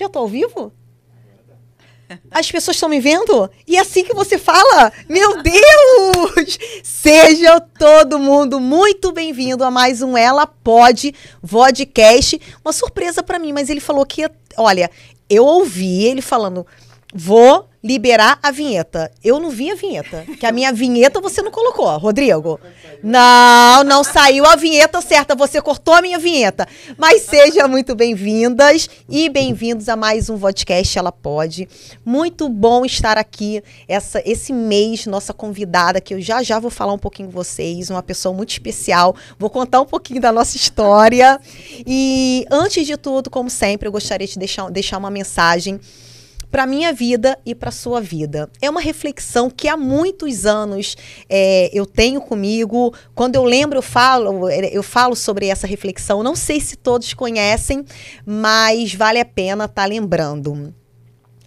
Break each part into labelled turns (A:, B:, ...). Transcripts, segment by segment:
A: Já tô ao vivo? As pessoas estão me vendo? E é assim que você fala? Meu Deus! Seja todo mundo muito bem-vindo a mais um Ela Pode Vodcast. Uma surpresa para mim, mas ele falou que, olha, eu ouvi ele falando Vou liberar a vinheta. Eu não vi a vinheta, que a minha vinheta você não colocou, Rodrigo. Não, não saiu a vinheta certa, você cortou a minha vinheta. Mas sejam muito bem-vindas e bem-vindos a mais um podcast Ela Pode. Muito bom estar aqui essa esse mês, nossa convidada que eu já já vou falar um pouquinho com vocês, uma pessoa muito especial. Vou contar um pouquinho da nossa história. E antes de tudo, como sempre, eu gostaria de deixar deixar uma mensagem para minha vida e para sua vida. É uma reflexão que há muitos anos é, eu tenho comigo. Quando eu lembro, eu falo, é, eu falo sobre essa reflexão. Não sei se todos conhecem, mas vale a pena estar tá lembrando.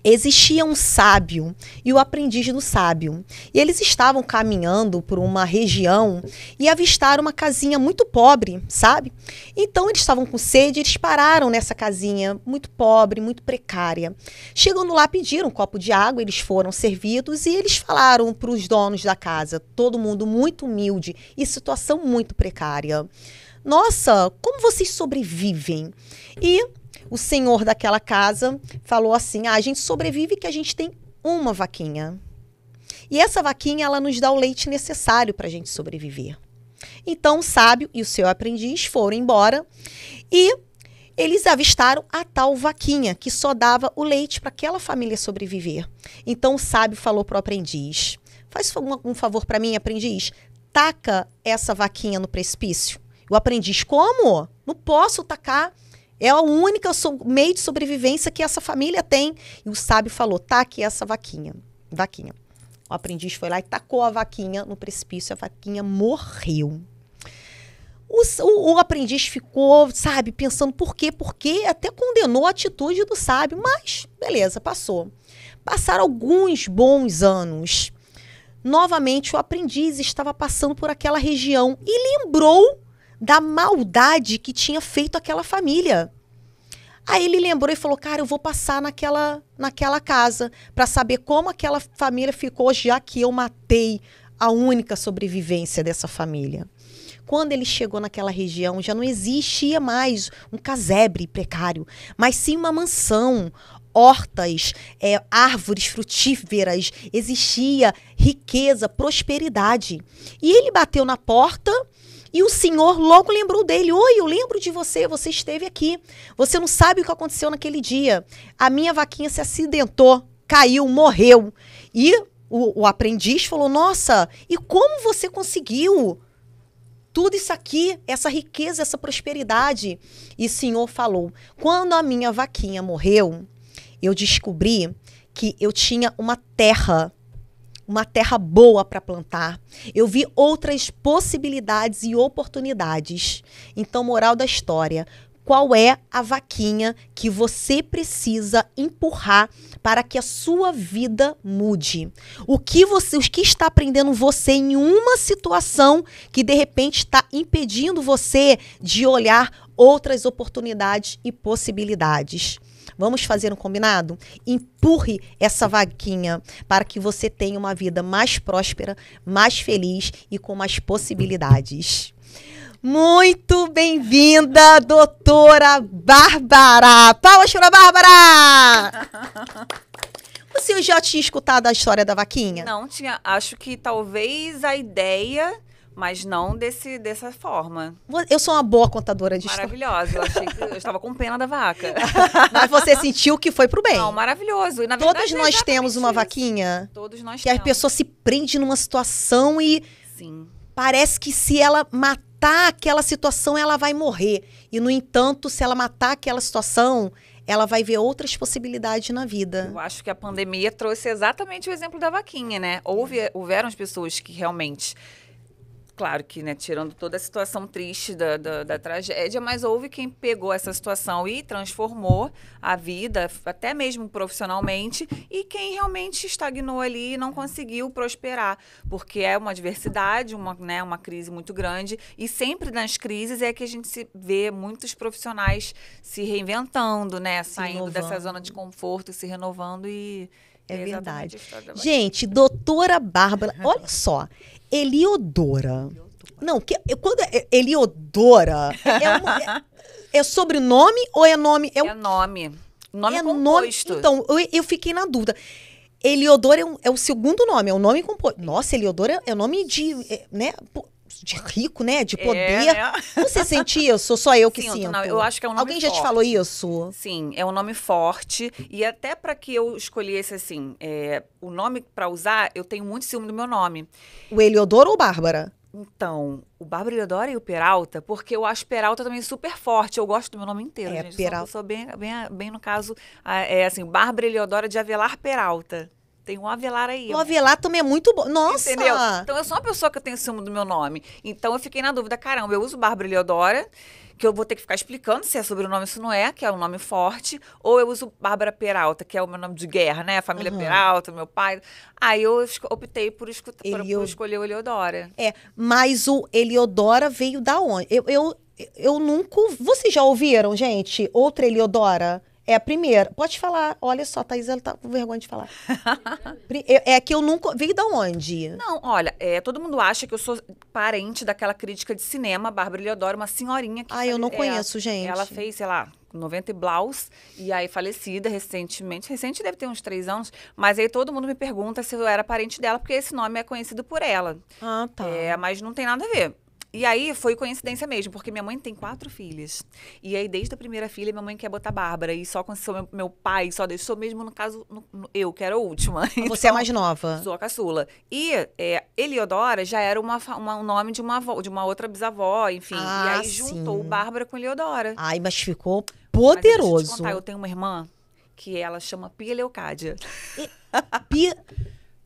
A: Existia um sábio e o aprendiz do sábio. E eles estavam caminhando por uma região e avistaram uma casinha muito pobre, sabe? Então eles estavam com sede, eles pararam nessa casinha muito pobre, muito precária. Chegando lá, pediram um copo de água, eles foram servidos e eles falaram para os donos da casa, todo mundo muito humilde e situação muito precária. Nossa, como vocês sobrevivem? E o senhor daquela casa falou assim: ah, a gente sobrevive que a gente tem uma vaquinha. E essa vaquinha ela nos dá o leite necessário para a gente sobreviver. Então o sábio e o seu aprendiz foram embora e eles avistaram a tal vaquinha que só dava o leite para aquela família sobreviver. Então o sábio falou para o aprendiz: Faz um, um favor para mim, aprendiz, taca essa vaquinha no precipício. O aprendiz: Como? Não posso tacar. É o único meio de sobrevivência que essa família tem. E o sábio falou: tá aqui essa vaquinha. Vaquinha. O aprendiz foi lá e tacou a vaquinha no precipício. A vaquinha morreu. O, o, o, aprendiz ficou, sabe, pensando por quê, porque até condenou a atitude do sábio, mas beleza, passou. Passaram alguns bons anos. Novamente, o aprendiz estava passando por aquela região e lembrou da maldade que tinha feito aquela família. Aí ele lembrou e falou: "Cara, eu vou passar naquela naquela casa para saber como aquela família ficou já que eu matei a única sobrevivência dessa família". Quando ele chegou naquela região, já não existia mais um casebre precário, mas sim uma mansão, hortas, é, árvores frutíferas, existia riqueza, prosperidade. E ele bateu na porta e o senhor logo lembrou dele: Oi, eu lembro de você, você esteve aqui. Você não sabe o que aconteceu naquele dia. A minha vaquinha se acidentou, caiu, morreu. E o, o aprendiz falou: Nossa, e como você conseguiu? tudo isso aqui, essa riqueza, essa prosperidade. E o Senhor falou: quando a minha vaquinha morreu, eu descobri que eu tinha uma terra uma terra boa para plantar. Eu vi outras possibilidades e oportunidades. Então, moral da história: qual é a vaquinha que você precisa empurrar para que a sua vida mude. O que você, o que está prendendo você em uma situação que de repente está impedindo você de olhar outras oportunidades e possibilidades. Vamos fazer um combinado? Empurre essa vaquinha para que você tenha uma vida mais próspera, mais feliz e com mais possibilidades. Muito bem-vinda, doutora Bárbara! Palmas para Bárbara! Você já tinha escutado a história da vaquinha? Não,
B: tinha. Acho que talvez a ideia mas não desse, dessa forma.
A: Eu sou uma boa contadora de histórias.
B: Maravilhosa. Eu achei que eu estava com pena da vaca.
A: mas você sentiu que foi pro bem. Não, maravilhoso. E, na Todas nós temos uma isso. vaquinha. Todos nós que temos. Que a pessoa se prende numa situação e. Sim. Parece que se ela matar aquela situação, ela vai morrer. E, no entanto, se ela matar aquela situação, ela vai ver outras possibilidades na vida. Eu
B: acho que a pandemia trouxe exatamente o exemplo da vaquinha, né? Houve, houveram as pessoas que realmente claro que, né, tirando toda a situação triste da, da, da, tragédia, mas houve quem pegou essa situação e transformou a vida, até mesmo profissionalmente, e quem realmente estagnou ali e não conseguiu prosperar, porque é uma adversidade, uma, né, uma crise muito grande, e sempre nas crises é que a gente se vê muitos profissionais se reinventando, né, saindo dessa zona de conforto, se renovando e... É, é verdade. Gente,
A: doutora Bárbara, olha só. Eliodora. Não, que, eu, quando é, é Eliodora, é, uma, é, é, sobrenome ou é nome? É, um, é nome. Nome é composto. Nome, então, eu, eu, fiquei na dúvida. Eliodora é, um, é, o segundo nome, é o nome composto. Nossa, Eliodora é o nome de. É, né? de rico, né? De é, poder. É, né? Você sentia isso? Só eu que sinto. sinto. Não, eu acho que é um nome Alguém forte. já te falou isso?
B: Sim, é um nome forte. E até para que eu escolhesse, assim, é, o nome para usar, eu tenho muito ciúme do meu nome.
A: O Eliodoro ou Bárbara? Então, o
B: Bárbara Eliodoro e o Peralta, porque eu acho Peralta também super forte. Eu gosto do meu nome inteiro, é, gente. Peralta. Eu sou bem, bem, bem, no caso, ah, é assim, Bárbara Eliodoro de Avelar Peralta. Tem um Avelar aí. O Avelar
A: também é muito bom. Nossa! Entendeu? Então
B: eu sou uma pessoa que eu tenho ciúme do meu nome. Então eu fiquei na dúvida, caramba, eu uso Bárbara Eliodora, que eu vou ter que ficar explicando se é sobrenome se não é, que é um nome forte, ou eu uso Bárbara Peralta, que é o meu nome de guerra, né? A família uhum. Peralta, meu pai. Aí eu optei por, Eliod... por escolher o Eleodora.
A: É, mas o Eliodora veio da onde? Eu, eu, eu nunca. Vocês já ouviram, gente? Outra Eliodora? É a primeira. Pode falar. Olha só, Thaís, ela tá com vergonha de falar. É, é, que eu nunca. Veio da onde?
B: Não, olha, é, todo mundo acha que eu sou parente daquela crítica de cinema, Bárbara Leodoro, uma senhorinha que. Ah, eu não é, conheço, gente. Ela fez, sei lá, 90 e blaus, e aí falecida recentemente. Recente deve ter uns três anos, mas aí todo mundo me pergunta se eu era parente dela, porque esse nome é conhecido por ela. Ah, tá. É, mas não tem nada a ver. E aí foi coincidência mesmo, porque minha mãe tem quatro filhas. E aí, desde a primeira filha, minha mãe quer botar Bárbara. E só aconteceu meu, meu pai, só deixou mesmo no caso no, no, eu, que era a última. Você é então, é mais
A: nova. Sou
B: a caçula. E é, Eliodora já era uma, uma, um nome de uma, avó, de uma outra bisavó, enfim. Ah, e aí sim. juntou Bárbara com
A: Eliodora. Ai, mas ficou poderoso. Mas eu te contar, eu
B: tenho uma irmã que ela chama Pia Leocádia. E, Pia.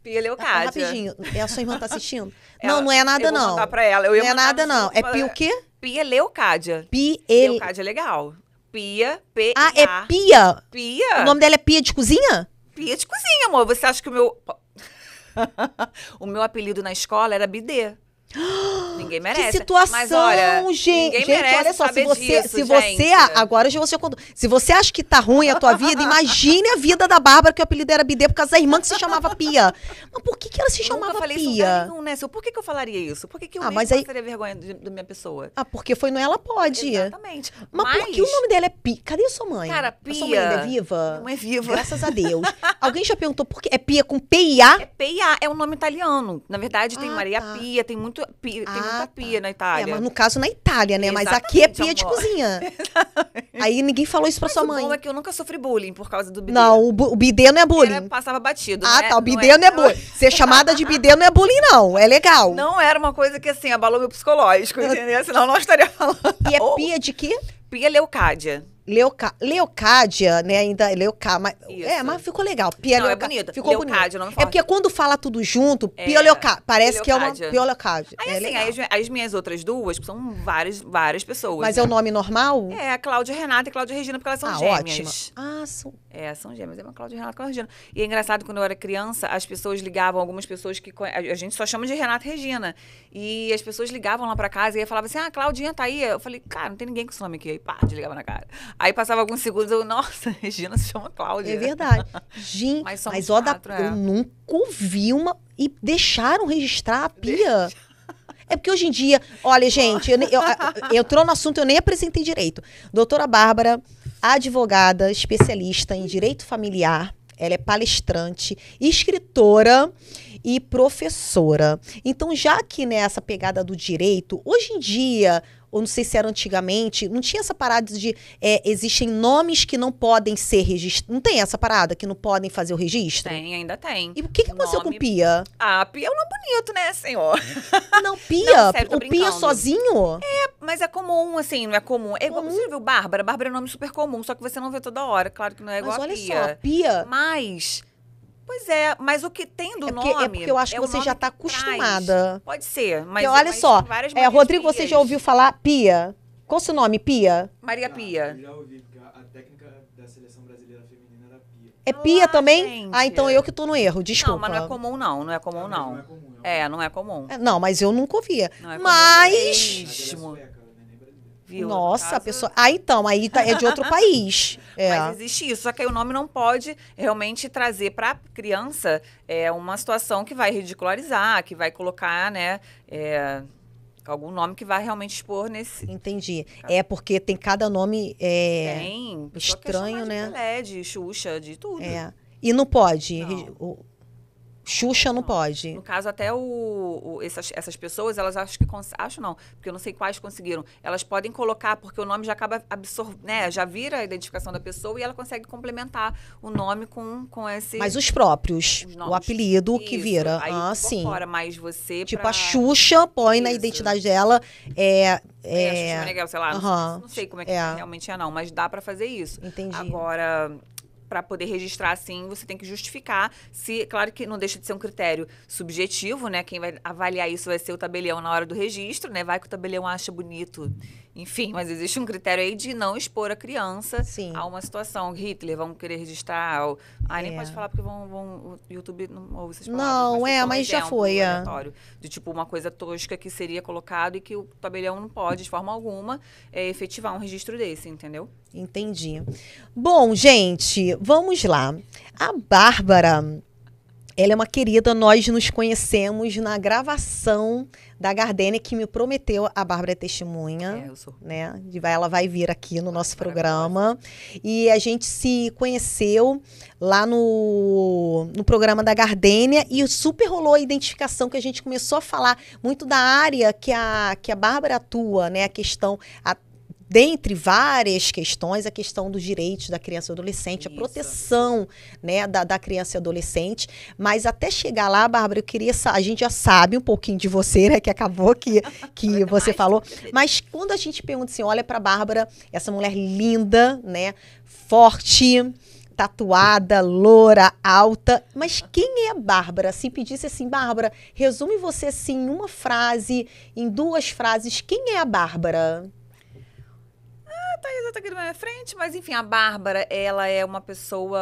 A: Pia tá Leocádia. Tá, rapidinho, é a sua irmã tá assistindo? ela, não, não é nada, eu vou não. pra ela. Eu não é nada, assim, não. É
B: Pia o quê? Pia Leocádia. Pia. Leocádia é legal. Pia, P. Ah, é Pia? Pia. O nome dela
A: é Pia de Cozinha?
B: Pia de Cozinha, amor. Você acha que o meu. o meu apelido na escola era Bidê. Ninguém merece. Que situação, Mas, olha, gente. gente, olha só, se você, disso, se você
A: agora já você contou. Se você acha que tá ruim a tua vida, imagine a vida da Bárbara que o apelido era Bidê por causa da irmã que se chamava Pia. Mas por que, que ela se eu chamava Pia? Isso nenhum,
B: né? Por que, que eu falaria isso? Por que, que eu ah, mas aí... vergonha da minha pessoa?
A: Ah, porque foi no ela pode.
B: Exatamente. Mas, mas... por que o nome dela
A: é Pia? Cadê sua mãe? Cara, Pia. A sua mãe ainda é viva? Não é viva. Graças a Deus. Alguém já perguntou por que é Pia com P-I-A? É
B: P-I-A, é um nome italiano. Na verdade, tem ah, Maria tá. Pia, tem muito muito, pia, tem ah, muita pia tá. na Itália. É,
A: mas no caso na Itália, né? Exatamente, mas aqui é pia amor. de cozinha. Aí ninguém falou isso pra mas sua mãe. O bom é que
B: eu nunca sofri bullying por causa do bidê. Não, o, o
A: bidê não é bullying.
B: passava batido. Ah, né? tá. O bidê não é, é bullying. Ser chamada de
A: bidê não é bullying, não. É legal. Não era uma coisa que, assim, abalou meu psicológico, entendeu? Senão eu não estaria falando. E é pia de quê? Pia é Leocádia. Leoca... Leocádia, né? Ainda é Leocá, mas é, mas ficou legal. Pia Leocádia. é, é bonito. Ficou Leocádia, bonito. é porque quando fala tudo junto, é... Pia Leocádia. parece Leocádia. que é uma Pia Leocádia. Aí, é
B: assim, aí, as, minhas outras duas são várias, várias pessoas. Mas é o nome
A: normal? É,
B: a Cláudia Renata e Cláudia Regina, porque elas são ah, gêmeas.
A: Ótima. Ah, são.
B: É, são gêmeas. É uma Cláudia Renata e Cláudia Regina. E é engraçado quando eu era criança, as pessoas ligavam, algumas pessoas que a gente só chama de Renata e Regina. E as pessoas ligavam lá para casa e falavam assim: "Ah, Claudinha tá aí". Eu falei: "Cara, não tem ninguém com esse nome aqui" pá, desligava na cara. Aí passava alguns segundos, eu, nossa, Regina se chama Cláudia. É verdade.
A: Gente, mas, mas ó, quatro, da, é. eu nunca vi uma. E deixaram registrar a pia. Deixa. É porque hoje em dia, olha, gente, eu, eu, eu, entrou no assunto, eu nem apresentei direito. Doutora Bárbara, advogada, especialista em direito familiar, ela é palestrante, escritora e professora. Então, já que nessa pegada do direito, hoje em dia, ou não sei se era antigamente, não tinha essa parada de é, existem nomes que não podem ser registrados. Não tem essa parada que não podem fazer o registro? Tem, ainda
B: tem. E o que,
A: que aconteceu nome... com Pia?
B: Ah, Pia é um nome bonito, né, senhor? Não, Pia?
A: não, sério, o Pia sozinho?
B: É, mas é comum, assim, não é comum. É comum. Você viu Bárbara? Bárbara é um nome super comum, só que você não vê toda hora. Claro que não é igual mas a olha Só, Pia. Mas Pois é, mas o que tem do é porque, é nome. É porque eu acho é que você já está acostumada. Pode ser, mas. Porque olha mas só, é, Rodrigo, você já ouviu
A: falar Pia? Qual o seu nome? Pia?
B: Maria ah, Pia. Não, já ouvi, porque a técnica da seleção brasileira
A: feminina era Pia. É Olá, Pia ah, também? Gente. Ah, então eu que estou no erro, desculpa. Não, mas não é
B: comum, não. Não é comum, não. não é comum. É, é não é comum. É,
A: não, mas eu nunca ouvia. Não é mas. Viu? Nossa, caso... a pessoa. Ah, então, aí tá, é de outro país. É. Mas
B: existe isso, só que aí o nome não pode realmente trazer para a criança é, uma situação que vai ridicularizar, que vai colocar, né? É, algum nome que vai
A: realmente expor nesse. Entendi. Caso. É porque tem cada nome é, tem, é estranho, né?
B: De LED, Xuxa, de tudo. É.
A: E não pode. Não. O Xuxa não, pode. No
B: caso, até o, o essas, essas pessoas, elas acham que. Acho não, porque eu não sei quais conseguiram. Elas podem colocar, porque o nome já acaba absorvendo, né? Já vira a identificação da pessoa e ela consegue complementar o nome com, com esse. Mas os próprios.
A: Os o apelido Isso, que vira. Aí ah, sim. mais você. Tipo, pra... a Xuxa põe Isso. na identidade dela. É, é... é a Xuxa é, Meneghel, sei
B: lá. Uhum. Não, sei, não sei como é que é. realmente é, não, mas dá para fazer isso. Entendi. Agora, para poder registrar assim, você tem que justificar se, claro que não deixa de ser um critério subjetivo, né? Quem vai avaliar isso vai ser o tabelião na hora do registro, né? Vai que o tabelião acha bonito enfim, mas existe um critério aí de não expor a criança Sim. a uma situação. Hitler, vão querer registrar. Ou... Ah, nem é. pode falar porque vão, vão, o YouTube não ouve essas palavras. Não, é, mas já foi. É. De tipo uma coisa tosca que seria colocado e que o tabelião não pode, de forma alguma, é, efetivar um registro desse, entendeu?
A: Entendi. Bom, gente, vamos lá. A Bárbara ela é uma querida, nós nos conhecemos na gravação da Gardênia que me prometeu a Bárbara é Testemunha. É, eu sou. Né? Ela vai vir aqui no nosso programa. E a gente se conheceu lá no, no programa da Gardênia e super rolou a identificação que a gente começou a falar muito da área que a, que a Bárbara atua, né? A questão a, dentre várias questões, a questão dos direitos da criança e adolescente, Isso. a proteção né, da, da, criança e adolescente. Mas até chegar lá, Bárbara, eu queria. A gente já sabe um pouquinho de você, né? Que acabou que, que você falou. Mas quando a gente pergunta assim: olha para Bárbara, essa mulher linda, né? Forte. Tatuada, loura, alta. Mas quem é a Bárbara? Se assim, pedisse assim, Bárbara, resume você assim em uma frase, em duas frases, quem é a Bárbara?
B: a Thaisa tá aqui na minha frente, mas enfim, a Bárbara, ela é uma pessoa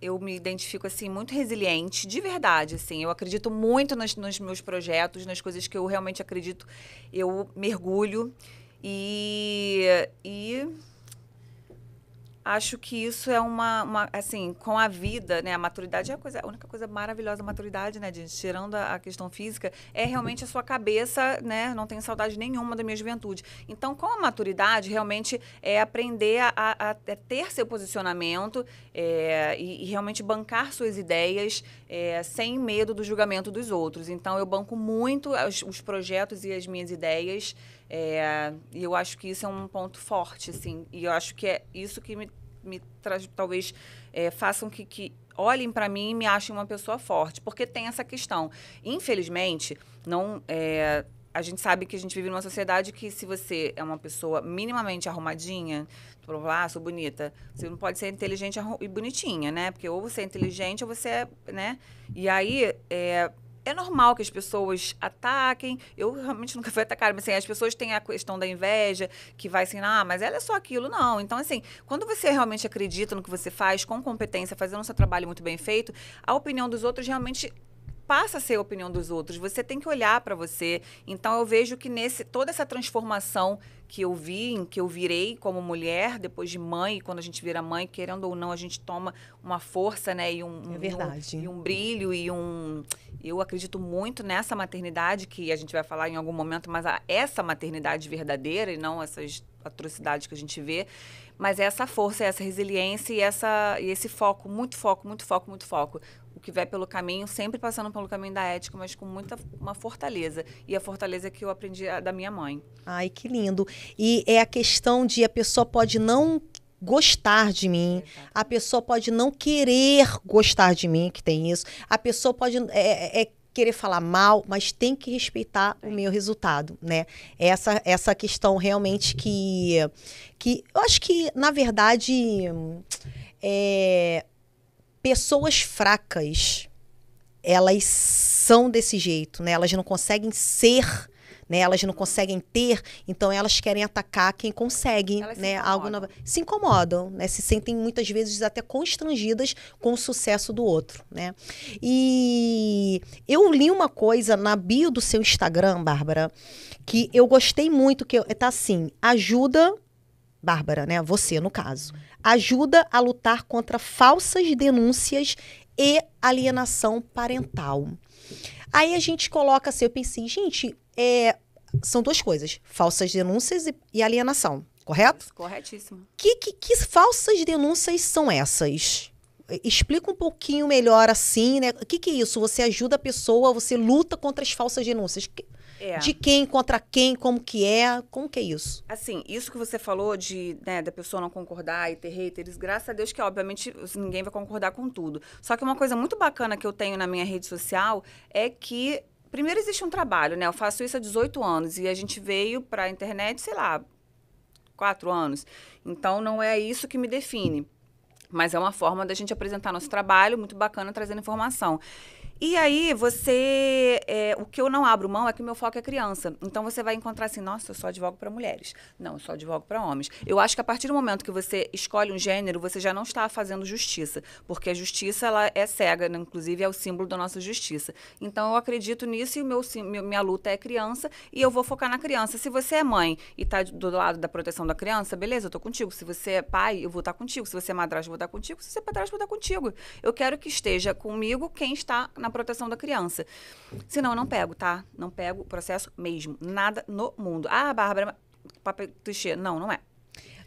B: eu me identifico assim muito resiliente, de verdade, assim. Eu acredito muito nos meus projetos, nas coisas que eu realmente acredito. Eu mergulho e e acho que isso é uma, uma, assim com a vida né a maturidade é a coisa a única coisa maravilhosa da maturidade né gente tirando a, a, questão física é realmente a sua cabeça né não tenho saudade nenhuma da minha juventude então com a maturidade realmente é aprender a, a, a é ter seu posicionamento é, e, e, realmente bancar suas ideias é, sem medo do julgamento dos outros então eu banco muito os, os projetos e as minhas ideias é, e eu acho que isso é um ponto forte, assim. E eu acho que é isso que me, me traz, talvez, é, façam que, que olhem para mim e me achem uma pessoa forte. Porque tem essa questão. Infelizmente, não... É, a gente sabe que a gente vive numa sociedade que se você é uma pessoa minimamente arrumadinha, por exemplo, ah, sou bonita, você não pode ser inteligente e bonitinha, né? Porque ou você é inteligente ou você é, né? E aí, é, é normal que as pessoas ataquem. Eu realmente nunca fui atacada, mas assim, as pessoas têm a questão da inveja, que vai assim, ah, mas ela é só aquilo. Não. Então, assim, quando você realmente acredita no que você faz, com competência, fazendo o seu trabalho muito bem feito, a opinião dos outros realmente passa a ser a opinião dos outros. Você tem que olhar para você. Então, eu vejo que nesse toda essa transformação que eu vi, em que eu virei como mulher, depois de mãe, quando a gente vira mãe, querendo ou não, a gente toma uma força, né, e um, é verdade. Um, e um brilho e um eu acredito muito nessa maternidade que a gente vai falar em algum momento, mas essa maternidade verdadeira e não essas atrocidades que a gente vê, mas é essa força, é essa resiliência e essa e esse foco, muito foco, muito foco, muito foco o que vai pelo caminho, sempre passando pelo caminho da ética, mas com muita uma fortaleza. E a fortaleza que eu aprendi da minha mãe.
A: Ai, que lindo. E é a questão de a pessoa pode não gostar de mim, Exato. a pessoa pode não querer gostar de mim, que tem isso, a pessoa pode é, é, é querer falar mal, mas tem que respeitar o meu resultado, né? Essa essa questão realmente que que eu acho que na verdade é, pessoas fracas, elas são desse jeito, né? Elas não conseguem ser né? Elas não conseguem ter, então elas querem atacar quem consegue, elas né? Se Algo novo. se incomodam, né? Se sentem muitas vezes até constrangidas com o sucesso do outro, né? E eu li uma coisa na bio do seu Instagram, Bárbara, que eu gostei muito que eu, tá assim, ajuda Bárbara, né? Você no caso ajuda a lutar contra falsas denúncias e alienação parental. Aí a gente coloca assim, eu pensei, gente, é, são duas coisas, falsas denúncias e, e alienação, correto?
B: Corretíssimo.
A: Que, que, que falsas denúncias são essas? Explica um pouquinho melhor assim, né? O que, que é isso? Você ajuda a pessoa, você luta contra as falsas denúncias. Que, é. De quem contra quem, como que é, como que é isso?
B: Assim, isso que você falou de né, da pessoa não concordar e ter haters, graças a Deus que, obviamente, assim, ninguém vai concordar com tudo. Só que uma coisa muito bacana que eu tenho na minha rede social é que, primeiro, existe um trabalho, né? Eu faço isso há 18 anos e a gente veio para a internet, sei lá, quatro anos. Então, não é isso que me define. Mas é uma forma da gente apresentar nosso trabalho, muito bacana, trazendo informação. E aí você. É, o que eu não abro mão é que o meu foco é criança. Então você vai encontrar assim, nossa, eu só advogo para mulheres. Não, eu só advogo para homens. Eu acho que a partir do momento que você escolhe um gênero, você já não está fazendo justiça. Porque a justiça ela é cega, né? inclusive é o símbolo da nossa justiça. Então eu acredito nisso e meu, minha luta é criança e eu vou focar na criança. Se você é mãe e está do lado da proteção da criança, beleza, eu estou contigo. Se você é pai, eu vou estar tá contigo. Se você é madrasto, eu vou estar tá contigo. Se você é padrasto, eu vou estar tá contigo. Eu quero que esteja comigo quem está na proteção da criança. Senão eu não pego, tá? Não pego o processo mesmo. Nada no mundo. Ah, Bárbara, papel clichê. Não, não é.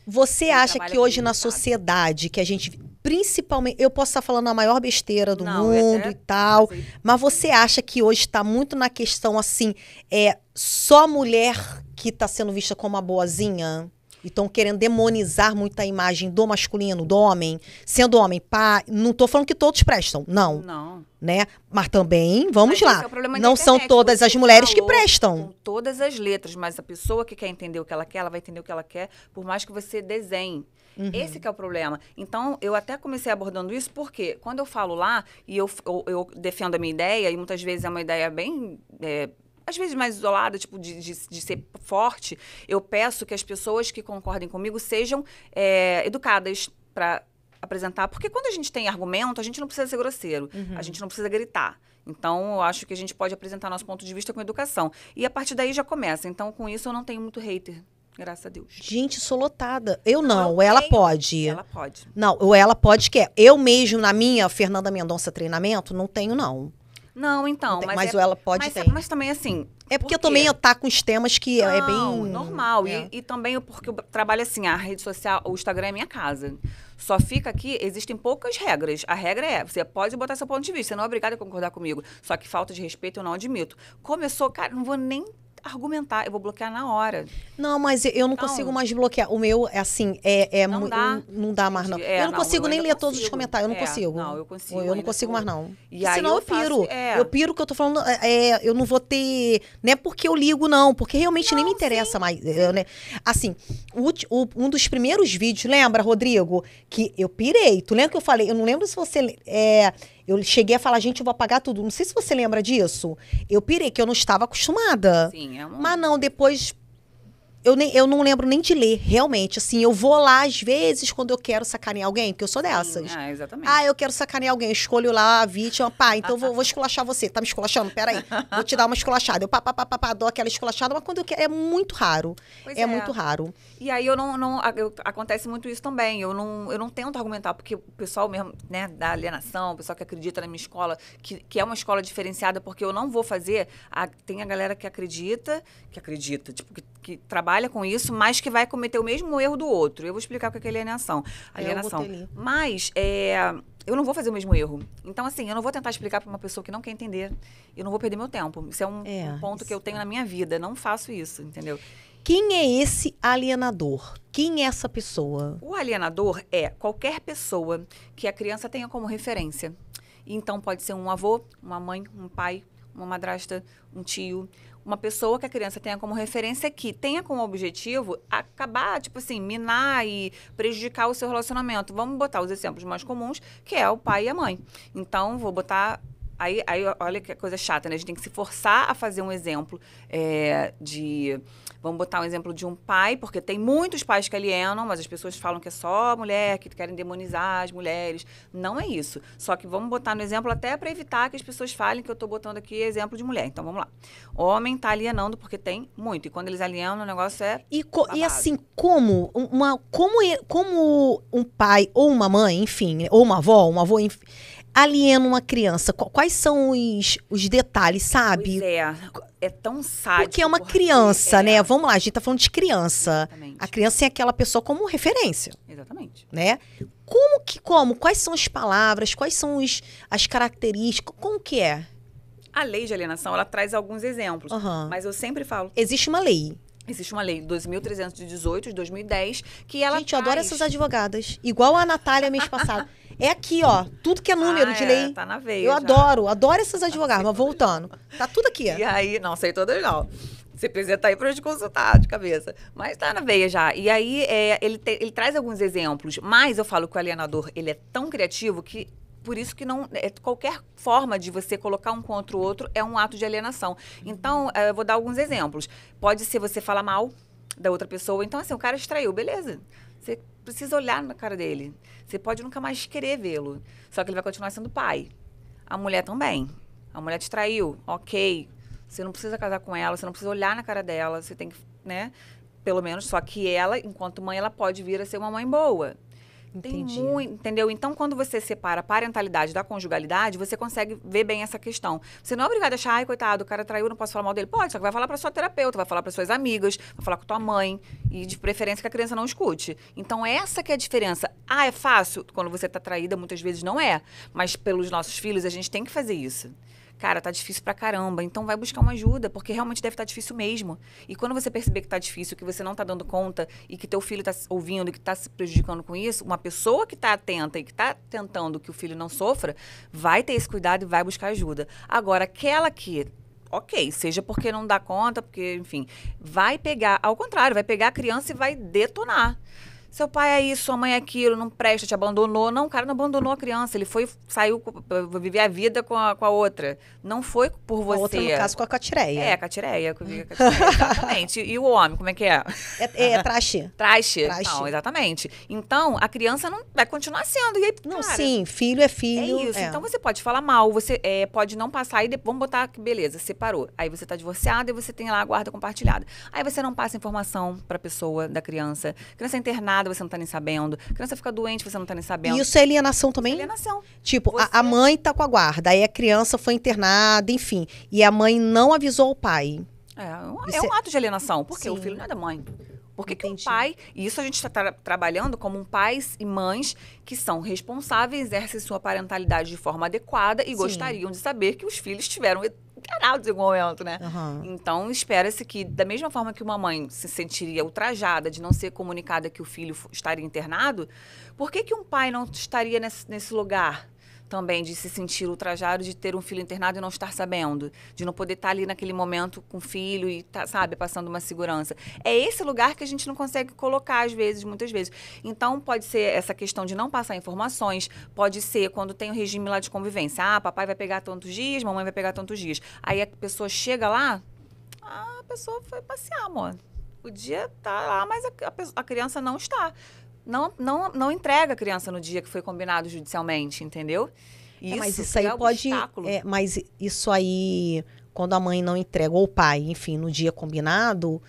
A: Você acha que hoje na sociedade que a gente principalmente eu posso estar falando a maior besteira do não, mundo é, e tal, mas, mas você acha que hoje está muito na questão assim é só mulher que está sendo vista como a boazinha? E estão querendo demonizar muito a imagem do masculino, do homem, sendo homem, pá. Não estou falando que todos prestam, não. Não. Né? Mas também, vamos mas lá. É não são todas as mulheres que prestam. Com
B: todas as letras, mas a pessoa que quer entender o que ela quer, ela vai entender o que ela quer, por mais que você desenhe. Uhum. Esse é o problema. Então, eu até comecei abordando isso porque quando eu falo lá e eu, eu, eu defendo a minha ideia, e muitas vezes é uma ideia bem é, às vezes mais isolada, tipo, de, de, de, ser forte, eu peço que as pessoas que concordem comigo sejam é, educadas para apresentar. Porque quando a gente tem argumento, a gente não precisa ser grosseiro, uhum. a gente não precisa gritar. Então, eu acho que a gente pode apresentar nosso ponto de vista com educação. E a partir daí já começa. Então, com isso, eu não tenho muito hater. Graças a Deus.
A: Gente, sou lotada. Eu não, não ela tenho. pode. Ela pode. Não, ou ela pode que é. Eu mesmo, na minha Fernanda Mendonça treinamento, não tenho, não. Não, então. Não mas, mas é, ela pode mas, é, ter. Mas também, assim. É porque por eu também eu tá com os temas que é não, é bem. normal. É.
B: E, e, também porque eu trabalho assim, a rede social, o Instagram é minha casa. Só fica aqui, existem poucas regras. A regra é, você pode botar seu ponto de vista, você não é obrigado a concordar comigo. Só que falta de respeito eu não admito. Começou, cara, não vou nem argumentar, eu vou bloquear na hora.
A: Não, mas eu não então, consigo mais bloquear. O meu, é assim, é, é não, dá. não dá mais, não. É, eu não, não consigo nem ler consigo. todos os comentários, eu não é, consigo. Não, eu consigo. Eu não consigo mais, não. E aí senão eu, piro. Faço, é. eu piro que eu tô falando, é, eu não vou ter. Não é porque eu ligo, não, porque realmente nem me interessa sim. mais. Né? Assim, o, o, um dos primeiros vídeos, lembra, Rodrigo? Que eu pirei. Tu lembra que eu falei? Eu não lembro se você. É, eu cheguei a falar, gente, eu vou apagar tudo. Não sei se você lembra disso. Eu pirei, que eu não estava acostumada. Sim, é uma... Mas não, depois eu, nem, eu não lembro nem de ler, realmente. Assim, eu vou lá, às vezes, quando eu quero sacanear alguém, porque eu sou dessas. Sim, ah, exatamente. Ah, eu quero sacanear alguém, eu escolho lá a vítima, pá, então vou, vou esculachar você. Tá me esculachando? Peraí, vou te dar uma esculachada. Eu pá, pá, pá, pá, pá, dou aquela esculachada, mas quando eu quero, é muito raro.
B: É, é, muito raro. E aí eu não. não eu, acontece muito isso também. Eu não, eu não tento argumentar, porque o pessoal mesmo, né, da alienação, o pessoal que acredita na minha escola, que, que é uma escola diferenciada, porque eu não vou fazer. A, tem a galera que acredita, que acredita, tipo, que que trabalha com isso, mas que vai cometer o mesmo erro do outro. Eu vou explicar o que é alienação. É alienação. mas é, eu não vou fazer o mesmo erro. Então, assim, eu não vou tentar explicar para uma pessoa que não quer entender. Eu não vou perder meu tempo. Isso é um, é, um ponto isso. que eu tenho é. na minha vida. Não faço isso, entendeu?
A: Quem é esse alienador? Quem é essa pessoa?
B: O alienador é qualquer pessoa que a criança tenha como referência. Então, pode ser um avô, uma mãe, um pai, uma madrasta, um tio, uma pessoa que a criança tenha como referência que tenha como objetivo acabar, tipo assim, minar e prejudicar o seu relacionamento. Vamos botar os exemplos mais comuns, que é o pai e a mãe. Então, vou botar Aí, aí olha que coisa chata, né? A gente tem que se forçar a fazer um exemplo é, de. Vamos botar um exemplo de um pai, porque tem muitos pais que alienam, mas as pessoas falam que é só mulher, que querem demonizar as mulheres. Não é isso. Só que vamos botar no exemplo até para evitar que as pessoas falem que eu estou botando aqui exemplo de mulher. Então vamos lá. Homem está alienando porque tem muito. E quando eles alienam, o negócio é.
A: E, co- e assim, como, uma, como, como um pai ou uma mãe, enfim, ou uma avó, uma avó, enfim aliena uma criança? Quais são os, os detalhes, sabe? Pois é.
B: É tão sábio. Porque é uma
A: criança, é... né? Vamos lá, a gente tá falando de criança. Exatamente. A criança é aquela pessoa como referência. Exatamente. Né? Como que, como? Quais são as palavras? Quais são os, as características? Como que é?
B: A lei de alienação, ela traz alguns exemplos. Uhum. Mas eu sempre falo...
A: Existe uma lei.
B: Existe uma lei 2318 de 2010
A: que ela. Gente, traz... eu adoro essas advogadas. Igual a Natália mês passado. É aqui, ó. Tudo que é número ah, de é, lei. Tá na veia. Eu já. adoro, adoro essas tá advogadas, mas voltando. Tá
B: tudo aqui. E aí, não sei todas não. Você precisa estar tá aí para te consultar de cabeça. Mas tá na veia já. E aí, é, ele, te, ele traz alguns exemplos. Mas eu falo que o alienador, ele é tão criativo que por isso que não é, qualquer forma de você colocar um contra o outro é um ato de alienação. Então, eh, eu vou dar alguns exemplos. Pode ser você falar mal da outra pessoa. Então, assim, o cara extraiu, beleza. Você precisa olhar na cara dele. Você pode nunca mais querer vê-lo. Só que ele vai continuar sendo pai. A mulher também. A mulher te traiu, ok. Você não precisa casar com ela, você não precisa olhar na cara dela, você tem que, né? Pelo menos, só que ela, enquanto mãe, ela pode vir a ser uma mãe boa.
A: Entendi. Tem muito,
B: entendeu? Então, quando você separa a parentalidade da conjugalidade, você consegue ver bem essa questão. Você não é obrigado a achar, ai, coitado, o cara traiu, não posso falar mal dele. Pode, só que vai falar para sua terapeuta, vai falar para suas amigas, vai falar com tua mãe, e de preferência que a criança não escute. Então, essa que é a diferença. Ah, é fácil? Quando você tá traída, muitas vezes não é. Mas pelos nossos filhos, a gente tem que fazer isso cara, tá difícil pra caramba, então vai buscar uma ajuda, porque realmente deve estar tá difícil mesmo. E quando você perceber que tá difícil, que você não tá dando conta e que teu filho tá ouvindo e que tá se prejudicando com isso, uma pessoa que tá atenta e que tá tentando que o filho não sofra, vai ter esse cuidado e vai buscar ajuda. Agora, aquela que ok, seja porque não dá conta, porque, enfim, vai pegar, ao contrário, vai pegar a criança e vai detonar seu pai é isso, sua mãe é aquilo, não presta, te abandonou. Não, o cara não abandonou a criança, ele foi, saiu, viver a vida com a, com a outra. Não foi por você. A outra, no caso, com a catireia. É, a catireia, com a catireia exatamente. E o homem, como é que é? É, é, é Traxe. Traxe. Não, exatamente. Então, a criança não vai continuar
A: sendo. E aí, não, cara, sim, filho é filho. É isso. É. Então, você
B: pode falar mal, você é, pode não passar e depois, vamos botar, beleza, separou. Aí você tá divorciada e você tem lá a guarda compartilhada. Aí você não passa informação pra pessoa, da criança. Criança é internada, você não tá nem sabendo. A criança fica doente, você não tá nem
A: sabendo. Isso é alienação também? Isso é alienação. Tipo, você... a, a, mãe tá com a guarda, aí a criança foi internada, enfim. E a mãe não avisou o pai.
B: É, é um, é, é um ato de alienação, porque Sim. o filho não é da mãe. Porque que pai, e isso a gente está tra trabalhando como um pais e mães que são responsáveis, exercem sua parentalidade de forma adequada e Sim. gostariam de saber que os filhos tiveram enganados em algum momento, né? Uhum. Então, espera-se que, da mesma forma que uma mãe se sentiria ultrajada de não ser comunicada que o filho estaria internado, por que, que um pai não estaria nesse, nesse lugar? também de se sentir ultrajado, de ter um filho internado e não estar sabendo, de não poder estar ali naquele momento com o filho e, tá, sabe, passando uma segurança. É esse lugar que a gente não consegue colocar, às vezes, muitas vezes. Então, pode ser essa questão de não passar informações, pode ser quando tem o regime lá de convivência. Ah, papai vai pegar tantos dias, mamãe vai pegar tantos dias. Aí a pessoa chega lá, a pessoa foi passear, amor. O dia tá lá, mas a, a, a criança não está não, não, não entrega a criança no dia que foi combinado judicialmente, entendeu?
A: Isso, é, mas isso aí é pode. É, mas isso aí, quando a mãe não entrega, ou o pai, enfim, no dia combinado,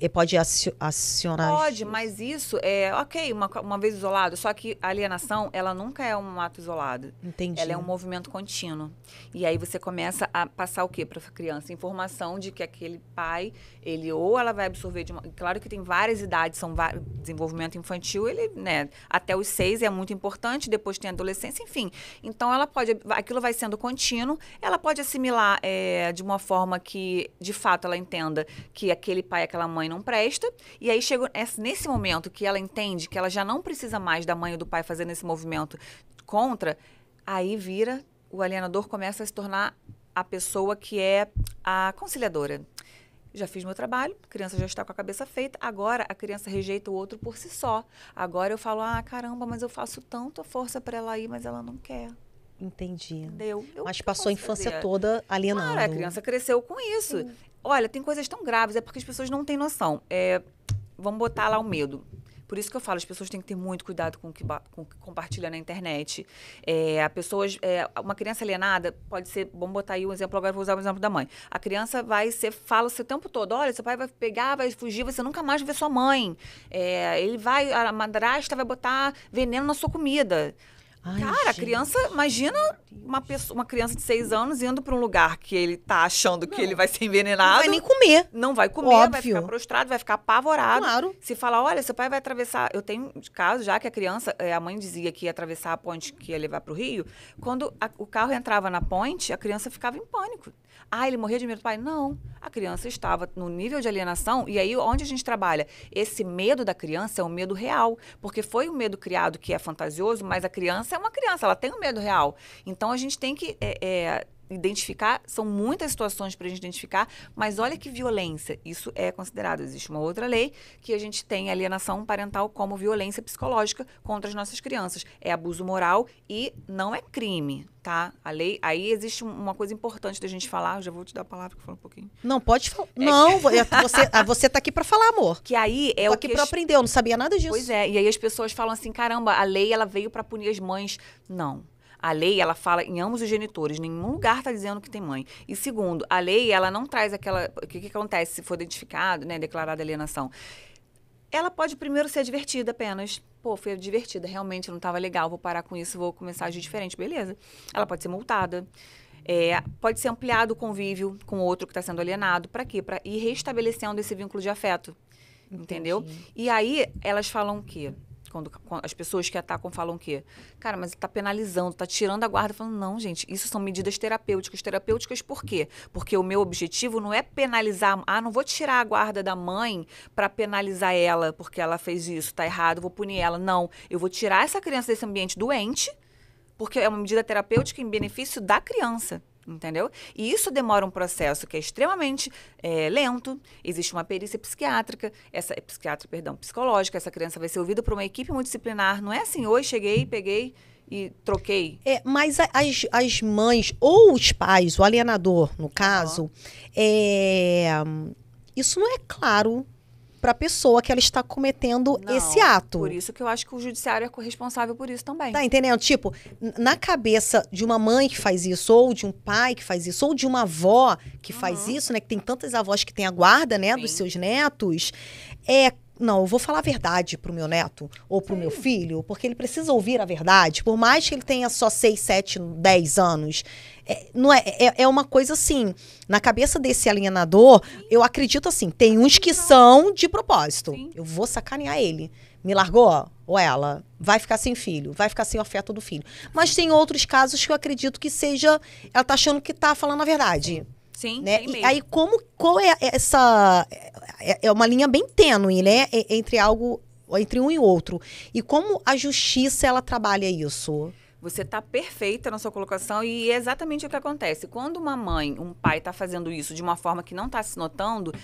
A: eh, pode acionar. Pode,
B: mas isso é ok, uma, uma vez isolado. Só que a alienação, ela nunca é um ato isolado. Entendi. Ela é um movimento contínuo. E aí você começa a passar o quê para a criança? Informação de que aquele pai, ele ou ela vai absorver de uma. Claro que tem várias idades, são desenvolvimento infantil, ele, né, até os seis é muito importante, depois tem adolescência, enfim. Então ela pode. Aquilo vai sendo contínuo, ela pode assimilar é, de uma forma que, de fato, ela entenda que aquele pai, aquela aquela mãe não presta. E aí chega nesse momento que ela entende que ela já não precisa mais da mãe ou do pai fazendo esse movimento contra, aí vira, o alienador começa a se tornar a pessoa que é a conciliadora. Já fiz meu trabalho, a criança já está com a cabeça feita, agora a criança rejeita o outro por si só. Agora eu falo, ah, caramba, mas eu faço tanta força para ela ir, mas ela não quer. Entendi. Entendeu? Eu, mas passou a infância fazer? toda
A: alienada. Claro, a criança cresceu com
B: isso. Sim. Olha, tem coisas tão graves, é porque as pessoas não têm noção. É, vamos botar lá o medo. Por isso que eu falo, as pessoas têm que ter muito cuidado com o que, com o que compartilha na internet. É, a pessoas, é, uma criança alienada pode ser, vamos botar aí um exemplo, agora vou usar o exemplo da mãe. A criança vai ser, fala o seu tempo todo, olha, seu pai vai pegar, vai fugir, você nunca mais vai ver sua mãe. É, ele vai, a madrasta vai botar veneno na sua comida. Ai, Cara, gente. a criança, imagina uma, pessoa, uma criança de seis anos indo para um lugar que ele tá achando não. que ele vai ser envenenado. Não vai nem comer. Não vai comer, Óbvio. vai ficar prostrado, vai ficar apavorado. Claro. Se falar, olha, seu pai vai atravessar. Eu tenho caso já que a criança, eh, a mãe dizia que ia atravessar a ponte que ia levar para o Rio. Quando a, o carro entrava na ponte, a criança ficava em pânico. Ah, ele morreu de medo do pai? Não. A criança estava no nível de alienação, e aí onde a gente trabalha? Esse medo da criança é um medo real, porque foi o um medo criado que é fantasioso, mas a criança é uma criança, ela tem um medo real. Então a gente tem que é, é, identificar, são muitas situações para a gente identificar, mas olha que violência, isso é considerado. Existe uma outra lei que a gente tem alienação parental como violência psicológica contra as nossas crianças. É abuso moral e não é crime, tá? A lei, aí existe uma coisa importante da gente falar, eu já vou te dar a palavra que fala um pouquinho.
A: Não, pode falar. É não, que... É, você, ah, você tá aqui para
B: falar, amor. Que aí é Tô o aqui que para aprender, eu não sabia nada disso. Pois é, e aí as pessoas falam assim, caramba, a lei ela veio para punir as mães. Não. A lei, ela fala em ambos os genitores, nenhum lugar está dizendo que tem mãe. E segundo, a lei, ela não traz aquela. O que, que acontece se for identificado, né, declarada alienação? Ela pode primeiro ser advertida apenas. Pô, foi divertida, realmente não estava legal, vou parar com isso, vou começar a agir diferente, beleza. Ela pode ser multada. É, pode ser ampliado o convívio com outro que está sendo alienado. Para quê? Para ir restabelecendo esse vínculo de afeto. Entendi. Entendeu? E aí, elas falam que quando, quando, as pessoas que atacam falam o quê? Cara, mas está penalizando, está tirando a guarda. Falando, não, gente, isso são medidas terapêuticas. Terapêuticas por quê? Porque o meu objetivo não é penalizar. Ah, não vou tirar a guarda da mãe para penalizar ela porque ela fez isso, está errado, vou punir ela. Não, eu vou tirar essa criança desse ambiente doente, porque é uma medida terapêutica em benefício da criança entendeu? E isso demora um processo que é extremamente é, lento, existe uma perícia psiquiátrica, essa é, psiquiatra, perdão, psicológica, essa criança vai ser ouvida por uma equipe multidisciplinar, não é assim, hoje cheguei, peguei e troquei.
A: É, mas as, as mães ou os pais, o alienador, no caso, é, isso não é claro para a pessoa que ela está cometendo não, esse ato. Por isso que eu acho que o judiciário é
B: corresponsável por isso
A: também. Tá entendendo? Tipo, na cabeça de uma mãe que faz isso, ou de um pai que faz isso, ou de uma avó que uhum. faz isso, né? Que tem tantas avós que têm a guarda, né, Sim. dos seus netos. É, não, eu vou falar a verdade pro meu neto ou pro Sim. meu filho, porque ele precisa ouvir a verdade, por mais que ele tenha só 6, 7, 10 anos. É, não é, é, é, uma coisa assim, na cabeça desse alienador, Sim. eu acredito assim, tem uns que são de propósito. Sim. Eu vou sacanear ele. Me largou ou ela vai ficar sem filho, vai ficar sem afeto do filho. Mas tem outros casos que eu acredito que seja ela tá achando que tá falando a verdade. Sim, né? Sim, e aí como qual é essa é, é uma linha bem tênue, né? Entre algo, entre um e outro. E como a justiça ela trabalha isso?
B: Você está perfeita na sua colocação e é exatamente o que acontece. Quando uma mãe, um pai está fazendo isso de uma forma que não está se notando,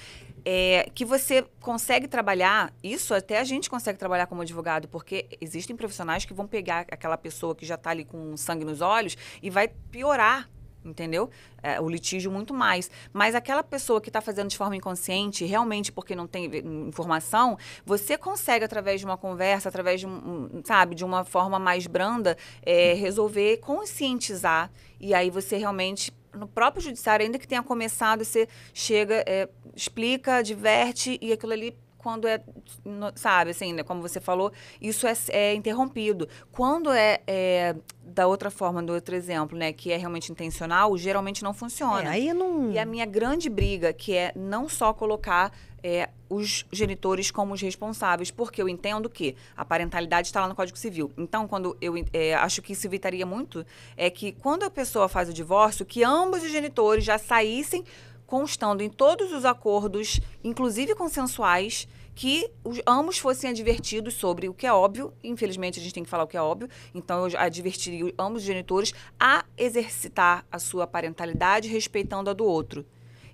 B: é, que você consegue trabalhar, isso até a gente consegue trabalhar como advogado, porque existem profissionais que vão pegar aquela pessoa que já está ali com sangue nos olhos e vai piorar entendeu? É, o litígio muito mais. Mas aquela pessoa que está fazendo de forma inconsciente, realmente porque não tem informação, você consegue através de uma conversa, através de, um, sabe, de uma forma mais branda, é, resolver conscientizar e aí você realmente no próprio judiciário, ainda que tenha começado, você chega, é, explica, diverte e aquilo ali quando é, sabe, assim, né, como você falou, isso é, é interrompido. Quando é, é, da outra forma, do outro exemplo, né, que é realmente intencional, geralmente não funciona. É, aí não... E a minha grande briga, que é não só colocar é, os genitores como os responsáveis, porque eu entendo que a parentalidade está lá no Código Civil. Então, quando eu é, acho que isso evitaria muito, é que quando a pessoa faz o divórcio, que ambos os genitores já saíssem constando em todos os acordos, inclusive consensuais, que os, ambos fossem advertidos sobre o que é óbvio, infelizmente a gente tem que falar o que é óbvio, então eu advertiria ambos os genitores a exercitar a sua parentalidade respeitando a do outro.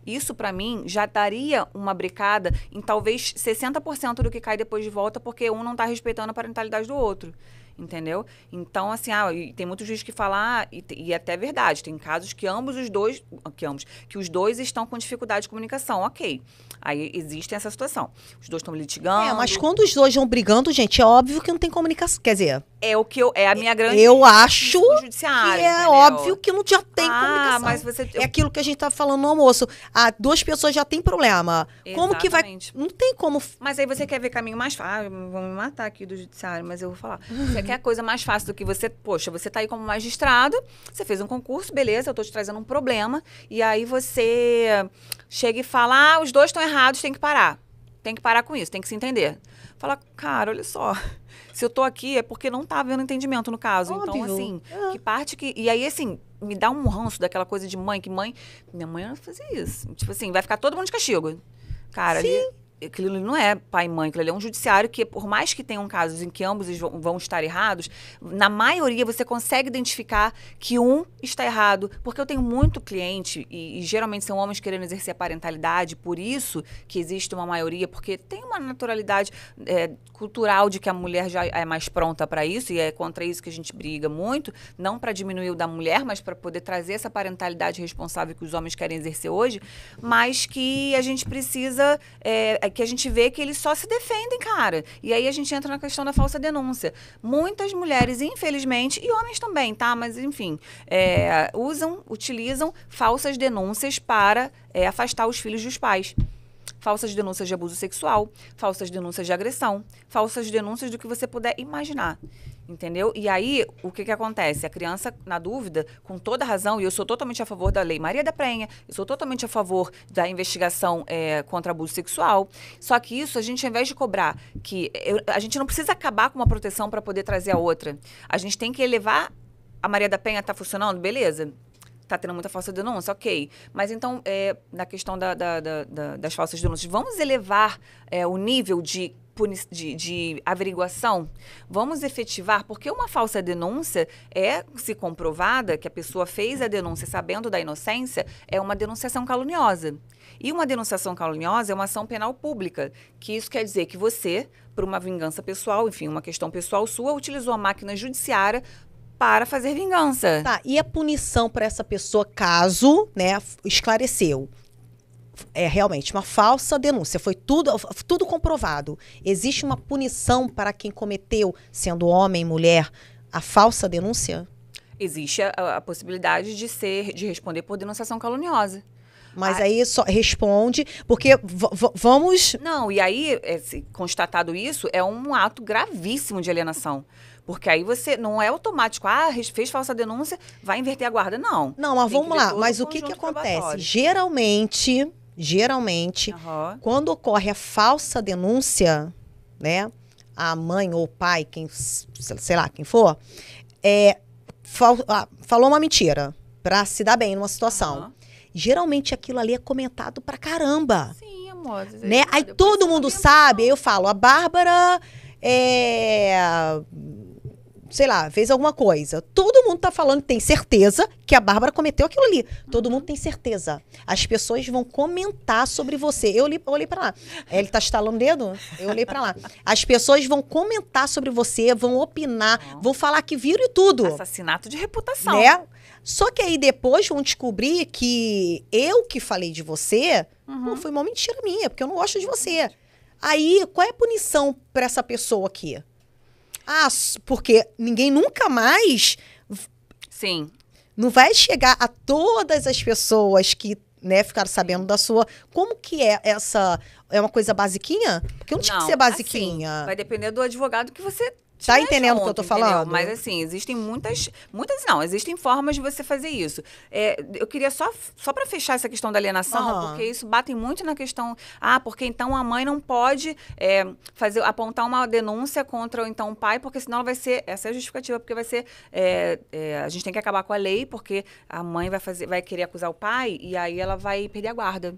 B: Isso, para mim, já daria uma brecada em talvez 60% do que cai depois de volta, porque um não está respeitando a parentalidade do outro. Entendeu? Então, assim, ah, tem muitos juízes que falam, ah, e, e é até é verdade, tem casos que ambos os dois, que ambos, que os dois estão com dificuldade de comunicação, ok. Aí existe essa situação. Os dois estão é, litigando. É, mas quando
A: os dois vão brigando, gente, é óbvio que não tem comunicação. Quer dizer.
B: É o que eu, é a minha é, grande. Eu acho.
A: Que é entendeu? óbvio que não já tem ah, comunicação. Mas você, tem. É aquilo que a gente estava tá falando no almoço. Ah, duas pessoas já têm problema. Exatamente. Como que vai. Não tem como.
B: Mas aí você quer ver caminho mais fácil. Ah, vão me matar aqui do judiciário, mas eu vou falar. Você quer coisa mais fácil do que você. Poxa, você tá aí como magistrado, você fez um concurso, beleza, eu tô te trazendo um problema. E aí você chega e fala: ah, os dois estão errados errados, tem que parar. Tem que parar com isso, tem que se entender. Falar, cara, olha só, se eu tô aqui é porque não tá havendo entendimento no caso. Então, Óbvio. Então, assim, é. que parte que. E aí, assim, me dá um ranço daquela coisa de mãe, que mãe. Minha mãe não fazia isso. Tipo assim, vai ficar todo mundo de castigo. Cara, Sim. ali aquilo não é pai e mãe, aquilo ali é um judiciário que, por mais que tenham casos em que ambos vão estar errados, na maioria você consegue identificar que um está errado, porque eu tenho muito cliente, e, e geralmente são homens querendo exercer a parentalidade, por isso que existe uma maioria, porque tem uma naturalidade é, cultural de que a mulher já é mais pronta para isso, e é contra isso que a gente briga muito, não para diminuir o da mulher, mas para poder trazer essa parentalidade responsável que os homens querem exercer hoje, mas que a gente precisa. É, que a gente vê que eles só se defendem, cara. E aí a gente entra na questão da falsa denúncia. Muitas mulheres, infelizmente, e homens também, tá? Mas enfim, é, usam, utilizam falsas denúncias para é, afastar os filhos dos pais falsas denúncias de abuso sexual, falsas denúncias de agressão, falsas denúncias do que você puder imaginar. Entendeu? E aí, o que, que acontece? A criança, na dúvida, com toda razão, e eu sou totalmente a favor da Lei Maria da Penha, eu sou totalmente a favor da investigação é, contra abuso sexual. Só que isso, a gente, ao invés de cobrar, que eu, a gente não precisa acabar com uma proteção para poder trazer a outra. A gente tem que elevar. A Maria da Penha está funcionando? Beleza está tendo muita falsa denúncia, ok. Mas então, é, na questão da, da, da, das falsas denúncias, vamos elevar é, o nível de de, de, averiguação, vamos efetivar, porque uma falsa denúncia é, se comprovada, que a pessoa fez a denúncia sabendo da inocência, é uma denunciação caluniosa. E uma denunciação caluniosa é uma ação penal pública, que isso quer dizer que você, por uma vingança pessoal, enfim, uma questão pessoal sua, utilizou a máquina judiciária
A: para fazer vingança. Tá, e a punição para essa pessoa caso, né, esclareceu? É realmente uma falsa denúncia, foi tudo, tudo comprovado. Existe uma punição para quem cometeu, sendo homem, mulher, a falsa denúncia?
B: Existe a, a possibilidade de ser, de responder por denunciação caluniosa.
A: Mas aí só responde, porque vamos. Não, e aí,
B: constatado isso, é um ato gravíssimo de alienação. Porque aí você não é automático, ah, fez falsa denúncia, vai inverter a guarda, não. Não, mas vamos lá, mas o que, que acontece?
A: Geralmente, geralmente, uhum. quando ocorre a falsa denúncia, né? A mãe ou o pai, quem, sei lá, quem for, é, fal, ah, falou uma mentira para se dar bem numa situação. Uhum. Geralmente aquilo ali é comentado pra caramba. Sim, amor. Né? É aí todo mundo sabe, eu falo, a Bárbara é sei lá, fez alguma coisa. Todo mundo tá falando, tem certeza que a Bárbara cometeu aquilo ali. Todo mundo tem certeza. As pessoas vão comentar sobre você. Eu, li, eu olhei para lá. É, ele tá estalando o dedo? Eu olhei para lá. As pessoas vão comentar sobre você, vão opinar, Não. vão falar que viram e tudo. Assassinato de reputação. Né? Só que aí depois vão descobrir que eu que falei de você uhum. pô, foi uma mentira minha, porque eu não gosto de você. Aí, qual é a punição para essa pessoa aqui? Ah, porque ninguém nunca mais. Sim. Não vai chegar a todas as pessoas que né, ficaram sabendo da sua. Como que é essa. É uma coisa basiquinha? Porque não tinha não, que ser assim, basiquinha. Assim, vai
B: depender do advogado que você Tá entendendo o que eu tô falando? Entendeu? Mas assim, existem muitas. Muitas não, existem formas de você fazer isso. É, eu queria só, só para fechar essa questão da alienação, uhum. porque isso bate muito na questão. Ah, porque então a mãe não pode é, fazer, apontar uma denúncia contra então o pai, porque senão ela vai ser. Essa é a justificativa, porque vai ser. É, é, a gente tem que acabar com a lei, porque a mãe vai fazer, vai querer acusar o pai e aí ela vai perder a guarda.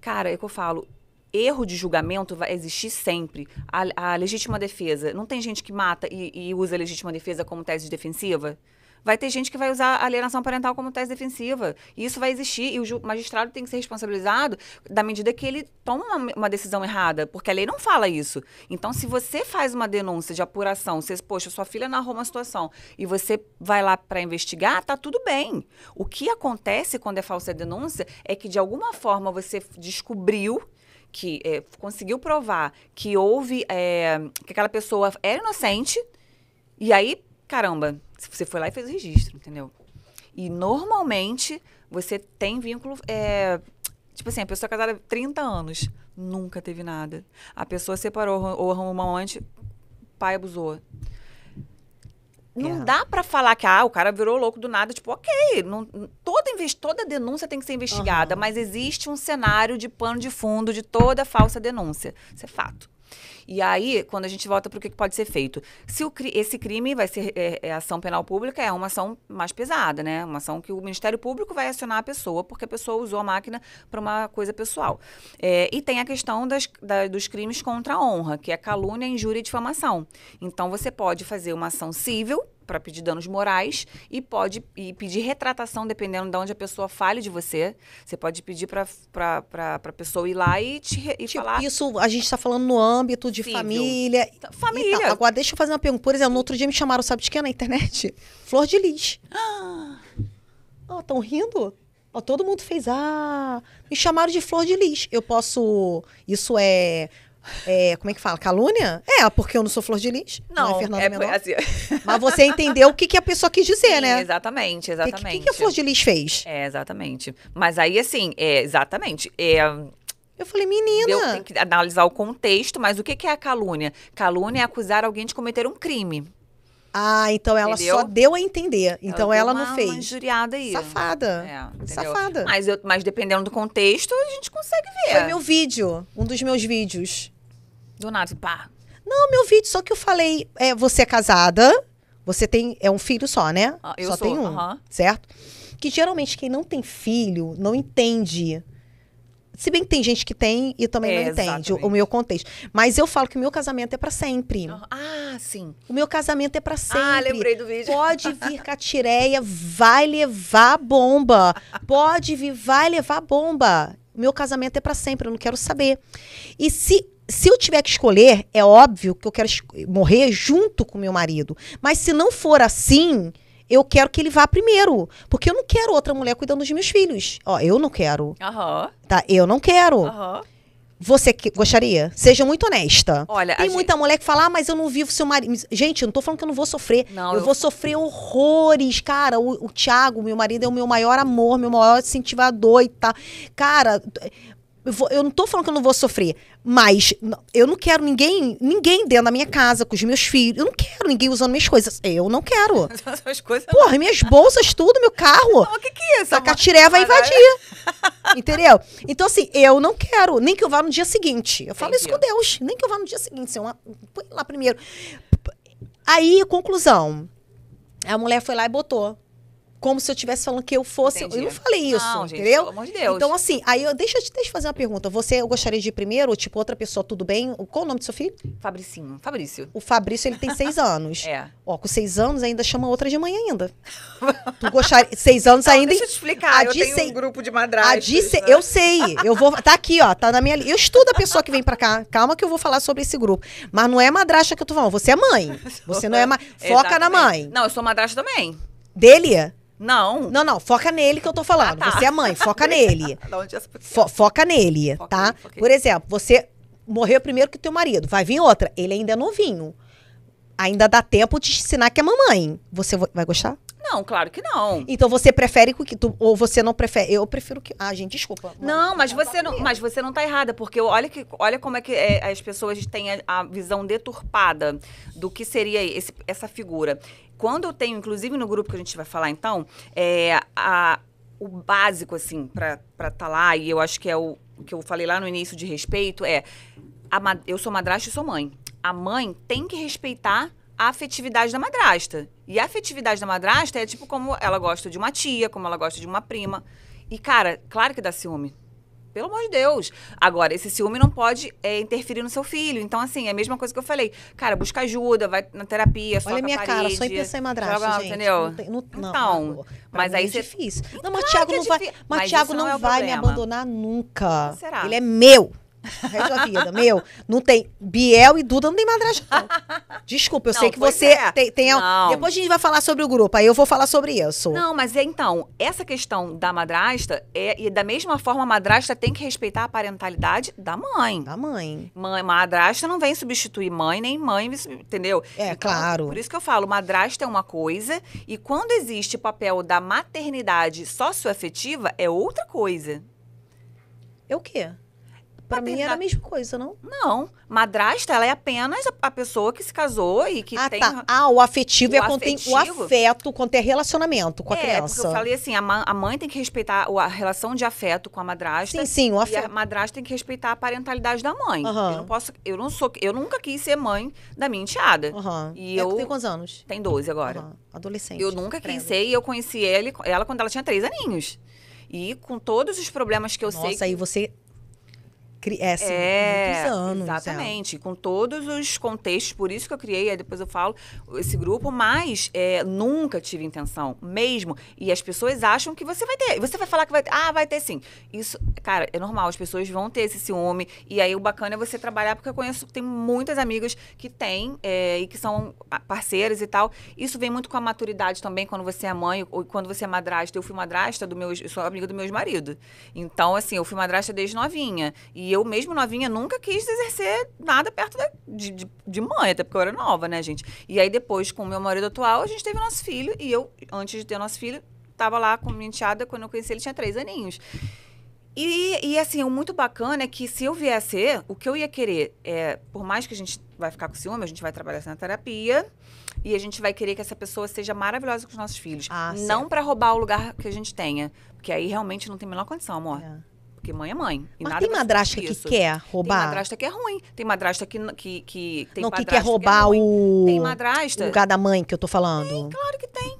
B: Cara, é que eu falo, erro de julgamento vai existir sempre. A, a legítima defesa. Não tem gente que mata e, e, usa a legítima defesa como tese defensiva? Vai ter gente que vai usar a alienação parental como tese defensiva. E isso vai existir. E o magistrado tem que ser responsabilizado da medida que ele toma uma, uma, decisão errada, porque a lei não fala isso. Então, se você faz uma denúncia de apuração, você, poxa, sua filha narrou uma situação e você vai lá para investigar, tá tudo bem. O que acontece quando é falsa denúncia é que, de alguma forma, você descobriu que é, conseguiu provar que houve é, que aquela pessoa era inocente, e aí, caramba, você foi lá e fez o registro, entendeu? E normalmente você tem vínculo. É, tipo assim, a pessoa é casada 30 anos, nunca teve nada. A pessoa separou ou arrumou uma amante, pai abusou não é. dá para falar que ah, o cara virou louco do nada, tipo, ok, não, toda, toda denúncia tem que ser investigada, uhum. mas existe um cenário de pano de fundo de toda falsa denúncia. Isso é fato. E aí, quando a gente volta para o que pode ser feito. Se o, esse crime vai ser é, é ação penal pública, é uma ação mais pesada, né? Uma ação que o Ministério Público vai acionar a pessoa, porque a pessoa usou a máquina para uma coisa pessoal. É, e tem a questão das, da, dos crimes contra a honra, que é calúnia, injúria e difamação. Então, você pode fazer uma ação civil para pedir danos morais e pode e pedir retratação, dependendo de onde a pessoa fale de você. Você pode pedir para a pessoa ir lá e te e tipo, falar. Isso
A: a gente está falando no âmbito de família. Então, família. Então, agora, deixa eu fazer uma pergunta. Por exemplo, no outro dia me chamaram, sabe de quem na internet? Flor de Lis. Ah! Estão rindo? Oh, todo mundo fez, ah, me chamaram de flor de lis. Eu posso. Isso é é, como é que fala? Calúnia? É, porque eu não sou flor de lis. Não, é não é é,
B: Assim... Mas você entendeu
A: o que, que a pessoa quis dizer, Sim, né?
B: Exatamente, exatamente. O que, que, que, a flor de
A: lis fez? É, exatamente.
B: Mas aí, assim, é, exatamente. É, eu falei, menina. Eu tenho que analisar o contexto, mas o que, que é a calúnia? Calúnia é acusar alguém de cometer um crime.
A: Ah, então ela entendeu? só deu a entender. Então ela, ela uma, não fez. Uma
B: injuriada aí.
A: Safada. É,
B: Safada. Mas, eu, mas
A: dependendo do contexto,
B: a gente consegue ver. Foi meu
A: vídeo, um dos meus vídeos.
B: Do nada, pá.
A: Não, meu vídeo, só que eu falei, é, você é casada, você tem, é um filho só, né? Ah, eu só sou, tem um, uh -huh. certo? Que geralmente quem não tem filho não entende se bem que tem gente que tem e também é, não entende o, o, meu contexto. Mas eu falo que o meu casamento é para sempre. Ah,
B: ah, sim.
A: O meu casamento é para ah, sempre. Ah, lembrei do vídeo. Pode vir catireia, vai levar bomba. Pode vir, vai levar bomba. O meu casamento é para sempre, eu não quero saber. E se se eu tiver que escolher, é óbvio que eu quero morrer junto com meu marido. Mas se não for assim, eu quero que ele vá primeiro. Porque eu não quero outra mulher cuidando dos meus filhos. Ó, eu não quero. Uhum. Tá? Eu não quero. Uhum. Você que, gostaria? Seja muito honesta. Olha, Tem muita gente... mulher que fala, ah, mas eu não vivo seu marido. Gente, eu não tô falando que eu não vou sofrer. Não, eu, eu, vou sofrer horrores. Cara, o, o Thiago, meu marido, é o meu maior amor, meu maior incentivador e tal. Tá. Cara, eu, vou, eu, não tô falando que eu não vou sofrer, mas eu não quero ninguém, ninguém dentro da minha casa, com os meus filhos. Eu não quero ninguém usando minhas coisas. Eu não quero.
B: As coisas Porra, não. minhas
A: bolsas, tudo, meu carro. O que, que é isso? A catiré vai né? invadir. Entendeu? Então, assim, eu não quero, nem que eu vá no dia seguinte. Eu falo Entendi. isso com Deus, nem que eu vá no dia seguinte. Assim, uma, põe lá primeiro. Aí, conclusão. A mulher foi lá e botou como se eu estivesse falando que eu fosse. Entendi. Eu não falei isso, não, gente, entendeu? Pelo amor de Deus. Então, assim, aí eu deixa, deixa eu fazer uma pergunta. Você eu gostaria de ir primeiro, tipo, outra pessoa, tudo bem? Qual o nome do seu filho? Fabricinho. Fabrício. O Fabrício, ele tem seis anos. é. Ó, com seis anos ainda chama outra de mãe ainda. tu gostaria. Seis anos não, ainda. Deixa eu te explicar. A eu tenho sei, um
B: grupo de madrasta A né? Eu sei.
A: Eu vou. Tá aqui, ó. Tá na minha Eu estudo a pessoa que vem pra cá. Calma que eu vou falar sobre esse grupo. Mas não é madrasta que eu tô falando. Você é mãe. Você não é. Foca Exatamente. na mãe. Não, eu sou madrasta também. Dele? Não. Não, não. Foca nele que eu tô falando. Ah, tá. Você é mãe, foca nele. Fo foca nele, foca tá? Por exemplo, você morreu primeiro que teu marido. Vai vir outra. Ele ainda é novinho. Ainda dá tempo de ensinar que é mamãe. Você vai gostar?
B: Não, claro que não.
A: Então você prefere que tu, ou você não prefere? Eu prefiro que. Ah, gente, desculpa.
B: Não, mas você não, mas você não tá errada, porque olha que, olha como é que é, as pessoas têm a, a, visão deturpada do que seria esse, essa figura quando eu tenho, inclusive no grupo que a gente vai falar então, é, a, o básico, assim, para estar tá lá, e eu acho que é o, que eu falei lá no início de respeito, é a, eu sou madrasta e sou mãe. A mãe tem que respeitar a afetividade da madrasta. E a afetividade da madrasta é tipo como ela gosta de uma tia, como ela gosta de uma prima. E, cara, claro que dá ciúme. Pelo amor de Deus. Agora, esse ciúme não pode é, interferir no seu filho. Então, assim, é a mesma coisa que eu falei. Cara, busca ajuda, vai na terapia, soca Olha a minha parede, cara, só em pensar em madrasta, joga, gente. Entendeu? Não, tem, não
A: então, não, mas é aí é cê... difícil. Não, mas claro Thiago é não vai, mas, mas Thiago não, não é vai me abandonar nunca. Será? Ele é meu resto da vida. Meu, não tem. Biel e Duda não tem madrasta, não. Desculpa, eu não, sei que você é. tem. tem Depois a gente vai falar sobre o grupo, aí eu vou falar sobre isso. Não,
B: mas é, então, essa questão da madrasta, é, e da mesma forma, a madrasta tem que respeitar a parentalidade da mãe. Da mãe. mãe madrasta não vem substituir mãe, nem mãe, entendeu? É, então, claro. Por isso que eu falo, madrasta é uma coisa, e quando existe o papel da maternidade socioafetiva, é outra coisa. É o quê? para mim era a
A: mesma coisa, não? Não.
B: Madrasta, ela é apenas a pessoa que se casou e que ah, tem... Tá. Ah, o afetivo o é quando afetivo. tem o afeto,
A: quando tem relacionamento com a é, criança. É, porque eu falei
B: assim, a, a, mãe tem que respeitar a relação de afeto com a madrasta. Sim, sim, o afeto. E a madrasta tem que respeitar a parentalidade da mãe. Uhum. Eu não posso... Eu não sou... Eu nunca quis ser mãe da minha enteada. Uhum. E é, eu... Tem quantos anos? Tem 12 agora. Uhum. Adolescente. Eu nunca quis ser e eu conheci ele, ela quando ela tinha três aninhos. E com todos os problemas que eu Nossa, sei... Nossa, aí você
A: é, assim, é, muitos anos. É. Exatamente,
B: com todos os contextos, por isso que eu criei, aí depois eu falo, esse grupo, mas é, nunca tive intenção, mesmo. E as pessoas acham que você vai ter, você vai falar que vai ter, ah, vai ter sim. Isso, cara, é normal, as pessoas vão ter esse ciúme, e aí o bacana é você trabalhar, porque eu conheço, tem muitas amigas que têm é, e que são parceiras e tal. Isso vem muito com a maturidade também, quando você é mãe ou quando você é madrasta. Eu fui madrasta do meu, eu sou amiga do meu marido. Então, assim, eu fui madrasta desde novinha. E e eu, mesmo novinha, nunca quis exercer nada perto de, de, de, mãe, até porque eu era nova, né, gente? E aí depois, com o meu marido atual, a gente teve nosso filho. E eu, antes de ter nosso filho, estava lá com minha enteada. Quando eu conheci ele, tinha três aninhos. E, e, assim, o muito bacana é que se eu vier a ser, o que eu ia querer é, por mais que a gente vai ficar com ciúme, a gente vai trabalhar na terapia e a gente vai querer que essa pessoa seja maravilhosa com os nossos filhos. Ah, não para roubar o lugar que a gente tenha. Porque aí realmente não tem a menor condição, amor. É. Porque mãe é mãe. E Mas nada tem madrasta que quer roubar? Tem madrasta que é ruim. Tem madrasta que. que, que tem não, que quer roubar que é o. Tem madrasta. O lugar da
A: mãe que eu tô falando. Tem,
B: claro que tem.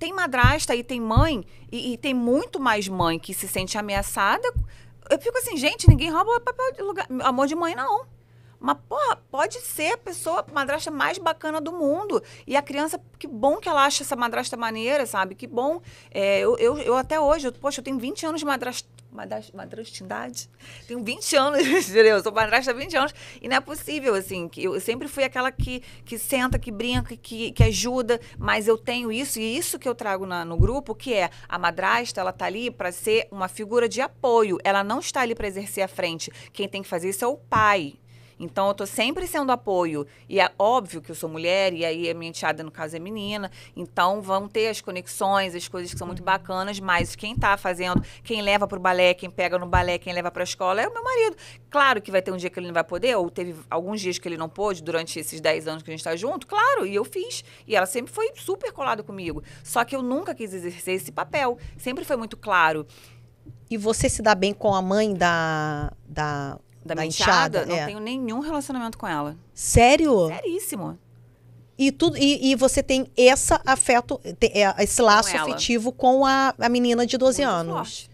B: Tem madrasta e tem mãe. E, e tem muito mais mãe que se sente ameaçada. Eu fico assim, gente, ninguém rouba papel de lugar, amor de mãe, não. Mas, porra, pode ser a pessoa, a madrasta mais bacana do mundo. E a criança, que bom que ela acha essa madrasta maneira, sabe? Que bom. É, eu, eu, eu, até hoje, eu, poxa, eu tenho 20 anos de madrasta, madrastindade. Tenho 20 anos, entendeu? sou madrasta há 20 anos. E não é possível, assim. Que eu sempre fui aquela que, que senta, que brinca, que, que ajuda. Mas eu tenho isso, e isso que eu trago na, no grupo, que é a madrasta, ela tá ali para ser uma figura de apoio. Ela não está ali para exercer a frente. Quem tem que fazer isso é o pai. Então eu tô sempre sendo apoio. E é óbvio que eu sou mulher, e aí a minha enteada, no caso, é menina. Então vão ter as conexões, as coisas que são muito uhum. bacanas, mas quem tá fazendo, quem leva pro balé, quem pega no balé, quem leva pra escola é o meu marido. Claro que vai ter um dia que ele não vai poder, ou teve alguns dias que ele não pôde durante esses 10 anos que a gente tá junto, claro, e eu fiz. E ela sempre foi super colada comigo. Só que eu nunca quis exercer esse papel. Sempre foi muito claro.
A: E você se dá bem com a mãe da, da da, da inchada, não é. tenho nenhum relacionamento com ela. Sério?
B: Seríssimo.
A: E, tudo, e, e você tem é, esse afeto, esse laço com afetivo com a, a menina de 12 Muito anos.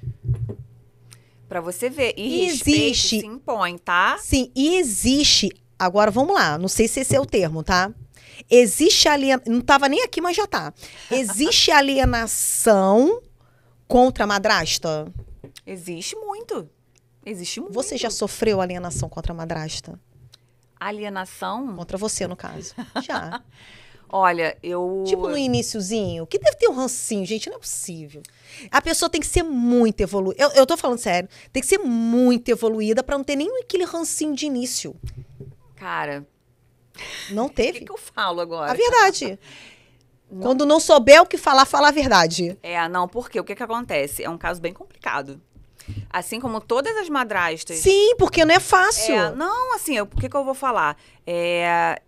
B: Para Pra você ver. E, e existe. se impõe, tá?
A: Sim, e existe. Agora vamos lá, não sei se esse é o termo, tá? Existe alienação. Não tava nem aqui, mas já tá. Existe alienação contra a madrasta? Existe muito. Existe muito. Você já sofreu alienação contra a madrasta? Alienação? Contra você, no caso. Já. Olha, eu. Tipo no iníciozinho, que deve ter um rancinho, gente, não é possível. A pessoa tem que ser muito evoluída. Eu, eu tô falando sério, tem que ser muito evoluída para não ter nem aquele rancinho de início. Cara. Não teve? O que, que, eu
B: falo agora? A verdade.
A: Não. Quando não souber o que falar, fala a verdade.
B: É, não, porque o que que acontece? É um caso bem complicado. Assim como todas as madrastas. Sim, porque não é fácil. É, não, assim, o que, que eu vou falar? É,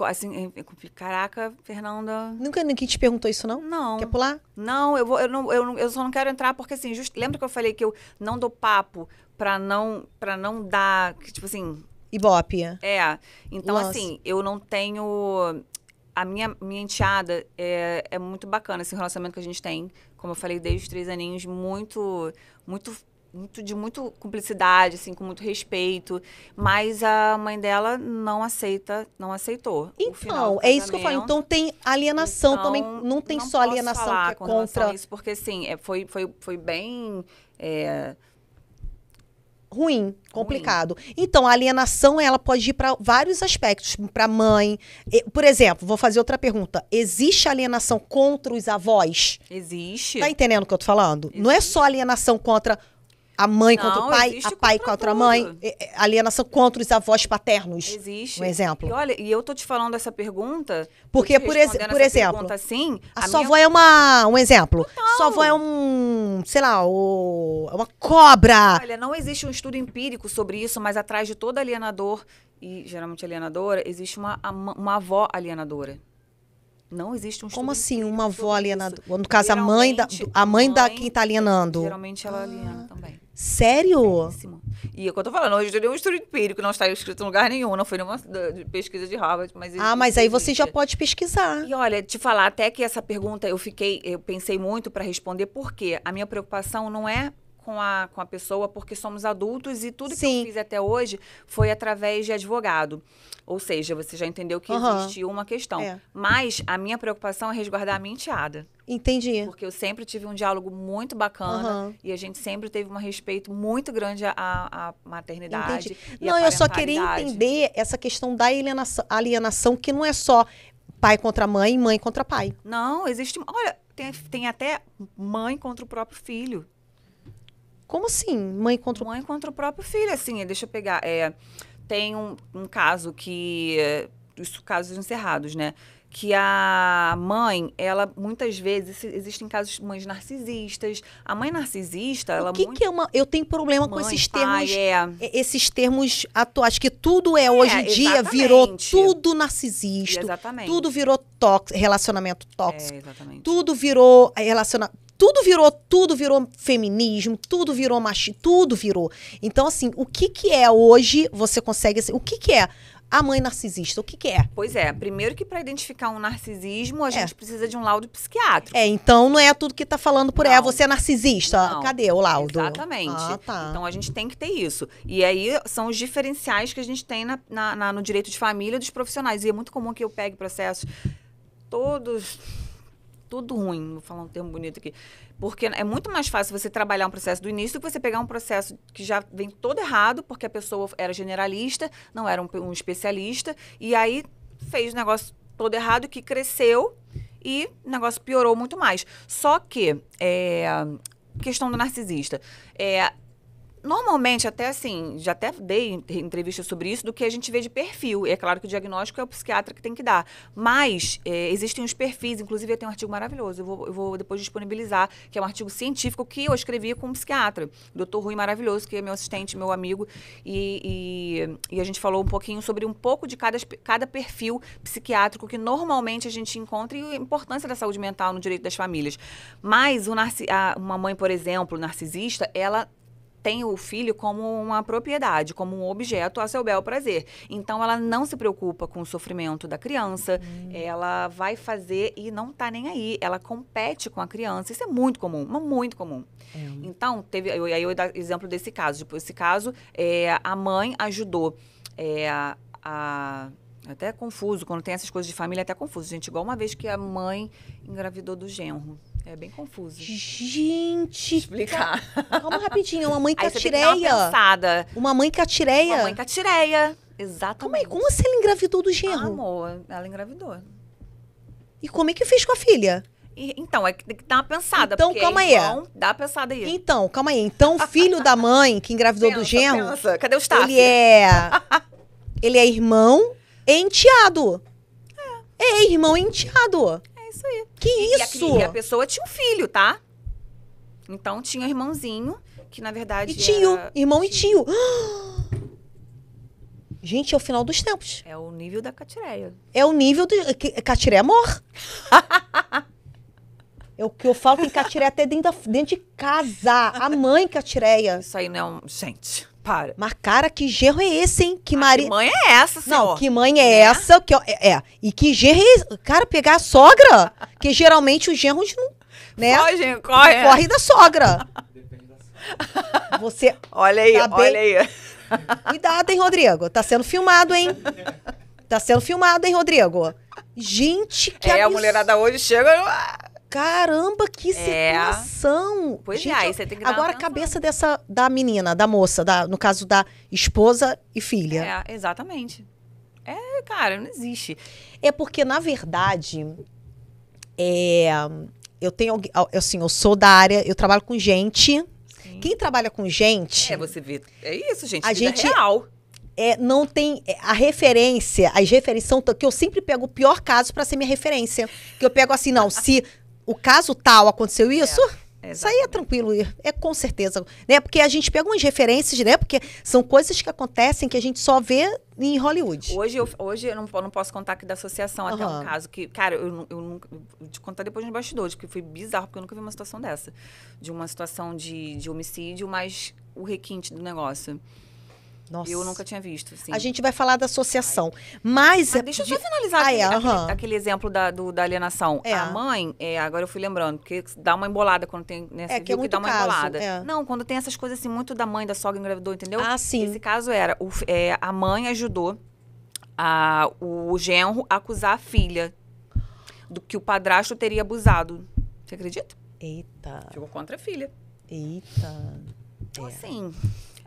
B: assim, é, é caraca, Fernanda.
A: Nunca ninguém te perguntou isso, não? Não. Quer pular? Não, eu vou, eu não, eu,
B: eu só não quero entrar porque assim, just, lembra que eu falei que eu não dou papo para não, para não dar, tipo assim, Ibope. É. Então Nossa. assim, eu não tenho a minha, minha enteada é, é muito bacana esse relacionamento que a gente tem. Como eu falei, desde os três aninhos, muito, muito, muito de muito cumplicidade, assim, com muito respeito. Mas a mãe dela não aceita, não aceitou. Então, é isso que eu falo. Então tem alienação então, também. Não tem não só alienação que é contra. Isso porque assim, é, foi, foi, foi bem. É,
A: ruim, complicado. Ruim. Então, a alienação ela pode ir para vários aspectos, para mãe. Por exemplo, vou fazer outra pergunta. Existe alienação contra os avós?
B: Existe. Tá
A: entendendo o que eu tô falando? Existe. Não é só alienação contra a mãe não, contra o pai, a pai contra, a mãe, alienação contra os avós paternos. Existe. Um exemplo. E
B: olha, e eu tô te falando essa pergunta.
A: Porque, por, ex por exemplo,
B: assim, a, a sua minha... avó é
A: uma. Um exemplo. Total. Sua avó é um. Sei lá, o, é uma cobra. Olha,
B: não existe um estudo empírico sobre isso, mas atrás de todo alienador, e geralmente alienadora, existe uma, uma avó alienadora.
A: Não existe um Como assim, uma avó alienadora? No caso, a mãe, da, a mãe, mãe da quem está alienando.
B: Geralmente ela aliena ah. também.
A: Sério?
B: E é o que eu tô falando, hoje eu dei um estudo empírico, não está escrito em lugar nenhum, não foi nenhuma pesquisa de Harvard, mas Ah, mas aí você já pode pesquisar. E olha, te falar até que essa pergunta eu fiquei, eu pensei muito para responder porque a minha preocupação não é com a, com a pessoa porque somos adultos e tudo Sim. que eu fiz até hoje foi através de advogado. Ou seja, você já entendeu que uhum. existiu uma questão. É. Mas a minha preocupação é resguardar a minha enteada. Entendi. Porque eu sempre tive um diálogo muito bacana uhum. e a gente sempre teve um respeito muito grande à, à maternidade. Entendi. E não, eu só queria
A: entender essa questão da alienação, alienação, que não é só pai contra mãe, mãe contra pai.
B: Não, existe. Olha, tem, tem até mãe contra o próprio filho. Como assim? Mãe contra o... Mãe contra o próprio filho, assim. Eh, deixa eu pegar. É, tem um, um caso que... Os eh, isso, casos encerrados, né? que a mãe, ela muitas vezes existem casos de mães narcisistas. A mãe narcisista, ela o que, muito... que é uma? Eu tenho problema mãe, com esses termos, pai, é.
A: esses termos atuais que tudo é, é hoje em dia virou tudo narcisista, é, exatamente. tudo virou tóxico, relacionamento tóxico, é, tudo virou relaciona, tudo virou, tudo virou feminismo, tudo virou machismo, tudo virou. Então, assim, o que que é hoje você consegue, assim, o que que é a mãe narcisista, o que que é?
B: Pois é, primeiro que para identificar um narcisismo, a é. gente precisa de um laudo psiquiátrico.
A: É, então não é tudo que tá falando por ah, não. aí, você é narcisista, não. cadê o laudo? Exatamente. Ah,
B: tá. Então a gente tem que ter isso. E aí são os diferenciais que a gente tem na, na, na no direito de família dos profissionais. E é muito comum que eu pegue processos todos tudo ruim, vou falar um termo bonito aqui. Porque é muito mais fácil você trabalhar um processo do início do que você pegar um processo que já vem todo errado, porque a pessoa era generalista, não era um, um especialista, e aí fez o negócio todo errado que cresceu e o negócio piorou muito mais. Só que, é, questão do narcisista, é, normalmente, até assim, já até dei entrevista sobre isso, do que a gente vê de perfil. E é claro que o diagnóstico é o psiquiatra que tem que dar. Mas é, existem os perfis, inclusive eu tenho um artigo maravilhoso, eu vou, eu vou, depois disponibilizar, que é um artigo científico que eu escrevi com um psiquiatra, o doutor Rui Maravilhoso, que é meu assistente, meu amigo, e, e, e, a gente falou um pouquinho sobre um pouco de cada, cada perfil psiquiátrico que normalmente a gente encontra e a importância da saúde mental no direito das famílias. Mas o narci a, uma mãe, por exemplo, narcisista, ela tem o filho como uma propriedade, como um objeto a seu bel prazer. Então ela não se preocupa com o sofrimento da criança, hum. ela vai fazer e não tá nem aí. Ela compete com a criança. Isso é muito comum, muito comum. É. Então, teve. Eu, aí eu dar exemplo desse caso. Tipo, esse caso, é, a mãe ajudou é, a, a é até confuso, quando tem essas coisas de família, É até confuso, gente. Igual uma vez que a mãe engravidou do genro. É bem confuso. Gente!
A: Explicar. Tá- calma rapidinho, uma mãe catireia. Aí uma, mãe uma mãe catireia. Uma mãe catireia. Exatamente. Como, é, como assim ela engravidou do ah, genro? Amor,
B: ela engravidou.
A: E como é que fez com a filha?
B: E, então, é que tem que dar uma pensada. Então, calma aí. Irmão,
A: dá uma pensada aí. Então, calma aí. Então, o filho da mãe que engravidou pensa, do genro. Cadê o staff? Ele é. ele é irmão enteado. É. É irmão enteado
B: aí. Que e, isso? E a, e a, pessoa tinha um filho, tá? Então tinha um irmãozinho, que na verdade. E tio, era...
A: irmão e tio. tio. Gente, é o final dos tempos.
B: É o nível da catireia.
A: É o nível do. Catireia é amor. Eu é que eu falo que Catireia até dentro, da, dentro de casa. A mãe Catireia. Isso aí não, é gente. Para. Mas, cara, que gerro é esse, hein? Que ah, Que mãe é essa, senhor? Não, que mãe é, é? essa? Que, é, é, E que gerro é esse? Cara, pegar a sogra? que geralmente os genros não. Né? Foge, corre. Corre da sogra. Depende da sogra. Você. Olha aí, tá olha aí. Cuidado, hein, Rodrigo? Tá sendo filmado, hein? Tá sendo filmado, hein, Rodrigo? Gente, que É, abs... a mulherada hoje chega. Ah, Caramba, que é. situação! É. Pois Gente, é, aí você tem que Agora, a cabeça dessa da menina, da moça, da, no caso da esposa e filha.
B: É, exatamente.
A: É, cara, não existe. É porque, na verdade, é, eu tenho assim, eu sou da área, eu trabalho com gente. Sim. Quem trabalha com gente. É, você vê.
B: É isso, gente. A gente real.
A: É, não tem é, a referência, as referências são que eu sempre pego o pior caso para ser minha referência. Que eu pego assim, não, se o caso tal aconteceu é, isso. É, isso aí é tranquilo, é, é com certeza. Né? Porque a gente pega umas referências, né? Porque são coisas que acontecem que a gente só vê em Hollywood.
B: Hoje eu, hoje eu não, não posso contar aqui da associação, uhum. até um caso que, cara, eu, eu nunca. Vou te contar depois nos bastidores, porque foi bizarro, porque eu nunca vi uma situação dessa. De uma situação de, de homicídio, mas o requinte do negócio. Nossa. Eu
A: nunca tinha visto. A gente vai falar da associação. Ai. Mas. Ah, é deixa eu só finalizar ah, aquele, é, aquele, aquele,
B: exemplo da, do, da alienação. É. A mãe, é, agora eu fui lembrando, porque dá uma embolada quando tem. Né, é, que é que dá uma caso, embolada. É. Não, quando tem essas coisas assim, muito da mãe, da sogra engravidou, entendeu? Ah, sim. Esse caso era: o, é, a mãe ajudou a, o genro a acusar a filha do que o padrasto teria abusado. Você acredita? Eita. Ficou contra a
A: filha. Eita. Então, assim.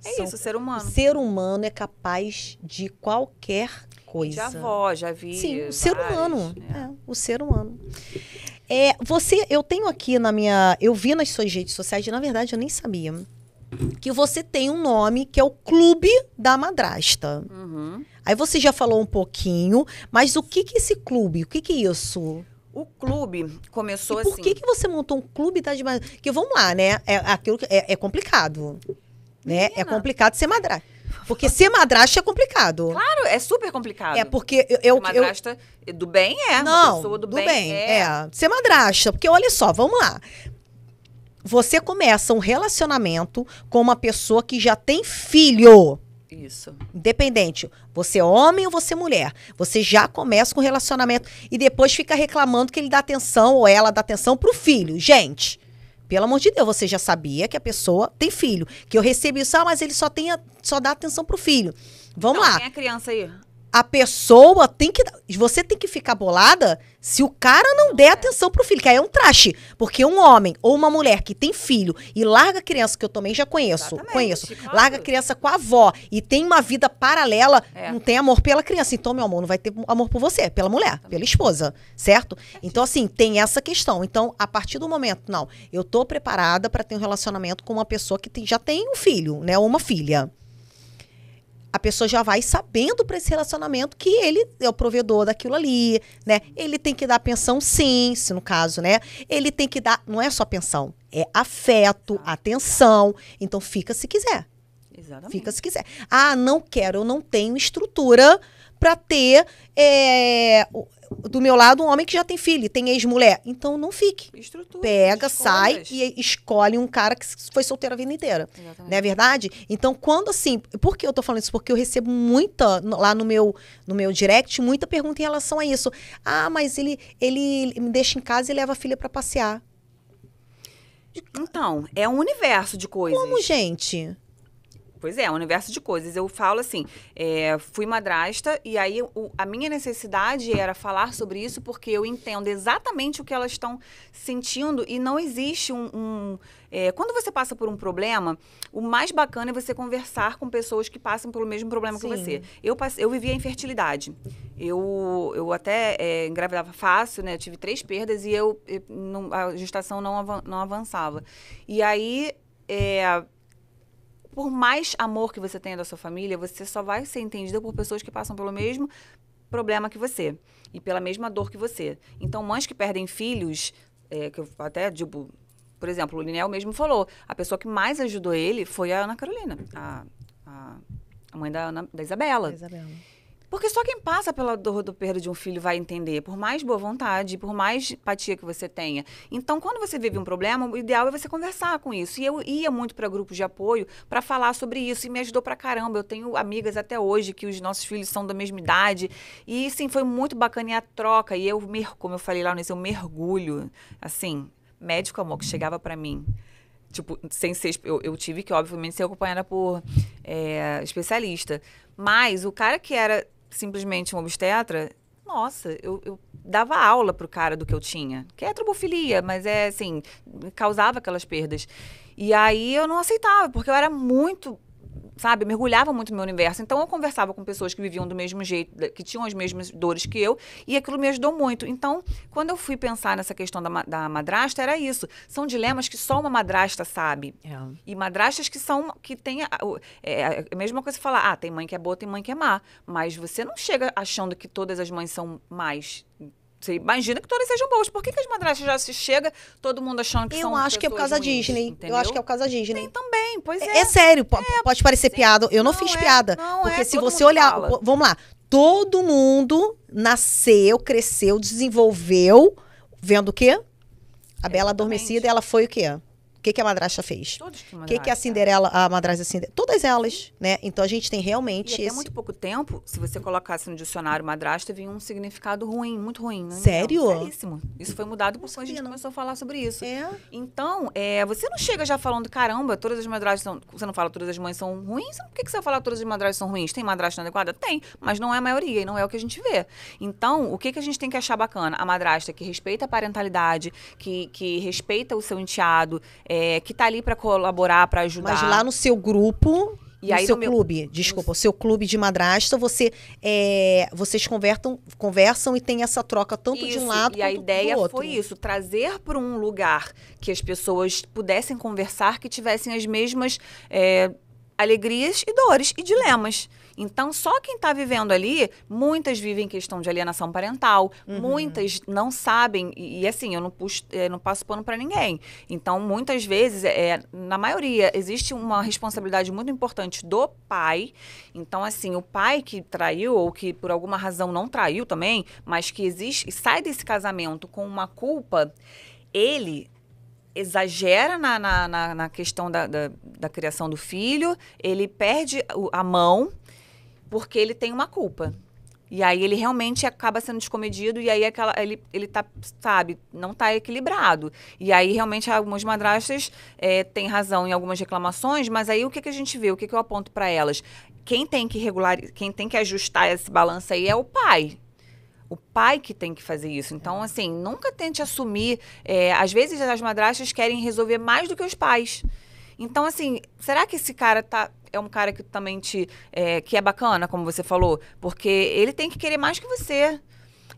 A: É São, isso, ser humano. O ser humano é capaz de qualquer coisa. Já avó, já vi. Sim, o ser humano. Né? É, o ser humano. É, você, eu tenho aqui na minha. Eu vi nas suas redes sociais, e na verdade eu nem sabia. Que você tem um nome que é o Clube da Madrasta. Uhum. Aí você já falou um pouquinho, mas o que, que é esse clube? O que, que é isso? O clube começou e por assim. Por que, que você montou um clube das madrastas? Porque vamos lá, né? É, aquilo é, é complicado né? É complicado ser madrasta. Porque ser madrasta é complicado. Claro, é super complicado. É porque eu. eu madrasta eu... do bem é. Não, pessoa do, do bem, bem é. é. Ser madrasta. Porque olha só, vamos lá. Você começa um relacionamento com uma pessoa que já tem filho. Isso. Independente, você é homem ou você é mulher, você já começa com relacionamento e depois fica reclamando que ele dá atenção ou ela dá atenção pro filho. Gente, pelo amor de Deus, você já sabia que a pessoa tem filho. Que eu recebi isso, ah, mas ele só, tem a, só dá atenção pro filho. Vamos então, lá. Quem
B: é criança aí?
A: a pessoa tem que. Você tem que ficar bolada se o cara não der atenção pro filho, que aí é um traste. Porque um homem ou uma mulher que tem filho e larga a criança, que eu também já conheço, Exatamente, conheço, claro. larga a criança com a avó e tem uma vida paralela, é. não tem amor pela criança. Então, meu amor, não vai ter amor por você, pela mulher, pela esposa, certo? Então, assim, tem essa questão. Então, a partir do momento, não, eu tô preparada para ter um relacionamento com uma pessoa que tem, já tem um filho, né? Ou uma filha a pessoa já vai sabendo para esse relacionamento que ele é o provedor daquilo ali, né? Ele tem que dar pensão sim, se no caso, né? Ele tem que dar, não é só pensão, é afeto, atenção. Então fica se quiser. Exatamente. Fica se quiser. Ah, não quero, eu não tenho estrutura para ter é, do meu lado um homem que já tem filho, tem ex-mulher. Então não fique. Estrutura, Pega, sai e escolhe um cara que foi solteiro a vida inteira. Exatamente. Não é verdade? Então, quando assim. Por que eu tô falando isso? Porque eu recebo muita, lá no meu, no meu direct, muita pergunta em relação a isso. Ah, mas ele, ele me deixa em casa e leva a filha para passear. Então, é um universo de coisas. Como, gente?
B: Pois é, é, um universo de coisas. Eu falo assim, é, fui madrasta e aí o, a minha necessidade era falar sobre isso porque eu entendo exatamente o que elas estão sentindo e não existe um... um é, quando você passa por um problema, o mais bacana é você conversar com pessoas que passam pelo mesmo problema Sim. que você. Eu, eu vivi a infertilidade. Eu, eu até é, engravidava fácil, né? Eu tive três perdas e eu, eu não, a gestação não, av não avançava. E aí... É, por mais amor que você tenha da sua família, você só vai ser entendido por pessoas que passam pelo mesmo problema que você e pela mesma dor que você. Então, mães que perdem filhos, é, que eu até digo, por exemplo, o Linel mesmo falou, a pessoa que mais ajudou ele foi a Ana Carolina, a, a, a mãe da, Ana, da Isabela. Isabela. Porque só quem passa pela dor do perda de um filho vai entender, por mais boa vontade, por mais empatia que você tenha. Então, quando você vive um problema, o ideal é você conversar com isso. E eu ia muito para grupos de apoio para falar sobre isso e me ajudou para caramba. Eu tenho amigas até hoje que os nossos filhos são da mesma idade. E sim, foi muito bacana e a troca. E eu, como eu falei lá no início, eu mergulho. Assim, médico amor que chegava para mim tipo, sem ser. Eu, eu, tive que, obviamente, ser acompanhada por é, especialista. Mas o cara que era simplesmente um obstetra, nossa, eu, eu dava aula pro cara do que eu tinha. Que é trobofilia, mas é assim, causava aquelas perdas. E aí eu não aceitava, porque eu era muito sabe, mergulhava muito no meu universo. Então eu conversava com pessoas que viviam do mesmo jeito, que tinham as mesmas dores que eu, e aquilo me ajudou muito. Então, quando eu fui pensar nessa questão da, da madrasta, era isso. São dilemas que só uma madrasta sabe. É. E madrastas que são, que tem, é, é, é, a mesma coisa falar, ah, tem mãe que é boa, tem mãe que é má. Mas você não chega achando que todas as mães são mais você imagina que todas sejam boas. Por que, que as madrastas já se chega todo mundo achando que eu são Eu acho que é por causa da Disney. Entendeu? Eu acho que é
A: por causa da Disney. Tem também, pois é. É, é sério, é, pode parecer sim. piada. Eu não, não fiz é, piada. Não porque é, se você olhar, fala. vamos lá, todo mundo nasceu, cresceu, desenvolveu vendo o quê? A Bela Adormecida, ela foi o quê? que, que a madrasta fez? que madrasta. O que, que a Cinderela, a madrasta Cinderela, todas elas, né? Então a gente tem realmente. E até esse... muito
B: pouco tempo, se você colocasse no dicionário madrasta, vinha um significado ruim, muito ruim. Né? Sério? Então, seríssimo. Isso foi mudado por quando a gente começou a falar sobre isso. É. Então, é, você não chega já falando, caramba, todas as madrastas são. Você não fala todas as mães são ruins? Então por que, que você fala todas as madrastas são ruins? Tem madrasta inadequada? Tem, mas não é a maioria e não é o que a gente vê. Então, o que, que a gente tem que achar bacana? A madrasta que respeita a parentalidade, que, que respeita o seu enteado, é, é, que tá ali para colaborar, para ajudar. Mas lá no seu
A: grupo, e no seu no clube, meu... desculpa, o seu clube de madrasta, você, é, vocês conversam e tem essa troca tanto isso, de um lado quanto do outro. E a ideia foi isso,
B: trazer para um lugar que as pessoas pudessem conversar, que tivessem as mesmas é, alegrias e dores e dilemas. Então, só quem está vivendo ali, muitas vivem questão de alienação parental, uhum. muitas não sabem, e, e, assim, eu não, puxo, é, não passo pano para ninguém. Então, muitas vezes, é, é, na maioria, existe uma responsabilidade muito importante do pai. Então, assim, o pai que traiu, ou que por alguma razão não traiu também, mas que existe, sai desse casamento com uma culpa, ele exagera na, na, na, na questão da, da, da, criação do filho, ele perde a mão porque ele tem uma culpa. E aí ele realmente acaba sendo descomedido e aí aquela, ele, ele tá, sabe, não está equilibrado. E aí realmente algumas madrastas é, têm razão em algumas reclamações, mas aí o que, que a gente vê, o que, que eu aponto para elas? Quem tem que regular, quem tem que ajustar esse balanço aí é o pai. O pai que tem que fazer isso. Então, assim, nunca tente assumir. É, às vezes as madrastas querem resolver mais do que os pais. Então, assim, será que esse cara tá, é um cara que também te. É, que é bacana, como você falou? Porque ele tem que querer mais que você.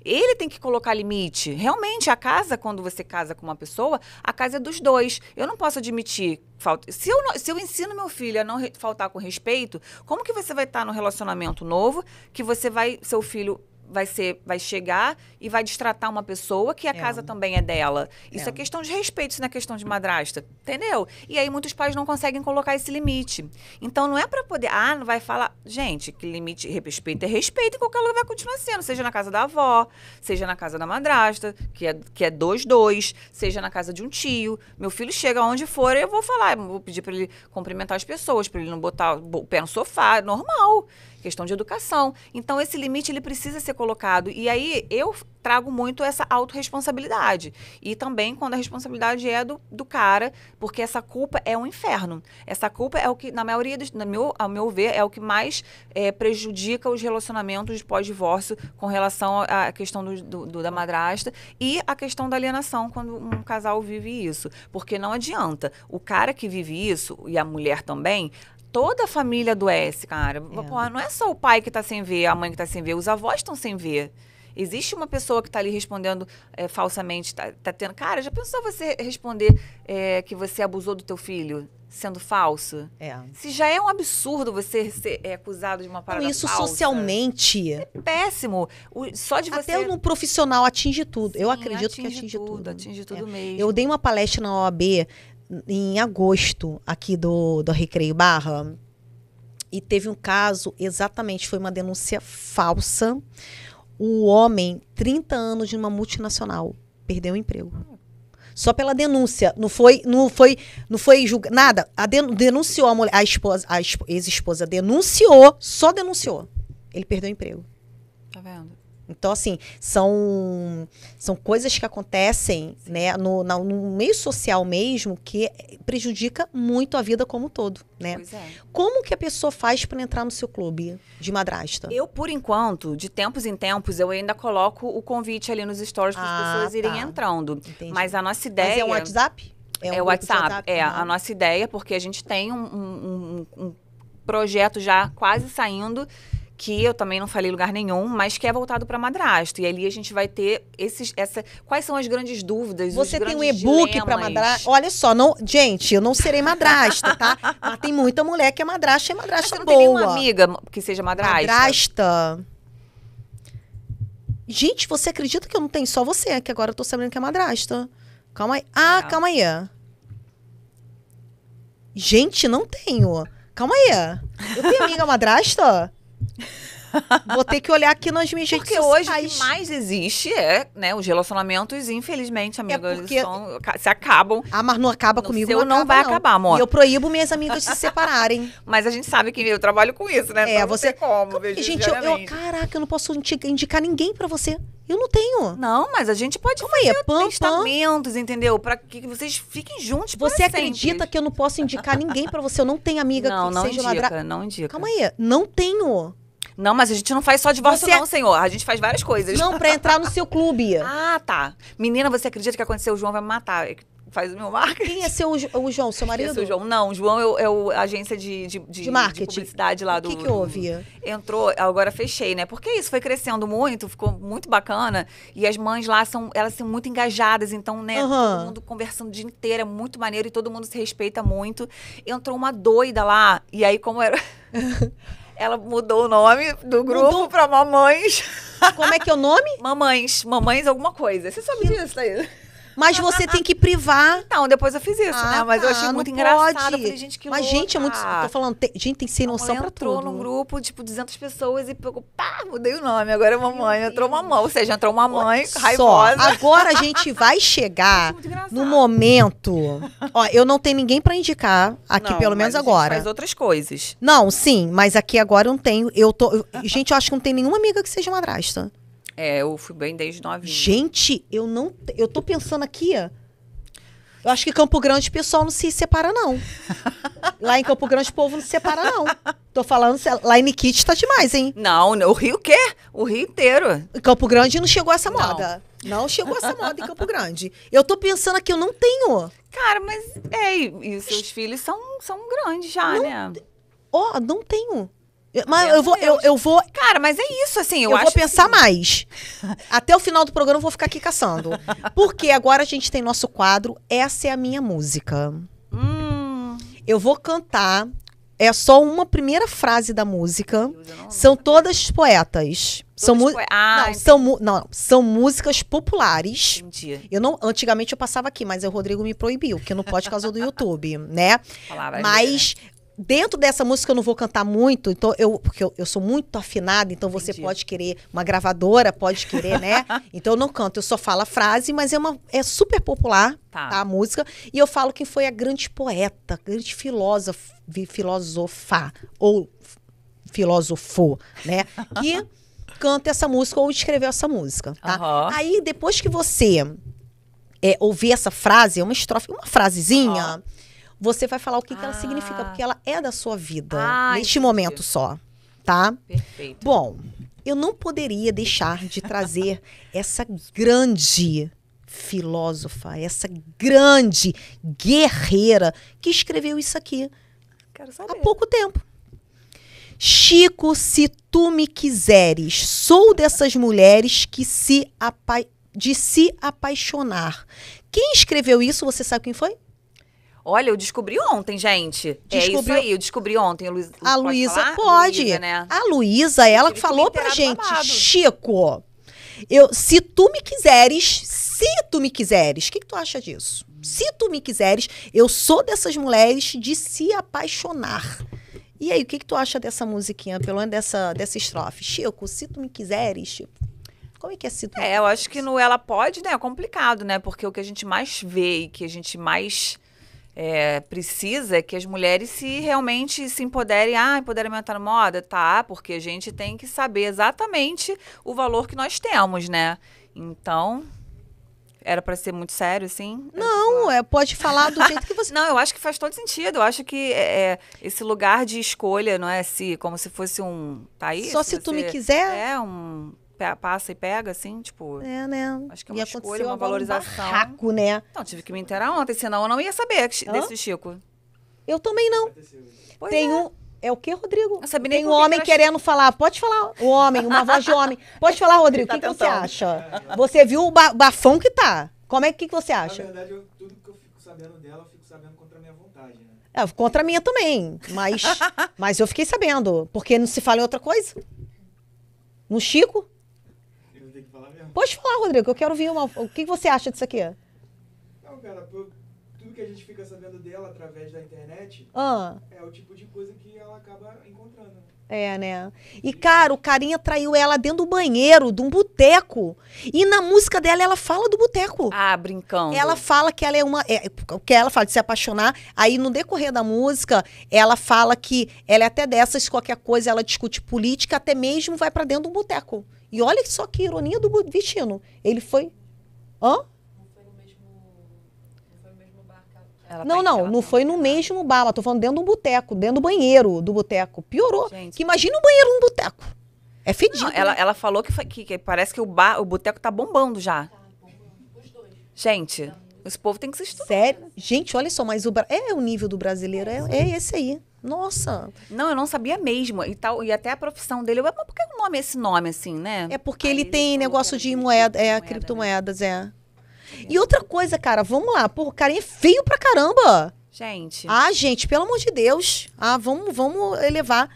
B: Ele tem que colocar limite. Realmente, a casa, quando você casa com uma pessoa, a casa é dos dois. Eu não posso admitir falta. Se eu, não, se eu ensino meu filho a não faltar com respeito, como que você vai estar no relacionamento novo que você vai, seu filho vai ser, vai chegar e vai destratar uma pessoa que a é. casa também é dela. Isso é. é. questão de respeito, isso não é questão de madrasta, entendeu? E aí muitos pais não conseguem colocar esse limite. Então não é para poder, ah, não vai falar, gente, que limite, respeito é respeito e qualquer lugar vai continuar sendo, seja na casa da avó, seja na casa da madrasta, que é que é dois dois, seja na casa de um tio. Meu filho chega onde for, eu vou falar, eu vou pedir para ele cumprimentar as pessoas, para ele não botar o pé no sofá, é normal questão de educação. Então, esse limite ele precisa ser colocado. E aí eu trago muito essa autorresponsabilidade. E também quando a responsabilidade é do, do cara, porque essa culpa é um inferno. Essa culpa é o que, na maioria dos, no meu, ao meu ver, é o que mais é, prejudica os relacionamentos pós-divórcio com relação à questão do, do, do, da madrasta e a questão da alienação quando um casal vive isso. Porque não adianta. O cara que vive isso, e a mulher também, toda a família adoece, cara. É. não é só o pai que está sem ver, a mãe que está sem ver, os avós estão sem ver. Existe uma pessoa que está ali respondendo é, falsamente, está tá tendo. Cara, já pensou você responder é, que você abusou do teu filho? Sendo falso? É. Se já é um absurdo você ser eh, acusado de uma parada Isso falsa,
A: socialmente. É péssimo. O, só de você. Até um profissional atinge tudo. Sim, eu acredito atinge que atinge tudo. tudo. Atinge tudo é. mesmo. Eu dei uma palestra na OAB em agosto aqui do, do Recreio Barra. E teve um caso, exatamente, foi uma denúncia falsa. O homem, 30 anos de uma multinacional, perdeu o emprego. Só pela denúncia. Não foi, não foi, não foi julga, nada. A denunciou a mulher, a esposa, a ex-esposa denunciou, só denunciou. Ele perdeu o emprego. Tá vendo? Então, assim, são, são coisas que acontecem né, no, na, no meio social mesmo que prejudica muito a vida como um todo. Né? É. Como que a pessoa faz para entrar no seu clube de madrasta?
B: Eu, por enquanto, de tempos em tempos, eu ainda coloco o convite ali nos stories para as ah, pessoas irem tá. entrando. Entendi. Mas a nossa ideia. Mas é um WhatsApp? É, um é o WhatsApp. WhatsApp. É, não. a nossa ideia, porque a gente tem um, um, um projeto já quase saindo que eu também não falei lugar nenhum, mas que é voltado para madrasto. E ali a gente vai ter esses,
A: essa, quais são as grandes dúvidas. Você tem um e-book para madrasto. Olha só, não, gente, eu não serei madrasta, tá? mas tem muita mulher que é madrasta e é madrasta mas boa. não tem nenhuma amiga que seja madrasta? Madrasta. Gente, você acredita que eu não tenho só você, que agora eu tô sabendo que é madrasta. Calma aí. Ah, é. calma aí. Gente, não tenho. Calma aí. Eu tenho amiga madrasta? Vou ter que olhar aqui nas minhas redes Porque hoje o que mais existe é, né, os
B: relacionamentos, infelizmente, amigas, é se acabam. Ah, mas não acaba no comigo, seu não, não vai não. acabar, amor. E eu proíbo minhas amigas de se separarem. mas a gente sabe que eu trabalho com isso, né? É, você como, Gente, eu, eu,
A: caraca, eu não posso indicar ninguém para você. Eu não tenho. Não, mas a gente pode Como fazer é? testamentos, entendeu? Para
B: que vocês fiquem juntos. Você acredita sempre. que
A: eu não posso indicar ninguém para você? Eu não tenho amiga não, que não seja indica, Não indica. Calma aí, não tenho.
B: Não, mas a gente não faz só divórcio, você... É não, senhor. A gente faz várias coisas. Não, pra
A: entrar no seu clube. ah,
B: tá. Menina, você acredita que aconteceu? O João vai me matar. É faz o meu marketing.
A: Quem é seu, o João, seu é marido? é o João?
B: Não, o João é, é a agência de, de, de, de marketing. De publicidade lá do. O que, que houve? Entrou, agora fechei, né? Porque isso foi crescendo muito, ficou muito bacana. E as mães lá são, elas são muito engajadas, então, né? Uhum. Todo mundo conversando o dia inteiro, é muito maneiro e todo mundo se respeita muito. Entrou uma doida lá, e aí, como era. Ela mudou o nome do grupo mudou. pra Mamães. Como é que é o nome? Mamães. Mamães alguma coisa. Você sabe disso, Thaís?
A: Mas você tem que privar. Então, depois eu fiz isso, né? ah, né? Mas eu tá, achei muito engraçado. Falei, gente, que Mas, louca. gente, é muito. Tô falando, tem, gente, tem que ser noção pra tudo. entrou num grupo, tipo, 200
B: pessoas e pegou, pá, mudei o nome. Agora é mamãe. Entrou mamãe. Ou seja, entrou uma mãe Só. raivosa. Agora a
A: gente vai chegar no momento. Ó, eu não tenho ninguém pra indicar aqui, não, pelo menos agora. Faz outras coisas. Não, sim, mas aqui agora eu não tenho. Eu tô. Eu, gente, eu acho que não tem nenhuma amiga que seja madrasta.
B: É, eu fui bem desde novinha.
A: Gente, eu não. Eu tô pensando aqui, ó. Eu acho que Campo Grande o pessoal não se separa, não. lá em Campo Grande o povo não se separa, não. Tô falando, lá em Nikit tá demais, hein? Não, o Rio o quê? O Rio inteiro. Em Campo Grande não chegou a essa moda. Não. não chegou a essa moda em Campo Grande. Eu tô pensando aqui, eu não tenho. Cara, mas é, e os
B: seus filhos são, são grandes já, não, né?
A: Ó, não tenho mas eu vou, eu, eu, vou. Cara, mas é isso, assim. Eu, eu vou pensar que... mais. Até o final do programa eu vou ficar aqui caçando. Porque agora a gente tem nosso quadro. Essa é a minha música. Hum. Eu vou cantar. É só uma primeira frase da música. são todas poetas. são, mu... ah, não, são mu... não, são músicas populares. Entendi. Eu não, antigamente eu passava aqui, mas o Rodrigo me proibiu, que não pode causa do YouTube, né? Palavra mas né? dentro dessa música eu não vou cantar muito, então eu, porque eu, eu sou muito afinada, então Entendi. você pode querer, uma gravadora pode querer, né? então eu não canto, eu só falo a frase, mas é, uma, é super popular tá. Tá, a música. E eu falo quem foi a grande poeta, grande filósofa, filosofa, ou filósofo, né? Que canta essa música ou escreveu essa música, tá? Uhum. Aí depois que você é, ouvir essa frase, é uma estrofe, uma frasezinha. Uhum você vai falar o que, ah. que ela significa, ah. porque ela é da sua vida, ah, neste entendi. momento só, tá? Perfeito. Bom, eu não poderia deixar de trazer essa grande filósofa, essa grande guerreira que escreveu isso aqui há pouco tempo. Chico, se tu me quiseres, sou dessas mulheres que se apa de se apaixonar. Quem escreveu isso, você sabe quem foi? Olha, eu descobri ontem, gente. Descobriu... É isso aí, eu descobri ontem. Luiz, a Luísa pode. pode. né? A Luísa, ela que falou pra gente, babado. Chico, eu, se tu me quiseres, se tu me quiseres, o que, que tu acha disso? Se tu me quiseres, eu sou dessas mulheres de se apaixonar. E aí, o que, que tu acha dessa musiquinha, pelo menos dessa, dessa estrofe? Chico, se tu me quiseres, Chico, como é que é se tu
B: É, eu acho que no Ela Pode, né, é complicado, né? Porque o que a gente mais vê e que a gente mais é, precisa é que as mulheres se uhum. realmente se empoderem. Ah, empoderamento tá na moda? Tá, porque a gente tem que saber exatamente o valor que nós temos, né? Então, era para ser muito sério, assim? Não, é, pode falar do jeito que você. não, eu acho que faz todo sentido. Eu acho que é, é, esse lugar de escolha, não é? Se, como se fosse um. país tá Só se, se tu me quiser. É, um passa e pega, assim, tipo. É, né? Acho que é uma e escolha, uma valorização. Um barraco, né? Então, tive que me inteirar ontem, senão eu não ia saber Hã? desse Chico.
A: Eu também não. Pois Tem é. um. É o que, Rodrigo? Tem um homem que querendo falar. Pode falar, o homem, uma voz de homem. Pode falar, Rodrigo, o tá que, que, você acha? Você viu o ba bafão que tá. Como é que, que você acha? Na verdade, eu, tudo que eu fico sabendo dela, eu fico sabendo contra a minha vontade, né? É, contra a minha também. Mas, mas eu fiquei sabendo. Porque não se fala em outra coisa. No Chico? Pode falar, Rodrigo, eu quero ouvir uma... o que você acha disso aqui. Não, cara, tudo que a gente fica sabendo dela através da internet ah. é o tipo de coisa que ela acaba encontrando. É, né? E, cara, o carinha traiu ela dentro do banheiro, de um boteco. E na música dela, ela fala do boteco. Ah, brincando. Ela fala que ela é uma. É, que ela fala de se apaixonar. Aí, no decorrer da música, ela fala que ela é até dessas, qualquer coisa, ela discute política, até mesmo vai para dentro de um boteco. E olha só que ironia do Vitino. Ele foi. Hã? Ela não, tá não, não tá foi no mesmo bar, mas tô falando dentro do um boteco, dentro do banheiro do boteco. Piorou. Gente. Que imagina um banheiro num boteco.
B: É fedido. Não, ela, né? ela falou que, foi, que, que, parece que o bar, o boteco tá bombando já. Tá bombando. Gente, esse povo tem que se
A: estudar. Sério? Né? Gente, olha só, mas o é, o nível do
B: brasileiro é, é esse aí. Nossa! Não, eu não sabia mesmo. E, tal, e até a profissão dele. Eu,
A: mas por que o nome é esse nome, assim, né? É porque ele, tem é negócio de moeda, é, moeda, criptomoedas, né? é. E outra coisa, cara, vamos lá. Pô, o cara é feio pra caramba.
B: Gente. Ah,
A: gente, pelo amor de Deus. Ah, vamos, vamos elevar.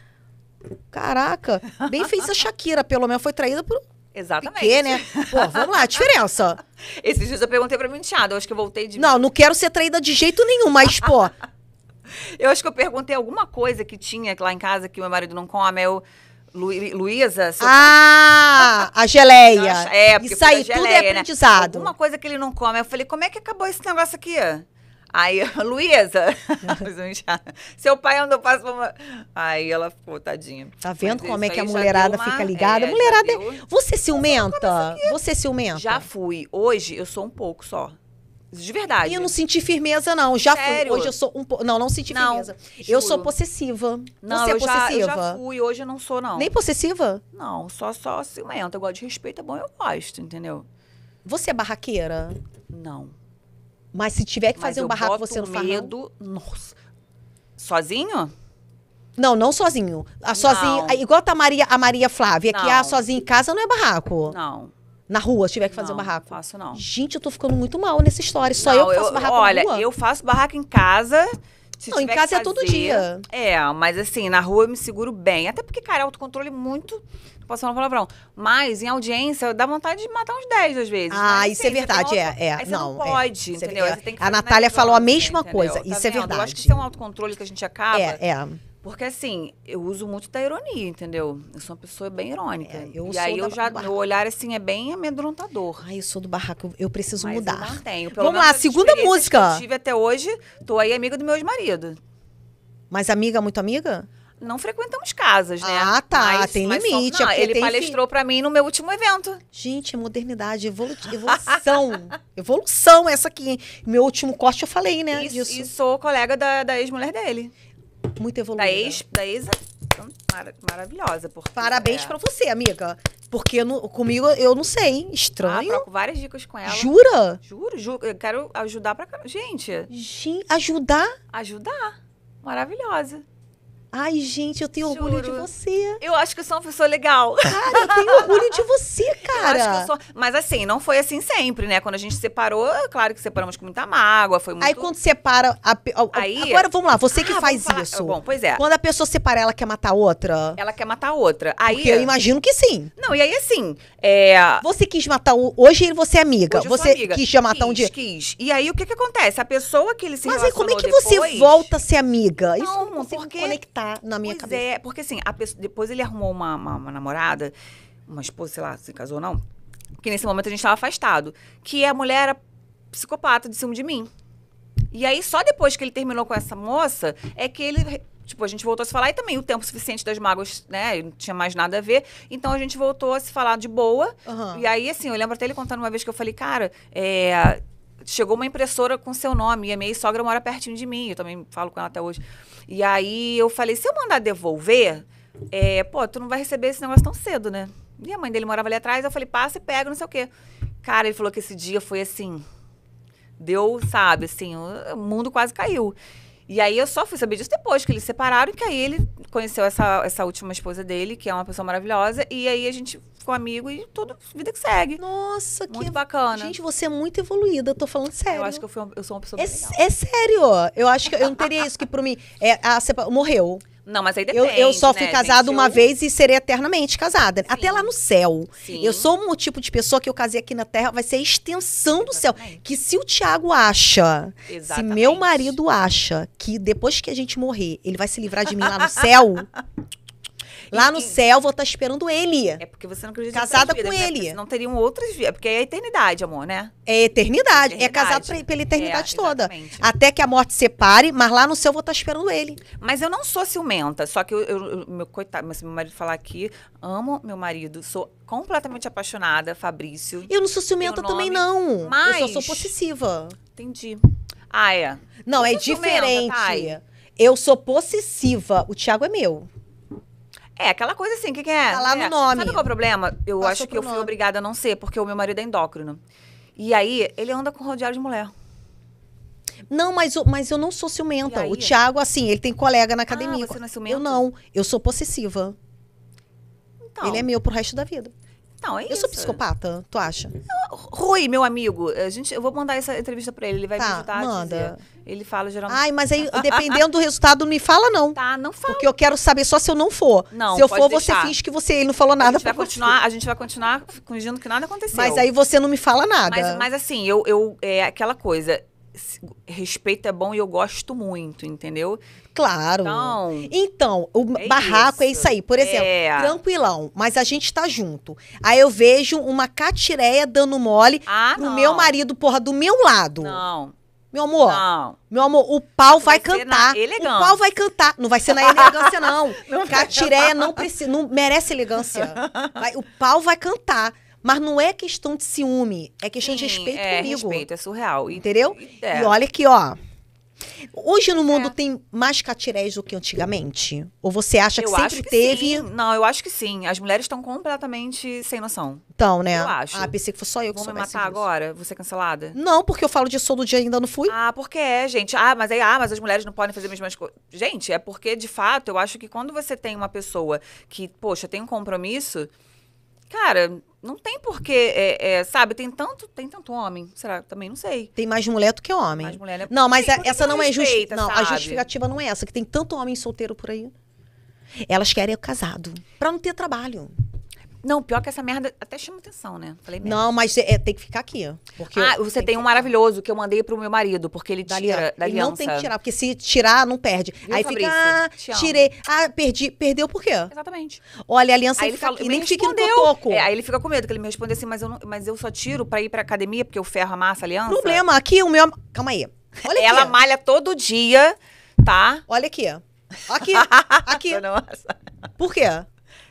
A: Caraca, bem fez a Shakira, pelo menos foi traída por.
B: Exatamente. Piquet, né? Pô, vamos lá, a
A: diferença.
B: Esses dias eu perguntei pra mim, enteada, eu acho que eu voltei de. Não,
A: não quero ser traída de jeito nenhum, mas, pô,
B: eu acho que eu perguntei alguma coisa que tinha lá em casa que meu marido não come. Eu. Luísa. Ah, a geleia. é, porque Isso aí, geleia, tudo é né? aprendizado. Né? Uma coisa que ele não come. Eu falei, como é que acabou esse negócio aqui? Aí, Luísa, seu pai andou passando. Uma... Aí ela ficou, tadinha. Tá vendo Mas como é que a mulherada uma... fica ligada? É,
A: mulherada, é... você ciumenta? É você ciumenta? Já fui. Hoje eu sou um pouco só. De verdade. E eu não senti firmeza, não. Já Sério? fui. Hoje eu sou um po... Não, não senti firmeza. Eu sou possessiva. Não, Você é eu possessiva? Já, eu já
B: fui, hoje eu não sou, não. Nem possessiva? Não, só, só ciumenta. Eu gosto de respeito, é bom, eu gosto, entendeu? Você é
A: barraqueira? Não. Mas se tiver que fazer Mas um barraco, você não faz. medo, farrão? nossa.
B: Sozinho?
A: Não, não sozinho. A ah, sozinho não. Ah, igual tá a Maria, a Maria Flávia, ah, não. que a sozinha em casa não é barraco. Não na rua, se tiver que fazer não, um barraco. Não faço, não. Gente, eu tô ficando muito mal nessa história. Só não, eu que faço eu, barraco olha, na rua. Olha, eu
B: faço barraco em casa. Se não, em casa fazer, é todo dia. É, mas assim, na rua eu me seguro bem. Até porque, cara, é autocontrole muito. Não posso falar um palavrão. Mas em audiência dá vontade de matar uns 10 às vezes. Ah, mas, isso é sim, é verdade. É, é. Aí não, não é. pode, é, entendeu? É, a Natália falou a mesma coisa. Tá isso tá é verdade. Eu acho que isso é um autocontrole que a gente acaba. É, é. Porque assim, eu uso muito da ironia, entendeu? Eu sou uma pessoa bem irônica. É, eu e aí eu já, meu olhar assim é bem amedrontador. Ai, eu sou do barraco, eu
A: preciso Mas mudar. Eu
B: mantenho. Pelo Vamos lá, segunda música. Que eu tive até hoje, tô aí amiga do meu ex-marido.
A: Mas amiga, muito amiga?
B: não frequentamos
A: casas, né? Ah, tá. Mas, tem mas limite. Só, é não, é ele palestrou para mim no meu último evento. Gente, é modernidade, evolu evolução. evolução essa aqui, Meu último corte eu falei, né? E, disso. e sou colega da, da ex-mulher dele. Muito evoluída. Da ex, da ex então, Mar
B: maravilhosa. Porque,
A: Parabéns é. pra você, amiga. Porque no, comigo eu não sei, hein? Ah, Estranho. Ah, troco várias dicas com ela. Jura?
B: Juro, juro. Eu quero ajudar pra caramba. Gente.
A: Gente, ajudar?
B: Ajudar. Maravilhosa. Ai, gente, eu tenho Juro. orgulho de você. Eu acho que eu sou uma pessoa legal. Cara, eu tenho orgulho de você, cara. Eu acho que eu sou... Mas assim, não foi assim sempre, né? Quando a gente separou, claro que separamos com muita mágoa, foi muito... Aí quando separa... A... Aí... Agora, vamos
A: lá, você ah, que ah, faz isso. Bom, pois é. Quando a pessoa separa, ela quer matar outra? Ela
B: quer matar outra. Aí... Porque eu imagino que sim. Não, e aí assim...
A: É... Você quis matar... O... Hoje você é amiga. Hoje você amiga. quis já matar quis, um dia. Quis, E aí o que que acontece? A pessoa que ele se Mas aí como é que depois... você volta a ser amiga? Não,
B: isso não porque... conectar tá na minha pois cabeça. é, porque assim, pessoa, depois ele arrumou uma, uma, uma, namorada, uma esposa, sei lá, se casou ou não, que nesse momento a gente estava afastado, que a mulher era psicopata de cima de mim. E aí, só depois que ele terminou com essa moça, é que ele tipo, a gente voltou a se falar e também o tempo suficiente das mágoas, né? Não tinha mais nada a ver. Então a gente voltou a se falar de boa. Uhum. E aí, assim, eu lembro até ele contando uma vez que eu falei, cara, é... Chegou uma impressora com seu nome e a minha sogra mora pertinho de mim, eu também falo com ela até hoje. E aí eu falei, se eu mandar devolver, é, pô, tu não vai receber esse negócio tão cedo, né? E a mãe dele morava ali atrás, eu falei, passa e pega, não sei o quê. Cara, ele falou que esse dia foi assim. Deu, sabe, assim, o mundo quase caiu. E aí eu só fui saber disso depois que eles separaram e que aí ele conheceu essa, essa última esposa dele, que é uma pessoa maravilhosa, e aí a gente ficou amigo e tudo, vida que segue. Nossa, muito que bacana. Gente,
A: você é muito evoluída, eu tô falando sério. Eu acho que eu, fui uma, eu sou uma pessoa é, legal. É sério. Eu acho que eu não teria isso que para mim é ah, a, a, morreu.
B: Não, mas aí depende. Eu, eu só fui né? casada uma
A: vez e serei eternamente casada. Sim. Até lá no céu. Sim. Eu sou um tipo de pessoa que eu casei aqui na terra, vai ser a extensão do Exatamente. céu. Que se o Tiago acha, Exatamente. se meu marido acha que depois que a gente morrer, ele vai se livrar de mim lá no céu. Lá e no céu, vou estar tá esperando ele. É porque
B: você não acredita Casada vidas, com né? ele. Não teriam outras vidas. É porque é a eternidade, amor, né?
A: É eternidade. É eternidade. É casado pra, pela eternidade é, toda. Exatamente. Até que a morte separe, mas lá no céu vou estar tá esperando ele.
B: Mas eu não sou ciumenta. Só que eu, eu meu coitado, meu marido falar aqui, amo meu marido, sou completamente apaixonada, Fabrício. Eu não sou ciumenta nome, também, não. Mas... Eu só sou possessiva. Entendi.
A: Ah, é. Não, eu é, é diferente. Ciumenta, tá? Eu sou possessiva. O Thiago é meu.
B: É, aquela coisa assim, o que, que, é? Tá lá né? no nome. Sabe qual é o problema? Eu Passou acho que eu nome. fui obrigada a não ser, porque o meu marido é endócrino. E aí, ele anda com rodeado de mulher.
A: Não, mas, mas eu não sou ciumenta. O Thiago, assim, ele tem colega na ah, academia. Ah, você não é ciumenta? Eu não. Eu sou possessiva. Então, ele é meu pro resto da vida. Não, é eu isso. sou psicopata, tu acha? Rui, meu amigo,
B: a gente, eu vou mandar essa entrevista pra ele, ele vai tá, me ajudar manda. Ele fala geralmente. Ai, mas aí, dependendo do
A: resultado, não me fala, não. Tá, não fala. Porque eu quero saber só se eu não for. Não, se eu for, deixar. você finge que você ele não falou nada. A gente, vai continuar,
B: você. a gente vai continuar fingindo que nada aconteceu. Mas aí você
A: não me fala nada. Mas, mas
B: assim, eu, eu é aquela coisa respeito é bom e eu gosto muito, entendeu?
A: Claro. Então, então o é barraco isso. é isso aí. Por exemplo, é. tranquilão, mas a gente tá junto. Aí eu vejo uma catireia dando mole ah, não. meu marido, porra, do meu lado. Não. Meu amor, não. meu amor, o pau vai, vai cantar. O pau vai cantar. Não vai ser na elegância, não. não Catireia não, precisa, não merece elegância. Vai, o pau vai cantar. Mas não é questão de ciúme, é questão Sim, de respeito é, comigo. Respeito, é surreal. entendeu? E, é. e olha aqui, ó. Hoje no mundo é. tem mais catirés do que antigamente? Ou você acha que eu sempre que teve? Sim.
B: Não, eu acho que sim. As mulheres estão completamente sem noção.
A: Então, né? Eu acho. Ah, pensei que foi só eu que Vão me matar
B: agora? Você cancelada? Não, porque eu falo disso todo dia e ainda não fui. Ah, porque é, gente. Ah, mas aí, ah, mas as mulheres não podem fazer as mesmas coisas. Gente, é porque, de fato, eu acho que quando você tem uma pessoa que, poxa, tem um compromisso, cara, não tem porquê, é, é, sabe? Tem tanto, tem tanto homem,
A: será? Também não sei. Tem mais mulher do que homem. Mais mulher, né? Não, mas é, essa não, é não é justificativa. Não, sabe? a justificativa não é essa, que tem tanto homem solteiro por aí. Elas querem o casado, para não ter trabalho. Não, pior que essa merda até chama atenção, né? Falei, merda. Não, mas é, é, tem que ficar aqui. Porque
B: ah, você tem, tem um maravilhoso que eu mandei pro meu marido, porque ele tira da aliança. não tem que tirar,
A: porque se tirar, não perde. Viu, aí Fabrício? fica, ah, tirei. Ah, perdi. Perdeu por quê? Exatamente. Olha, a aliança aí ele fica, falou, e nem fica no
B: cotoco. É, aí ele fica com medo, que ele me responde assim, mas eu, não, mas eu só tiro pra ir pra academia, porque eu ferro a massa a aliança. Problema,
A: aqui o meu... Calma aí. Olha aqui. Ela
B: malha todo dia, tá?
A: Olha aqui. Aqui. Aqui. Nossa. Por quê?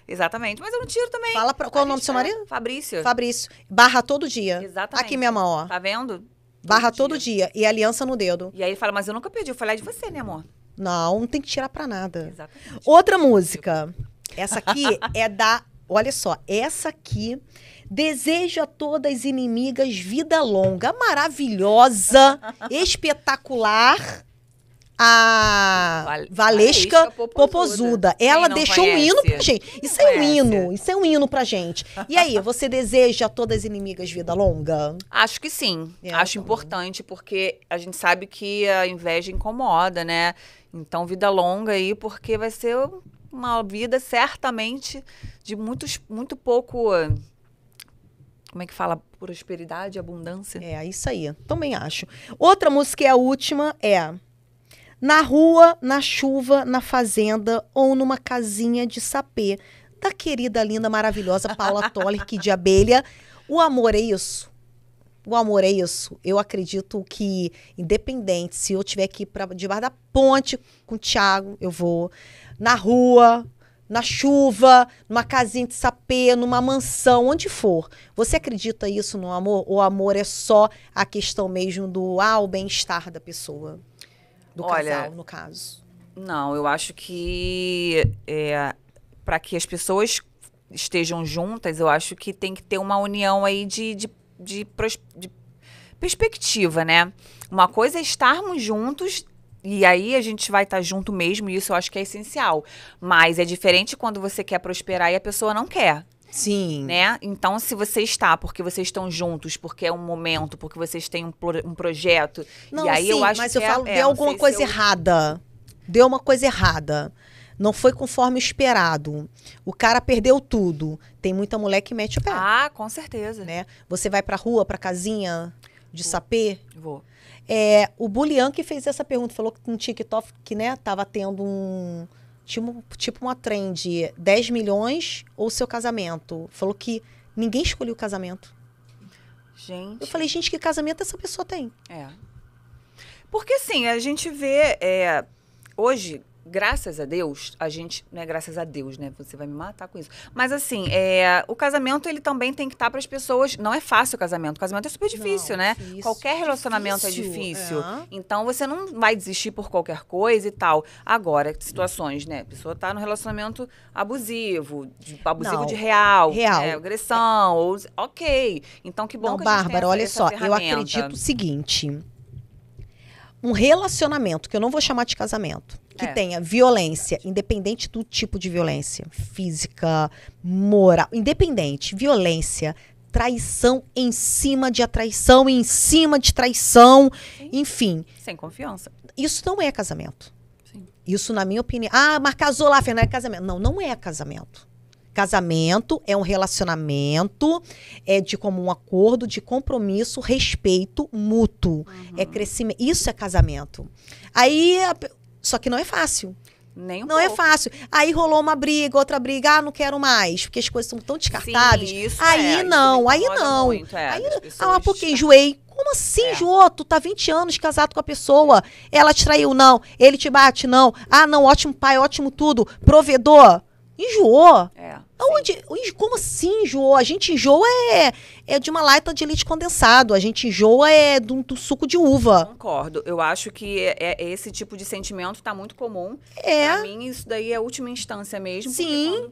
A: Exatamente. Mas eu não tiro também. Fala pra, qual o nome do seu marido? Né? Fabrício. Fabrício. Barra todo dia. Exatamente. Aqui, minha mão, ó. Tá vendo? Barra todo dia. E aliança no dedo. E aí ele
B: fala, mas eu nunca perdi. Eu falei, é de você, né, amor?
A: Não, não tem que tirar pra nada. Exatamente. Outra música. Essa aqui é da. Olha só, essa aqui. Desejo a todas inimigas vida longa, maravilhosa, espetacular a Valesca, Popozuda. Ela deixou conhece? um hino pra gente. Isso é um hino, isso é um hino pra gente. E aí, você deseja a todas as inimigas vida longa?
B: Acho que sim. É, acho então. importante, porque a gente sabe que a inveja incomoda, né? Então, vida longa aí, porque vai ser uma vida certamente de
A: muitos, muito pouco como é que fala? Prosperidade, abundância. É, isso aí. Também acho. Outra música, e é a última, é na rua, na chuva, na fazenda ou numa casinha de sapê da querida, linda, maravilhosa Paula Toller, que de abelha. O amor é isso? O amor é isso. Eu acredito que, independente, se eu tiver aqui para debaixo da ponte com o Thiago, eu vou. Na rua, na chuva, numa casinha de sapê, numa mansão, onde for. Você acredita isso no amor? O amor é só a questão mesmo do ah, o bem-estar da pessoa? Do Olha, no caso.
B: Não, eu acho que é, para que as pessoas estejam juntas, eu acho que tem que ter uma união aí de, de, de, pros, de perspectiva, né? Uma coisa é estarmos juntos e aí a gente vai estar tá junto mesmo, e isso eu acho que é essencial. Mas é diferente quando você quer prosperar e a pessoa não quer. Sim. Né? Então, se você está, porque vocês estão juntos, porque é um momento, porque vocês têm um, pro, um projeto. Não, e aí sim, eu acho mas que eu é, falo, é, deu alguma coisa eu...
A: errada. Deu uma coisa errada. Não foi conforme esperado. O cara perdeu tudo. Tem muita mulher que mete o pé. Ah, com certeza. Né? Você vai pra rua, pra casinha de Vou. sapê? Vou. É, o Bulian que fez essa pergunta, falou que no TikTok, que, né, tava tendo um tipo, tipo uma trend, 10 milhões ou seu casamento. Falou que ninguém escolheu o casamento. Gente. Eu falei, gente, que casamento essa pessoa tem? É.
B: Porque assim, a gente vê é, hoje graças a Deus, a gente. Não é graças a Deus, né? Você vai me matar com isso. Mas assim, é, o casamento ele também tem que estar tá para as pessoas. Não é fácil o casamento. O casamento é super difícil, não, né? Difícil, qualquer relacionamento é difícil, é difícil. É. Então você não vai desistir por qualquer coisa e tal. Agora, situações, né? A pessoa tá no relacionamento abusivo, de, abusivo não, de real, real. É, agressão, ou, ok. Então que bom não, que Bárbara, olha essa, essa só, eu acredito o
A: seguinte um relacionamento, que eu não vou chamar de casamento, que é. tenha violência, independente do tipo de violência, física, moral, independente, violência, traição em cima de traição, em cima de traição, Sim. enfim.
B: Sem confiança.
A: Isso não é casamento. Sim. Isso, na minha opinião. Ah, mas casou lá, Fernanda, é casamento. Não, não é casamento. Casamento é um relacionamento é de comum acordo, de compromisso, respeito mútuo. É uhum. É crescimento. Isso é casamento. Aí, só que não é fácil. Nem um não é pouco. é fácil. Aí rolou uma briga, outra briga, ah, não quero mais, porque as coisas são tão descartáveis. Sim, isso aí é, não, isso aí não. Muito, é, aí, ah, porque enjoei. Como assim, é. João? Tu tá 20 anos casado com a pessoa. Ela te traiu, não. Ele te bate, não. Ah, não, ótimo pai, ótimo tudo. Provedor, Enjoou? É. Aonde, como assim enjoou? A gente enjoa é, é de uma laita de leite condensado. A gente enjoa é do, do suco de uva.
B: Concordo. Eu acho que é, é esse tipo de sentimento está muito comum. É. Pra mim, isso daí é a última instância mesmo. Sim.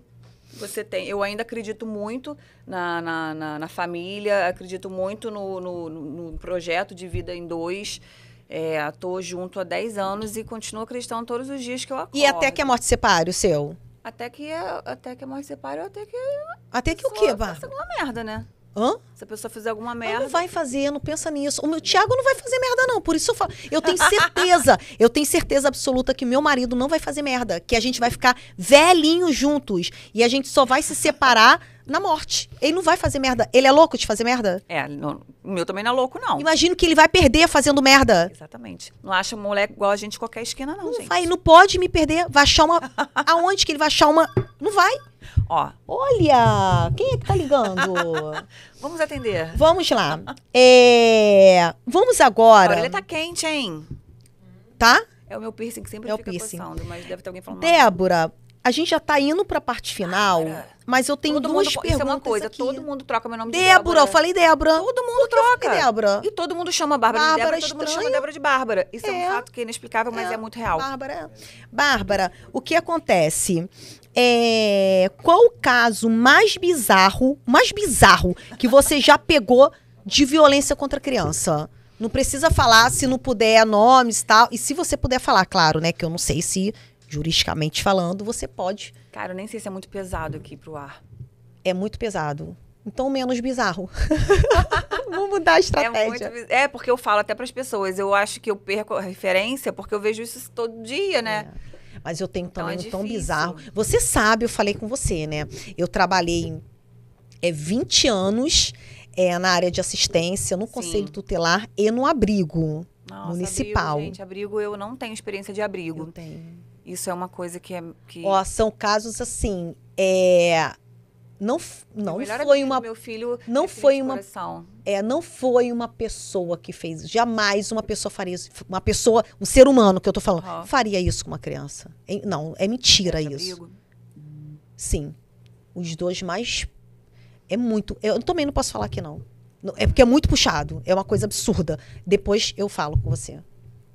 B: Você tem. Eu ainda acredito muito na, na, na, na família, acredito muito no, no, no projeto de vida em dois. É, tô junto há 10 anos e continuo acreditando todos os dias que eu acordo. E até que a
A: morte separe o seu?
B: Até que, até que a morte separe, até que.
A: Até que o quê, Bárbara? Faça
B: alguma merda, né? Hã? Se a pessoa fizer alguma merda. não vai
A: fazer, não pensa nisso. O meu Tiago não vai fazer merda, não. Por isso eu falo. Eu tenho certeza, eu tenho certeza absoluta que meu marido não vai fazer merda. Que a gente vai ficar velhinho juntos. E a gente só vai se separar na morte. Ele não vai fazer merda. Ele é louco de fazer merda?
B: É, o meu também não é louco, não.
A: Imagino que ele vai perder fazendo merda.
B: Exatamente. Não acha um moleque igual a gente em qualquer esquina, não, não gente.
A: Vai, não pode me perder. Vai achar uma. Aonde que ele vai achar uma. Não vai. Ó. Olha! Quem é que tá ligando? vamos atender. Vamos lá. É... Vamos agora. Olha, ele tá
B: quente, hein? Tá? É o meu piercing que sempre é fica o piercing. Passando, mas deve ter alguém falando.
A: Débora, a gente já está indo para a parte final, Cara, mas eu tenho duas mundo, perguntas. Isso é uma
B: coisa, aqui. todo mundo troca meu nome de Débora. eu falei Débora.
A: Todo mundo troca. Débora. E
B: todo mundo chama Bárbara, Bárbara de Débora, estranho. todo mundo chama Débora de Bárbara. Isso é, é um fato que é inexplicável, mas é, é muito real. Bárbara. É.
A: Bárbara, o que acontece? É, qual o caso mais bizarro, mais bizarro que você já pegou de violência contra criança? Não precisa falar se não puder nomes e tal. E se você puder falar, claro, né? Que eu não sei se juridicamente falando, você pode. Cara, eu nem sei se é muito pesado aqui pro ar. É muito pesado. Então, menos bizarro. Vamos mudar a estratégia. É, muito,
B: é porque eu falo até para as pessoas. Eu acho que eu perco a referência porque eu vejo isso todo dia, né?
A: É. Mas eu tenho então, também é um tão bizarro. Você sabe, eu falei com você, né? Eu trabalhei é, 20 anos é, na área de assistência, no Sim. conselho tutelar e no abrigo Nossa, municipal. Abrigo, gente,
B: abrigo eu não tenho experiência de abrigo. Eu tenho. Isso é uma coisa que é. Que... Ó, são casos
A: assim. É, não não foi uma meu filho não é foi uma é não foi uma pessoa que fez jamais uma pessoa faria uma pessoa um ser humano que eu tô falando uhum. faria isso com uma criança é, não é mentira é isso abrigo. sim os dois mais é muito eu também não posso falar aqui não é porque é muito puxado é uma coisa absurda depois eu falo com você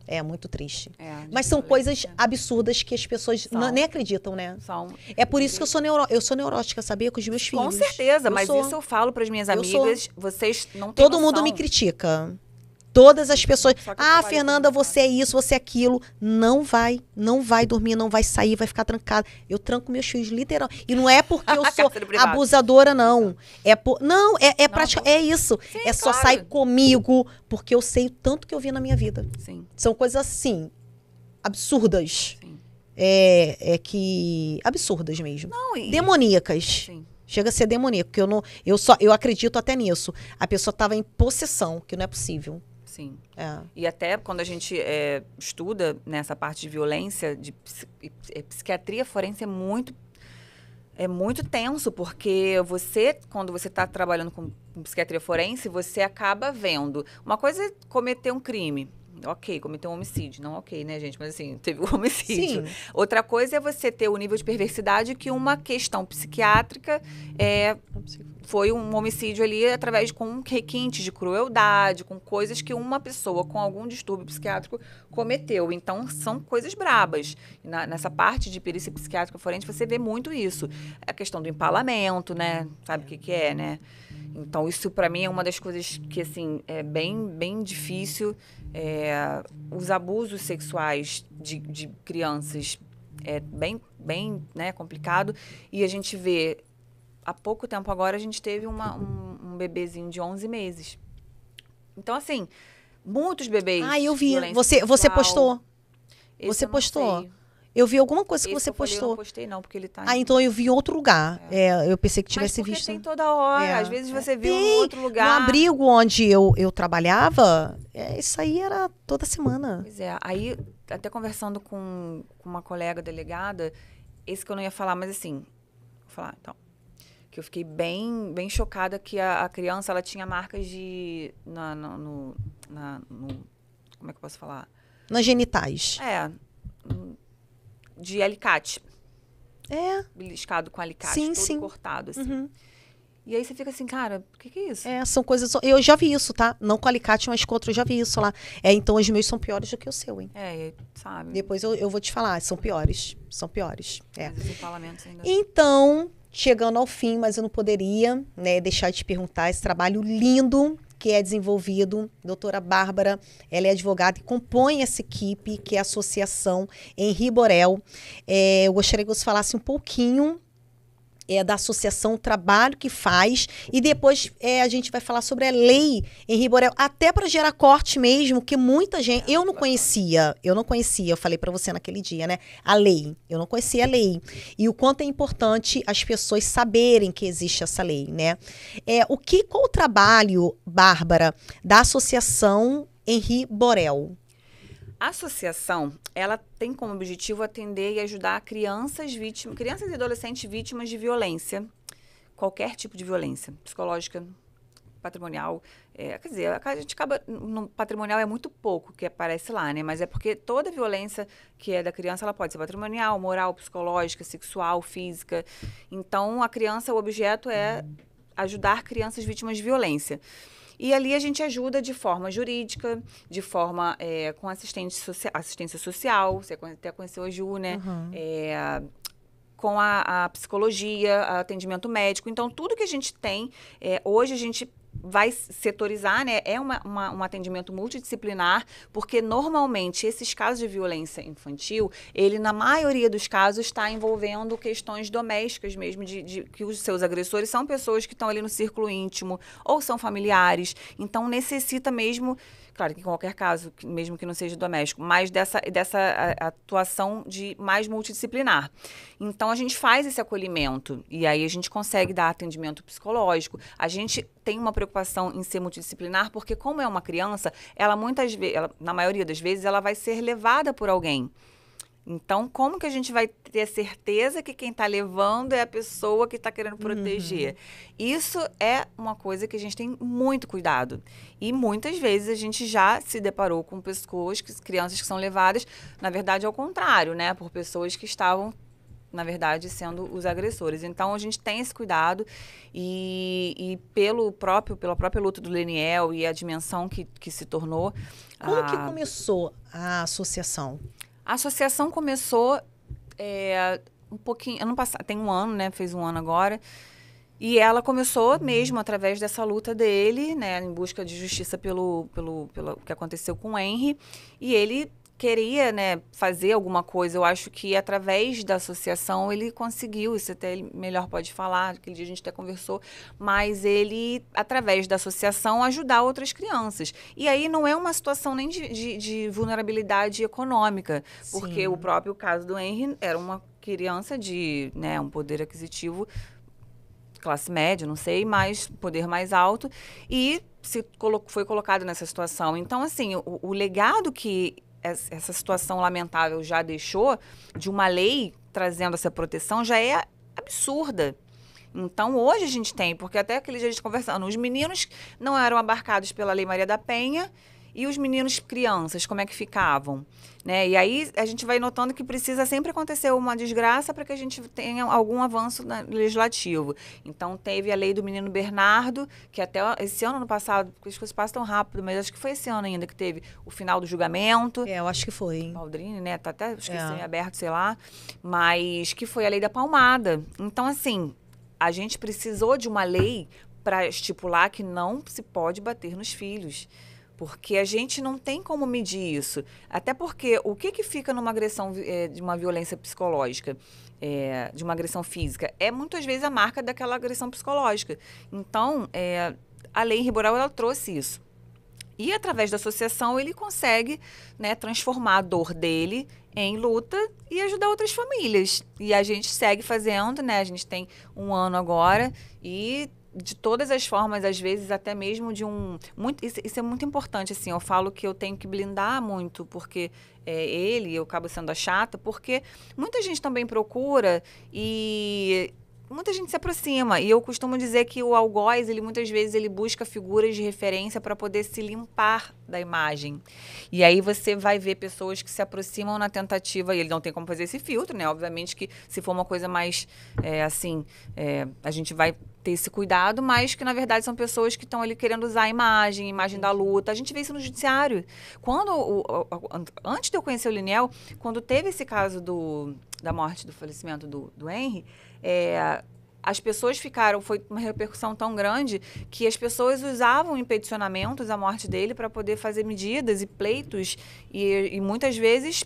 A: é muito triste. É, Mas são coisas é. absurdas que as pessoas são, nem acreditam, né? São. É por isso que eu sou, neuro, eu sou neurótica, sabia? Com os meus filhos. Com certeza, eu mas sou. isso eu
B: falo para as minhas eu amigas. Sou. Vocês não têm Todo noção. mundo me
A: critica todas as pessoas. Ah, Fernanda, você é isso, você é aquilo. Não vai, não vai dormir, não vai sair, vai ficar trancada. Eu tranco meus filhos, literal. E não é porque eu sou abusadora, não. Então. É por, não, é, é, prática, é isso. Sim, é só claro. sair comigo, porque eu sei o tanto que eu vi na minha vida. Sim. São coisas assim, absurdas. Sim. É, é que. absurdas mesmo. Não, e... Demoníacas. Sim. Chega a ser demoníaco, eu não, eu só, eu acredito até nisso. A pessoa estava em possessão, que não é possível.
B: Sim. É. E até quando a gente é, estuda nessa né, parte de violência, de ps é, psiquiatria forense é muito é muito tenso, porque você, quando você está trabalhando com, com, psiquiatria forense, você acaba vendo. Uma coisa é cometer um crime. Ok, cometer um homicídio. Não ok, né, gente? Mas assim, teve um homicídio. Sim. Outra coisa é você ter o nível de perversidade que uma questão psiquiátrica é. Um é foi um homicídio ali através com requintes de crueldade, com coisas que uma pessoa com algum distúrbio psiquiátrico cometeu. Então, são coisas brabas. Na, nessa parte de perícia psiquiátrica forense, você vê muito isso. A questão do empalamento, né? Sabe o que, que é, né? Então, isso para mim é uma das coisas que, assim, é bem, bem difícil. É, os abusos sexuais de, de crianças é bem, bem né, complicado. E a gente vê há pouco tempo agora a gente teve uma, um, um bebezinho de 11 meses. Então, assim, muitos bebês. Ah, eu vi. Você, você postou?
A: Esse você eu postou? Sei. Eu vi alguma coisa Esse que você eu postou.
B: Falei, eu não postei, não, porque ele tá. Ah, em... Ah,
A: então eu vi em outro lugar. É. é eu pensei que tivesse Mas visto. Tem toda hora. É. Às vezes
B: você vê viu tem. em outro lugar. No abrigo
A: onde eu, eu trabalhava, é, isso aí era toda semana. Pois
B: é. Aí, até conversando com, com uma colega delegada, esse que eu não ia falar, mas assim, vou falar, então que eu fiquei bem, bem chocada que a, a criança ela tinha marcas de na, na no, na, no como é que eu posso falar?
A: Nas genitais.
B: É, de alicate. É. Beliscado com alicate, sim, sim. cortado assim. Uhum. E aí você fica assim,
A: cara, o que, que, é isso? É, são coisas. Eu já vi isso, tá? Não com alicate, mas com outro, eu já vi isso lá. É, então os meus são piores do que o seu, hein? É, sabe. Depois eu, eu vou te falar, são piores. São piores. É.
B: Mas ainda...
A: Então, chegando ao fim, mas eu não poderia né, deixar de te perguntar esse trabalho lindo que é desenvolvido. Doutora Bárbara, ela é advogada e compõe essa equipe, que é a Associação Henri Borel. É, eu gostaria que você falasse um pouquinho é, da associação, o trabalho que faz. E depois é, a gente vai falar sobre a lei em Riborel, até para gerar corte mesmo, que muita gente. Eu não conhecia, eu não conhecia, eu falei para você naquele dia, né? A lei. Eu não conhecia a lei. E o quanto é importante as pessoas saberem que existe essa lei, né? É, o que, qual o trabalho, Bárbara, da associação Henri Borel?
B: A associação, ela tem como objetivo atender e ajudar crianças vítimas, crianças e adolescentes vítimas de violência, qualquer tipo de violência, psicológica, patrimonial. É, quer dizer, a gente acaba. No patrimonial é muito pouco que aparece lá, né? Mas é porque toda violência que é da criança, ela pode ser patrimonial, moral, psicológica, sexual, física. Então, a criança, o objeto é uhum. ajudar crianças vítimas de violência. E ali a gente ajuda de forma jurídica, de forma é, com socia assistência social, você até conheceu a Ju, né? Uhum. É, com a, a, psicologia, atendimento médico. Então, tudo que a gente tem, é, hoje a gente vai setorizar, né? É uma, uma, um atendimento multidisciplinar, porque normalmente esses casos de violência infantil, ele na maioria dos casos está envolvendo questões domésticas mesmo, de, de, que os seus agressores são pessoas que estão ali no círculo íntimo ou são familiares. Então necessita mesmo, claro que em qualquer caso, mesmo que não seja doméstico, mas dessa, dessa atuação de mais multidisciplinar. Então a gente faz esse acolhimento e aí a gente consegue dar atendimento psicológico. A gente tem uma preocupação preocupação em ser multidisciplinar, porque como é uma criança, ela muitas vezes, ela, na maioria das vezes, ela vai ser levada por alguém. Então, como que a gente vai ter certeza que quem está levando é a pessoa que está querendo proteger? Uhum. Isso é uma coisa que a gente tem muito cuidado. E muitas vezes a gente já se deparou com pessoas, que, crianças que são levadas, na verdade, ao contrário, né? Por pessoas que estavam na verdade, sendo os agressores. Então, a gente tem esse cuidado e, e pelo próprio, pela própria luta do Leniel e a dimensão que, que se tornou. Como a... que começou a associação? A associação começou é, um pouquinho, ano passado, tem um ano, né? Fez um ano agora. E ela começou uhum. mesmo através dessa luta dele, né, em busca de justiça pelo, pelo, pelo que aconteceu com o Henry. E ele queria né, fazer alguma coisa. Eu acho que através da associação ele conseguiu, isso até ele melhor pode falar, aquele dia a gente até conversou, mas ele, através da associação, ajudar outras crianças. E aí não é uma situação nem de, de, de vulnerabilidade econômica, Sim. porque o próprio caso do Henry era uma criança de né, um poder aquisitivo classe média, não sei, mas poder mais alto e se colo foi colocado nessa situação. Então, assim, o, o legado que essa situação lamentável já deixou, de uma lei trazendo essa proteção, já é absurda. Então, hoje a gente tem, porque até aquele dia a gente conversando, os meninos não eram abarcados pela Lei Maria da Penha, e os meninos crianças, como é que ficavam? Né? E aí a gente vai notando que precisa sempre acontecer uma desgraça para que a gente tenha algum avanço na, legislativo. Então teve a lei do menino Bernardo, que até esse ano, no passado, porque as coisas passam tão rápido, mas acho que foi esse ano ainda que teve o final do julgamento. É, eu acho que foi. Hein? Baldrini, né? Tá até esqueci, é. aberto, sei lá. Mas que foi a lei da palmada. Então, assim, a gente precisou de uma lei para estipular que não se pode bater nos filhos porque a gente não tem como medir isso. Até porque o que, que fica numa agressão é, de uma violência psicológica, é, de uma agressão física, é muitas vezes a marca daquela agressão psicológica. Então, é, a lei em Riboral ela trouxe isso. E através da associação ele consegue né, transformar a dor dele em luta e ajudar outras famílias. E a gente segue fazendo, né? A gente tem um ano agora e de todas as formas, às vezes até mesmo de um. Muito, isso, isso, é muito importante, assim. Eu falo que eu tenho que blindar muito, porque é, ele, eu acabo sendo a chata, porque muita gente também procura e muita gente se aproxima e eu costumo dizer que o algoz ele muitas vezes ele busca figuras de referência para poder se limpar da imagem e aí você vai ver pessoas que se aproximam na tentativa e ele não tem como fazer esse filtro né obviamente que se for uma coisa mais é, assim é, a gente vai ter esse cuidado mas que na verdade são pessoas que estão ali querendo usar a imagem a imagem da luta a gente vê isso no judiciário quando o, o, antes de eu conhecer o Liniel quando teve esse caso do da morte do falecimento do, do Henry é, as pessoas ficaram, foi uma repercussão tão grande que as pessoas usavam impedicionamentos à morte dele para poder fazer medidas e pleitos e, e, muitas vezes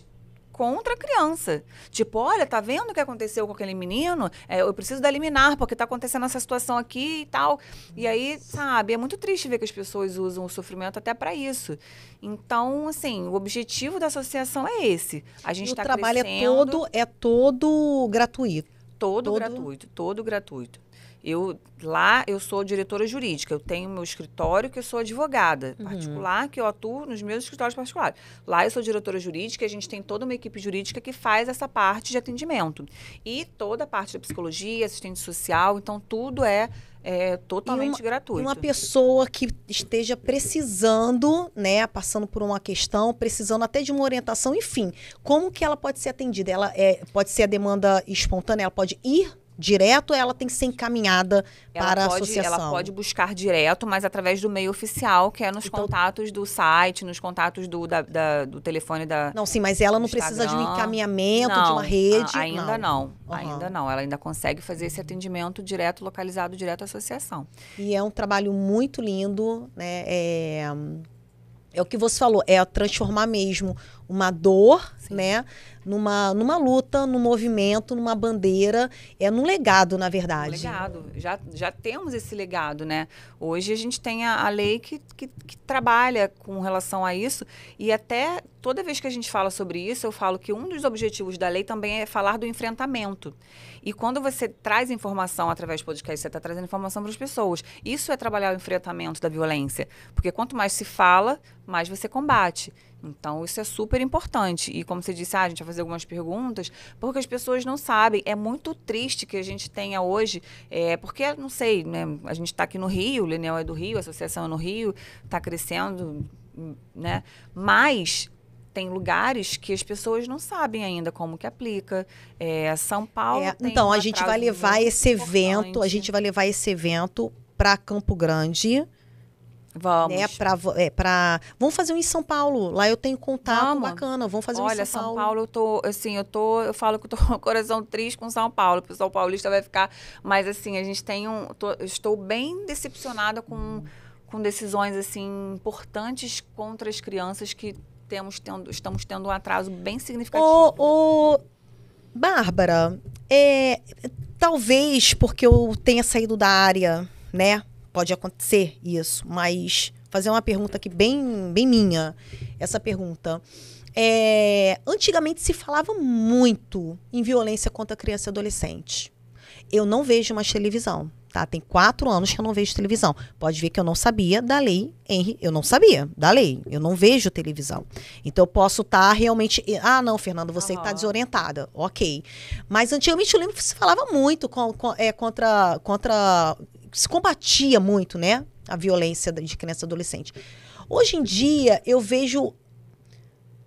B: contra a criança. Tipo, olha, tá vendo o que aconteceu com aquele menino? É, eu preciso da liminar porque tá acontecendo essa situação aqui e tal. E aí, sabe, é muito triste ver que as pessoas usam o sofrimento até para isso. Então, assim, o objetivo da associação é esse. A gente está crescendo. O tá trabalho é todo
A: é todo gratuito. Todo, todo gratuito, todo gratuito. Eu
B: lá eu sou diretora jurídica, eu tenho meu escritório que eu sou advogada uhum. particular, que eu atuo nos meus escritórios particulares. Lá eu sou diretora jurídica, a gente tem toda uma equipe jurídica que faz essa parte de atendimento. E toda a parte da psicologia, assistente social, então tudo é é totalmente e uma, gratuito. Uma
A: pessoa que esteja precisando, né, passando por uma questão, precisando até de uma orientação, enfim, como que ela pode ser atendida? Ela é, pode ser a demanda espontânea, ela pode ir direto, ela tem que ser encaminhada ela para pode, a associação. Ela pode
B: buscar direto, mas através do meio oficial, que é nos então, contatos do site, nos contatos do, da, da, do telefone da. Não, sim, mas ela não precisa de um encaminhamento, não, de uma rede. Ainda não, não. Uhum. ainda não. Ela ainda consegue fazer esse atendimento direto, localizado direto à
A: associação. E é um trabalho muito lindo, né? É, é o que você falou, é transformar mesmo uma dor, Sim. né? Numa, numa luta, num movimento, numa bandeira, é num legado, na verdade. Um legado.
B: Já, já temos esse legado, né? Hoje a gente tem a, a lei que, que, que trabalha com relação a isso e até toda vez que a gente fala sobre isso, eu falo que um dos objetivos da lei também é falar do enfrentamento. E quando você traz informação através do podcast, você está trazendo informação para as pessoas. Isso é trabalhar o enfrentamento da violência. Porque quanto mais se fala, mais você combate. Então, isso é super importante. E como você disse, ah, a gente vai fazer algumas perguntas, porque as pessoas não sabem. É muito triste que a gente tenha hoje, é, porque, não sei, né, a gente está aqui no Rio, o Lenel é do Rio, a associação é no Rio, está crescendo, né? Mas tem lugares que as pessoas não sabem ainda como que aplica. É, São Paulo. É, então, um a gente vai levar esse
A: evento, a gente vai levar esse evento para Campo Grande Vamos. Né, pra, é, pra... Vamos fazer um em São Paulo. Lá eu tenho contato Vamos. bacana. Vamos fazer Olha, um em São Paulo. Olha, São
B: Paulo, eu tô, assim, eu tô. Eu falo que eu tô com o coração triste com São Paulo, porque o São Paulista vai ficar. Mas assim, a gente tem um. Tô, estou bem decepcionada com, com decisões assim importantes contra as crianças que temos tendo, estamos tendo um atraso bem significativo.
A: Ô, ô Bárbara, é, talvez porque eu tenha saído da área, né? pode acontecer isso, mas fazer uma pergunta aqui bem, bem minha, essa pergunta. É, antigamente se falava muito em violência contra criança e adolescente. Eu não vejo mais televisão, tá? Tem quatro anos que eu não vejo televisão. Pode ver que eu não sabia da lei, Henry. Eu não sabia da lei. Eu não vejo televisão. Então eu posso estar tá realmente. Ah, não, Fernando, você está desorientada. Ok. Mas antigamente eu lembro que se falava muito com, com, é, contra, contra se combatia muito, né? A violência de criança e adolescente. Hoje em dia, eu vejo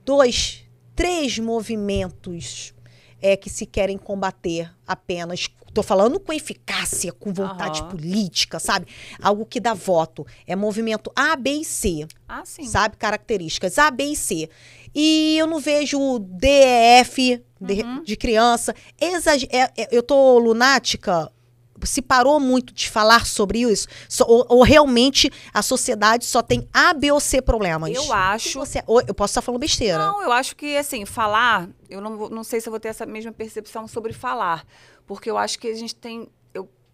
A: dois, três movimentos é, que se querem combater apenas. Estou falando com eficácia, com vontade uhum. política, sabe? Algo que dá voto. É movimento A, B e C. Ah, sim. Sabe? Características A, B e C. E eu não vejo D, E, F de, uhum. de criança. Exager... É, é, eu tô lunática se parou muito de falar sobre isso? So, ou, ou, realmente a sociedade só tem A, B ou C problemas? Eu acho. Você, eu posso estar falando besteira. Não,
B: eu acho que, assim, falar. Eu não, não sei se eu vou ter essa mesma percepção sobre falar. Porque eu acho que a gente tem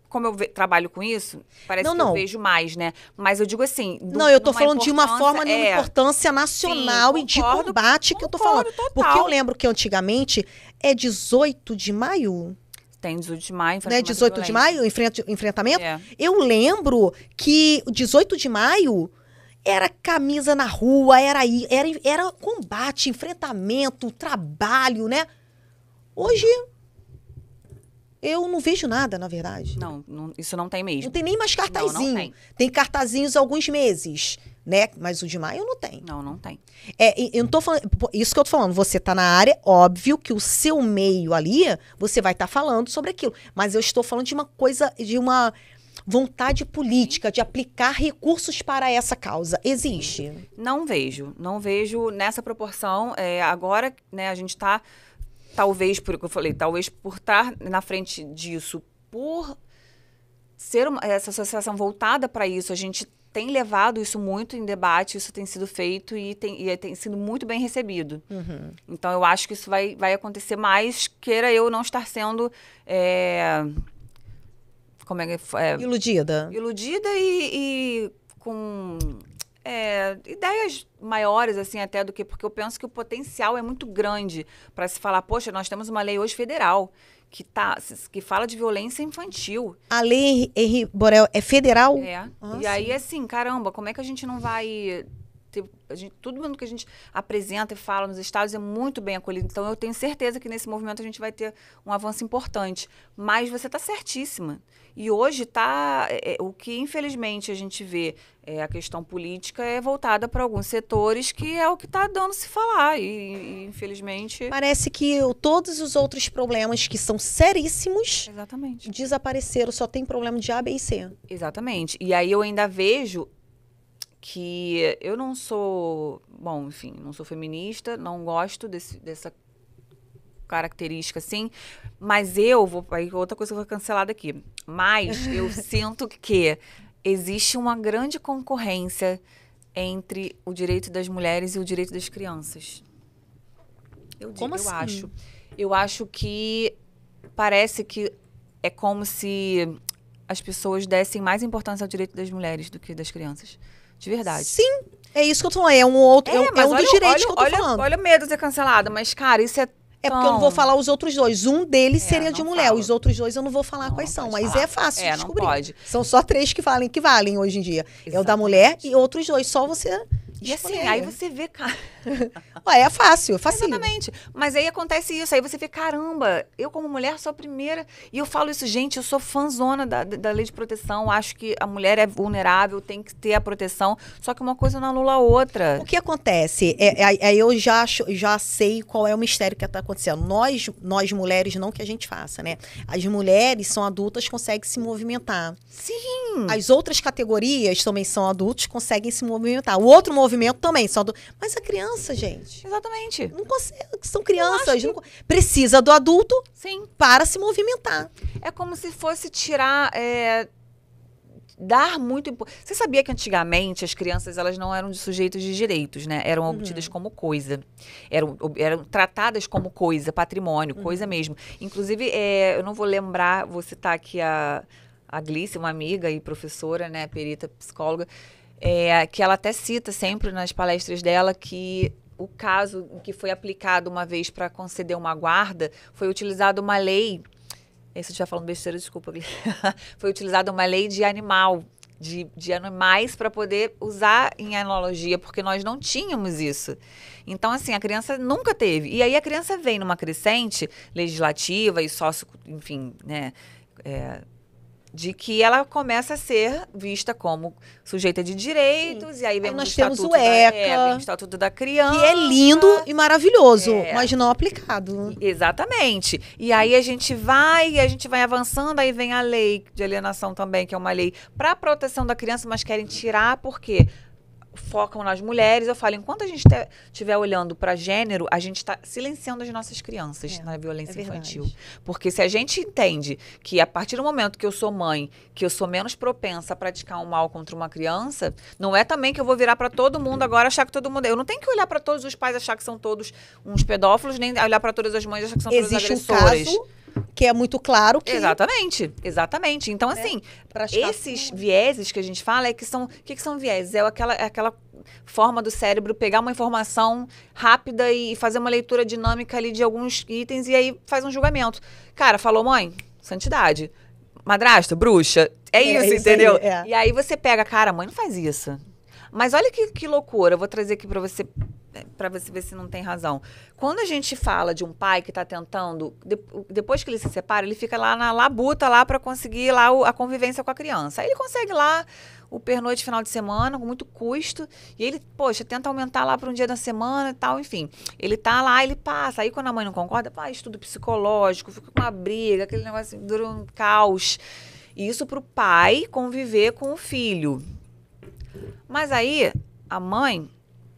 B: como eu trabalho com isso, parece não, que não. eu vejo mais, né? Mas eu digo assim. Do, não, eu tô falando de uma forma de é... importância
A: nacional Sim, concordo, e de combate concordo, que eu tô falando. Total. Porque eu lembro que antigamente é 18 de maio. Tem 18 de maio. Né, 18 de maio, enfrentamento. É. Eu lembro que 18 de maio era camisa na rua, era, era, era combate, enfrentamento, trabalho, né? Hoje eu não vejo nada, na verdade. Não, não isso não tem mesmo. Não tem nem mais cartazinho. Não, não tem. tem cartazinhos alguns meses né? Mas o de maio não tem. Não, não tem. É, eu não tô falando. Isso que eu tô falando, você tá na área, óbvio que o seu meio ali, você vai estar tá falando sobre aquilo. Mas eu estou falando de uma coisa, de uma vontade política de aplicar recursos para essa causa existe?
B: Não vejo, não vejo nessa proporção. É, agora, né, a gente está, talvez, por que eu falei, talvez por estar na frente disso, por ser uma, essa associação voltada para isso, a gente tem levado isso muito em debate, isso tem sido feito e tem, e é, tem sido muito bem recebido. Uhum. Então eu acho que isso vai, vai acontecer mais, queira eu não estar sendo. É, como é que é, é Iludida. Iludida e, e com é, ideias maiores, assim, até do que. Porque eu penso que o potencial é muito grande para se falar, poxa, nós temos uma lei hoje federal que, tá, que fala de violência infantil.
A: A lei Henri Borel é federal? É. Ah, e sim. aí,
B: assim, caramba, como é que a gente não vai Gente, todo mundo que a gente apresenta e fala nos estados é muito bem acolhido. Então, eu tenho certeza que nesse movimento a gente vai ter um avanço importante. Mas você está certíssima. E hoje está é, é, o que infelizmente a gente vê é, a questão política é voltada para alguns setores que é o que está dando se falar e, e, infelizmente parece
A: que todos os outros problemas que são seríssimos Exatamente. desapareceram só tem problema de A, B e C.
B: Exatamente. E aí eu ainda vejo que eu não sou, bom, enfim, não sou feminista, não gosto desse, dessa característica assim, mas eu vou, aí outra coisa que eu vou cancelar daqui. Mas eu sinto que existe uma grande concorrência entre o direito das mulheres e o direito das crianças.
A: Eu como assim? eu acho.
B: Eu acho que parece que é como se as pessoas dessem mais importância ao direito das mulheres do que das crianças. De verdade. Sim.
A: É isso que eu tô falando. É um outro.
B: É, é, é um dos direitos que eu tô olha, falando.
A: Olha o medo de ser cancelado, mas, cara, isso é. É porque eu não vou falar os outros dois. Um deles é, seria de mulher. Falo. Os outros dois eu não vou falar não, quais são. Mas falar. é fácil é, descobrir. Não pode. São só três que valem, que valem hoje em dia. Exatamente. É o da mulher e outros dois. Só você
B: e assim, aí né? você vê, cara.
A: Ué, é fácil, é fácil. Exatamente.
B: Mas aí acontece
A: isso, aí você vê, caramba,
B: eu como mulher sou a primeira. E eu falo isso, gente, eu sou fãzona da, da lei de proteção, acho que a mulher é vulnerável, tem que ter a proteção. Só que uma coisa não anula a outra. O
A: que acontece? É, é, é eu já, já sei qual é o mistério que está acontecendo. Nós, nós mulheres, não que a gente faça, né? As mulheres são adultas, conseguem se movimentar. Sim. As outras categorias também são adultos, conseguem se movimentar. O outro movimento também são do. Mas a é criança, gente. Exatamente. Não consegue. São crianças. Que... Não, precisa do adulto
B: Sim. para se movimentar. É como se fosse tirar. É dar muito Você sabia que antigamente as crianças elas não eram de sujeitos de direitos, né? Eram uhum. obtidas uhum. como coisa. Eram, eram tratadas como coisa, patrimônio, uhum. coisa mesmo. Inclusive, é, eu não vou lembrar, vou citar aqui a a Glice, uma amiga e professora, né, perita psicóloga, é, que ela até cita sempre nas palestras dela que o caso que foi aplicado uma vez para conceder uma guarda foi utilizada uma lei. isso eu estiver falando besteira, desculpa. foi utilizada uma lei de animal, de, de animais, para poder usar em analogia, porque nós não tínhamos isso. Então, assim, a criança nunca teve. E aí a criança vem numa crescente legislativa e sócio, enfim, né? É, de que ela começa a ser vista como sujeita de direitos, Sim. e aí vem aí nós o temos o ECA, da, é, o Estatuto da Criança. Que é lindo
A: e maravilhoso, é. mas não aplicado. Exatamente.
B: E aí a gente vai, a gente vai avançando, aí vem a lei de alienação também, que é uma lei para proteção da criança, mas querem tirar porque focam nas mulheres. Eu falo, enquanto a gente estiver olhando para gênero, a gente está silenciando as nossas crianças é, na violência é infantil. Porque se a gente entende que a partir do momento que eu sou mãe, que eu sou menos propensa a praticar um mal contra uma criança, não é também que eu vou virar para todo mundo agora achar que todo mundo. É, eu não tenho que olhar para todos os pais achar que são todos uns pedófilos, nem olhar para todas as mães achar que são todas agressoras. Um
A: caso que é muito claro que...
B: Exatamente, exatamente. Então, né? assim, esses assim. vieses que a gente fala é que são... O que, que são vieses? É aquela, é aquela forma do cérebro pegar uma informação rápida e fazer uma leitura dinâmica ali de alguns itens e aí faz um julgamento. Cara, falou mãe? Santidade. Madrasta, bruxa. É, é isso, isso, entendeu? Aí, é. E aí você pega, cara, mãe não faz isso. Mas olha que, que loucura, eu vou trazer aqui para você para você ver se não tem razão. Quando a gente fala de um pai que está tentando, de, depois que ele se separa, ele fica lá na labuta lá para conseguir lá o, a convivência com a criança. Aí ele consegue lá o pernoite final de semana com muito custo e ele, poxa, tenta aumentar lá para um dia da semana e tal, enfim. Ele tá lá, ele passa. Aí quando a mãe não concorda, pá, estudo psicológico, fica com uma briga, aquele negócio dura um caos. Isso para o pai conviver com o filho. Mas aí a mãe,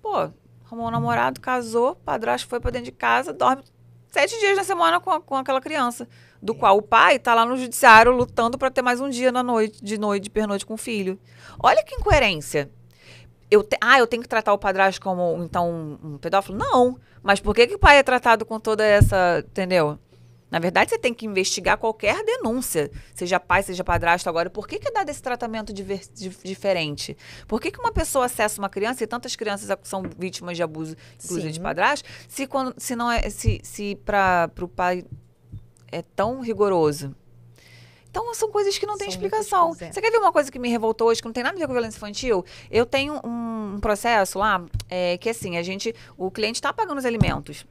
B: pô, arrumou um namorado, casou, padrasto foi para dentro de casa, dorme sete dias na semana com, a, com aquela criança, do é. qual o pai está lá no judiciário lutando para ter mais um dia na noite, de noite, de pernoite com o filho. Olha que incoerência. Eu te, ah, eu tenho que tratar o padrasto como então um pedófilo? Não. Mas por que, que o pai é tratado com toda essa, entendeu? Na verdade, você tem que investigar qualquer denúncia, seja pai, seja padrasto. Agora, por que, que dá desse tratamento diver, diferente? Por que, que uma pessoa acessa uma criança, e tantas crianças são vítimas de abuso, inclusive Sim. de padrasto, se, quando, se, não é, se, se para o pai é tão rigoroso? Então, são coisas que não têm explicação. É. Você quer ver uma coisa que me revoltou hoje, que não tem nada a ver com violência infantil? Eu tenho um processo lá é, que, assim, a gente... O cliente está pagando os alimentos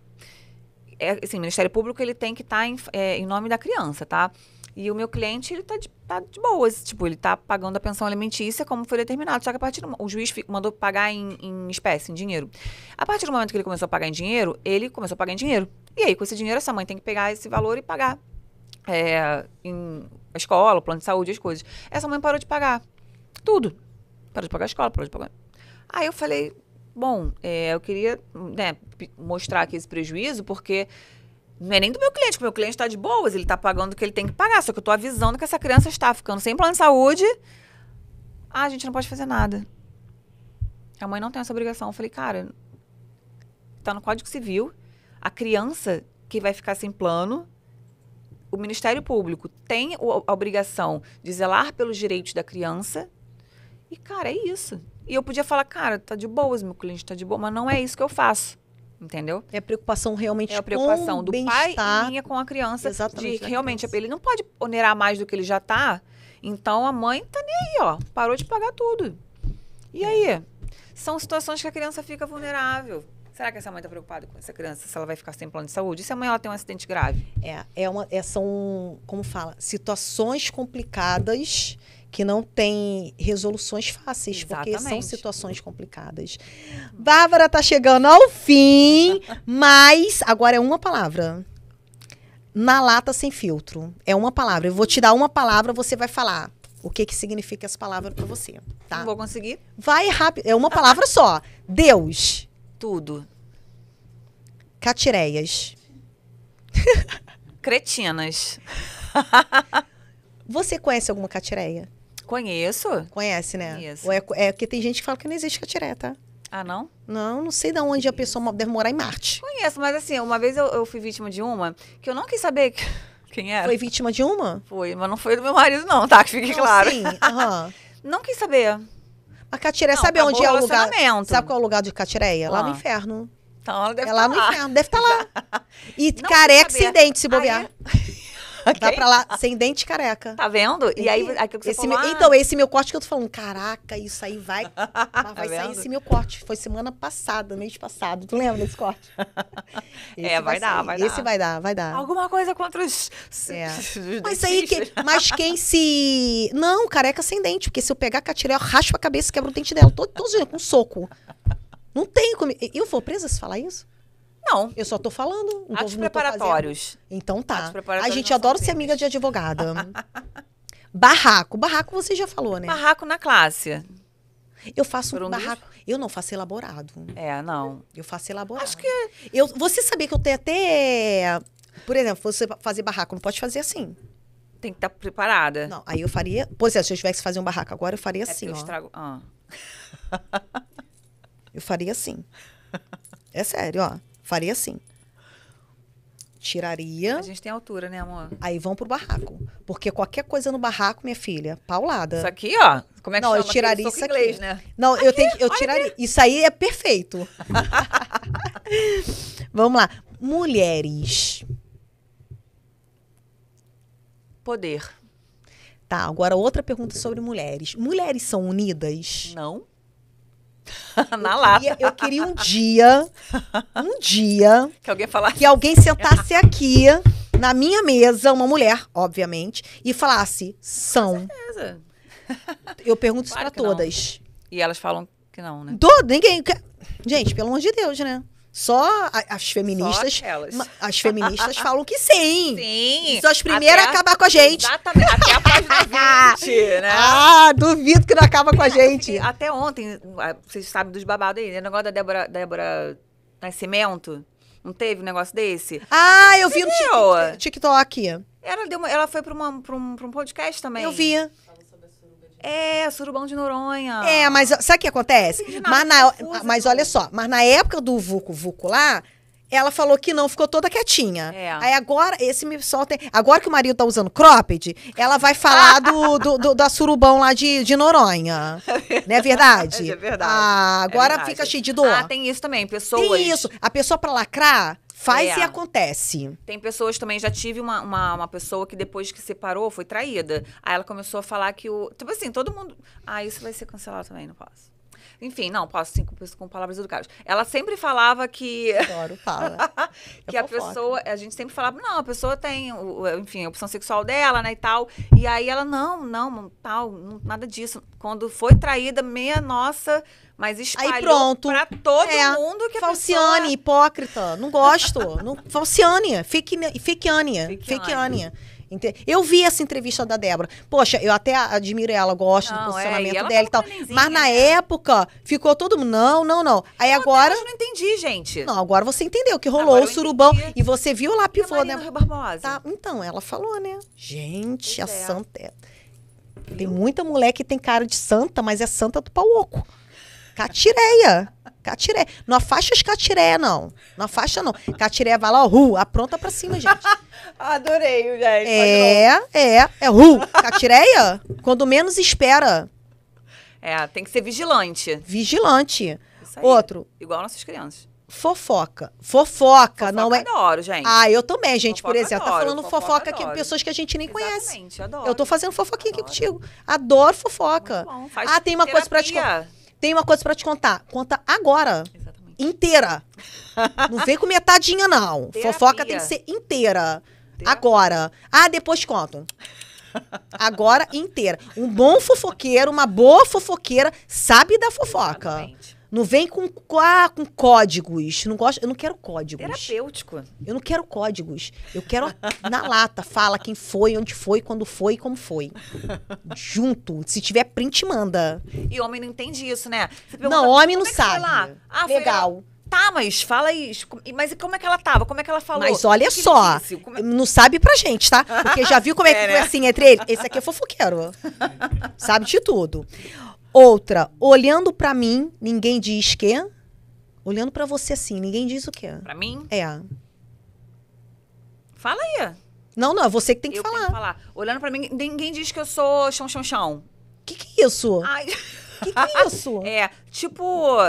B: é, assim, o Ministério Público ele tem que estar tá em, é, em, nome da criança, tá? E o meu cliente, ele tá de, tá de boas, tipo, ele tá pagando a pensão alimentícia como foi determinado. Só que a partir do o juiz mandou pagar em, em espécie, em dinheiro. A partir do momento que ele começou a pagar em dinheiro, ele começou a pagar em dinheiro. E aí, com esse dinheiro, essa mãe tem que pegar esse valor e pagar é, em escola, plano de saúde, as coisas. Essa mãe parou de pagar tudo. Parou de pagar a escola, parou de pagar. Aí eu falei, bom, é, eu queria né, mostrar aqui esse prejuízo, porque não é nem do meu cliente, porque o meu cliente está de boas, ele está pagando o que ele tem que pagar, só que eu estou avisando que essa criança está ficando sem plano de saúde. Ah, a gente não pode fazer nada. A mãe não tem essa obrigação. Eu falei, cara, está no Código Civil, a criança que vai ficar sem plano, o Ministério Público tem a obrigação de zelar pelos direitos da criança. E, cara, é isso. E eu podia falar, cara, tá de boas, meu cliente tá de boa, mas não é isso que eu faço. Entendeu? É a preocupação realmente é a preocupação do pai e minha com a criança. Exatamente. De, realmente, é criança. ele não pode onerar mais do que ele já tá. Então a mãe tá nem aí, ó. Parou de pagar tudo. E é. aí? São situações que a criança fica vulnerável. Será que essa mãe está preocupada com essa criança? Se ela vai ficar sem plano de saúde? E se amanhã ela tem um acidente grave?
A: É, é uma, é, são, como fala, situações complicadas que não tem resoluções fáceis, Exatamente. porque são situações complicadas. Bárbara tá chegando ao fim, mas agora é uma palavra. Na lata sem filtro. É uma palavra. Eu vou te dar uma palavra, você vai falar o que que significa essa palavra para você, tá? Não vou conseguir. Vai rápido, é uma palavra só. Deus. Tudo. Catireias.
B: Cretinas.
A: você conhece alguma catireia? Conheço. Conhece, né? Conheço. é, é tem gente que fala que não existe catiré, tá? Ah, não? Não, não sei de onde a pessoa deve morar em Marte.
B: Conheço, mas assim, uma vez eu, eu fui vítima de uma que eu não quis saber
A: quem era. Foi vítima de uma?
B: Foi, mas não foi do meu marido, não, tá? Que fique não, claro. Sim,
A: uhum. não quis saber. A Catireia, sabe onde é o lugar? Sabe qual é o lugar de Catireia? Ah. Lá no ah. inferno. Então ela deve é estar lá. Tá lá no inferno, deve estar tá lá. E não careca sem dente se bobear. Aí... okay. Dá pra lá, sem dente careca. Tá vendo? E, e aí, aquilo que é esse falou, meu, ah, Então, esse meu corte que eu tô falando, caraca, isso aí vai. vai tá sair esse meu corte. Foi semana passada, mês passado. Tu lembra desse corte? É, esse é, vai, vai dar, sair. vai dar. Esse vai dar, vai dar. Alguma coisa contra os. É. mas aí, que, mas quem se. Não, careca sem dente, porque se eu pegar a catiré, eu raspo a cabeça e quebro o dente dela. Todo, todo dia, com soco. Não tem como. Eu vou presa se falar isso? Não. Eu só tô falando. Não Atos preparatórios. então tá. Atos preparatórios a gente adora ser amiga de advogada. barraco. Barraco você já falou, né? Barraco na classe. Eu faço um barraco. Dos... Eu não faço elaborado. É, não. Eu faço elaborado. Acho que. Eu, você sabia que eu tenho até. Por exemplo, você fazer barraco, não pode fazer assim. Tem que estar tá preparada. Não, aí eu faria. Pois é, se eu tivesse que fazer um barraco agora, eu faria é assim. Eu estrago. Ah. eu faria assim. É sério, ó. Faria assim. Tiraria. A gente tem altura, né, amor? Aí vão pro barraco. Porque qualquer coisa no barraco, minha filha, paulada. Isso aqui, ó. Como é que Não, chama? eu tiraria isso aqui. Inglês, né? Não, aqui, eu tenho eu tiraria. Aqui. Isso aí é perfeito. Vamos lá. Mulheres. Poder. Tá, agora outra pergunta sobre mulheres. Mulheres são unidas? Não. Na eu lata. Queria, eu queria um dia, um dia. Que alguém falasse. Que alguém sentasse aqui na minha mesa, uma mulher, obviamente, e falasse: são. Com certeza. Eu pergunto claro isso pra todas. Não.
B: E elas falam que não, né?
A: Todo, ninguém. Gente, pelo amor de Deus, né? Só as feministas. Só aquelas. as feministas falam que sim. Sim. São as primeiras a acabar com a gente. Exatamente. Até a
B: página 20, né?
A: Ah, duvido que não acaba com a gente.
B: Até ontem, vocês sabem dos babados aí, né? O negócio da Débora, Débora Nascimento. Não teve um negócio desse? Ah, eu Você vi no
A: TikTok.
B: Ela, deu uma, ela foi para um, um podcast também. Eu vi. É, surubão de Noronha. É, mas sabe o que acontece? Não, mas, na,
A: mas olha só, mas na época do Vucu Vucu lá, ela falou que não, ficou toda quietinha. É. Aí agora, esse me solta. Agora que o marido tá usando cropped, ela vai falar do, do, do, da surubão lá de, de Noronha. não é verdade? É verdade. Ah, é agora é verdade. fica cheio de dor. Ah, tem isso também, pessoas. Tem isso. A pessoa pra lacrar, Faz é. e acontece.
B: Tem pessoas também, já tive uma, uma, uma, pessoa que depois que separou foi traída. Aí ela começou a falar que o. Tipo assim, todo mundo. Ah, isso vai ser cancelado também, não posso. Enfim, não, posso sim com, com palavras educadas. Ela sempre falava que. Adoro, fala. É que a fofoca. pessoa. A gente sempre falava, não, a pessoa tem, enfim, a opção sexual dela, né, e tal. E aí ela, não, não, tal, nada disso. Quando foi traída, meia nossa mas espalhou Aí pronto. pra todo é. mundo
A: que Falciane, pessoa... hipócrita. Não gosto. não, falciane. Fake, fakeânia. Fakeânia. Eu vi essa entrevista da Débora. Poxa, eu até admiro ela, gosto não, do é, posicionamento é, dela e tal. Mas na né? época, ficou todo mundo. Não, não, não. Aí não, agora. Eu não entendi, gente. Não, agora você entendeu que rolou o surubão. E você viu lá, pivô, né? Barbosa. Tá, então, ela falou, né? Gente, pois a é. santa. É. Tem muita mulher que tem cara de santa, mas é santa do pau oco. Catireia. Catireia. Não afasta os catireia, não. Não afasta, não. Catireia vai lá, ó, ru, apronta pra cima, gente.
B: Adorei, gente.
A: É, é, é ru. Catireia, quando menos espera.
B: É, tem que ser vigilante.
A: Vigilante. Isso aí. Outro.
B: Igual nossas crianças.
A: Fofoca. Fofoca, fofoca não é. Adoro, gente. Ah, eu também, gente, fofoca por exemplo. Tá adoro, tá falando fofoca, fofoca aqui, pessoas que a gente nem Exatamente, conhece. Adoro. Eu tô fazendo fofoquinha adoro. aqui contigo. Adoro fofoca. bom. Faz ah, tem uma terapia. coisa pra te tem uma coisa para te contar. Conta agora. Exatamente. Inteira. não vem com metadinha, não. Terapia. Fofoca tem que ser inteira. Terapia. Agora. Ah, depois contam. Agora inteira. Um bom fofoqueiro, uma boa fofoqueira, sabe da fofoca. Exatamente. Não vem com, ah, com códigos. Não gosto, eu não quero códigos. Terapêutico. Eu não quero códigos. Eu quero na lata. Fala quem foi, onde foi, quando foi como foi. Junto. Se tiver print, manda.
B: E homem não entende isso, né? Pergunta, não, homem não é sabe. Ah, Legal. Tá, mas fala isso. Mas como é que ela tava? Como é que ela falou? Mas olha que só,
A: é... não sabe pra gente, tá? Porque já viu como é, é que é né? assim entre eles? Esse aqui é fofoqueiro. sabe de tudo. Outra, olhando para mim, ninguém diz que. Olhando para você assim, ninguém diz o quê? Para mim? É. Fala aí. Não, não, é você que tem que, eu falar.
B: Tenho que falar. Olhando para mim, ninguém diz que eu sou chão chão chão. Que que é isso? Ai. Que que é isso? É, tipo,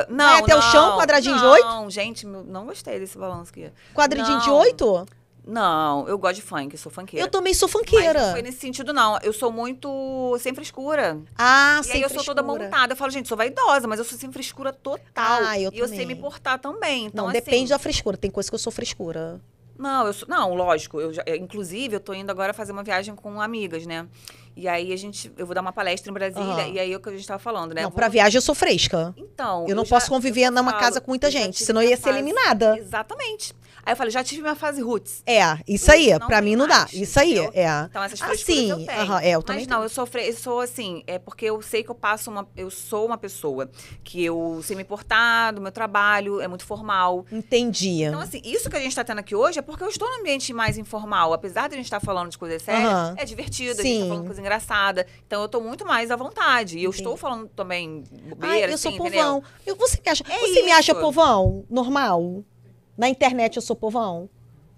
B: não, É até não, o chão, quadradinho não, de oito? Não, gente, não gostei desse balanço aqui. Quadradinho não. de oito? Não, eu gosto de funk, sou funkeira. Eu também sou funkeira. Mas não foi nesse sentido, não. Eu sou muito sem frescura. Ah, e sem aí eu frescura. sou toda montada. Eu falo, gente, sou vaidosa, mas eu sou sem frescura total. Ah, eu e também. eu sei me portar também.
A: Então, não, assim, depende da frescura. Tem coisa que eu sou frescura.
B: Não, eu sou, não, lógico. Eu já, é, inclusive, eu tô indo agora fazer uma viagem com amigas, né? E aí a gente, eu vou dar uma palestra em Brasília, uhum. e aí é o que a gente tava falando, né? Não, pra viagem
A: eu sou fresca.
B: Então. Eu não posso
A: conviver numa falo, casa com muita gente, senão eu ia ser fase. eliminada.
B: Exatamente. Aí eu falei, já tive minha fase roots.
A: É, isso aí, isso pra mim não mais, dá. Isso aí, entendeu? é. Então essas coisas assim, eu tenho. Uh -huh, é, eu Mas também não,
B: tenho. eu sofri, eu sou assim, é porque eu sei que eu passo uma. Eu sou uma pessoa que eu sei me portar do meu trabalho, é muito formal.
A: Entendi. Então, assim,
B: isso que a gente tá tendo aqui hoje é porque eu estou num ambiente mais informal. Apesar de a gente estar tá falando de coisas sérias, uh -huh. é divertido, Sim. a gente tá falando coisa engraçada. Então eu tô muito mais à vontade. E eu estou falando também bobeira, Ai, eu assim, sou povão.
A: Eu, você me acha, é você isso. me acha povão normal? Na internet eu sou povão.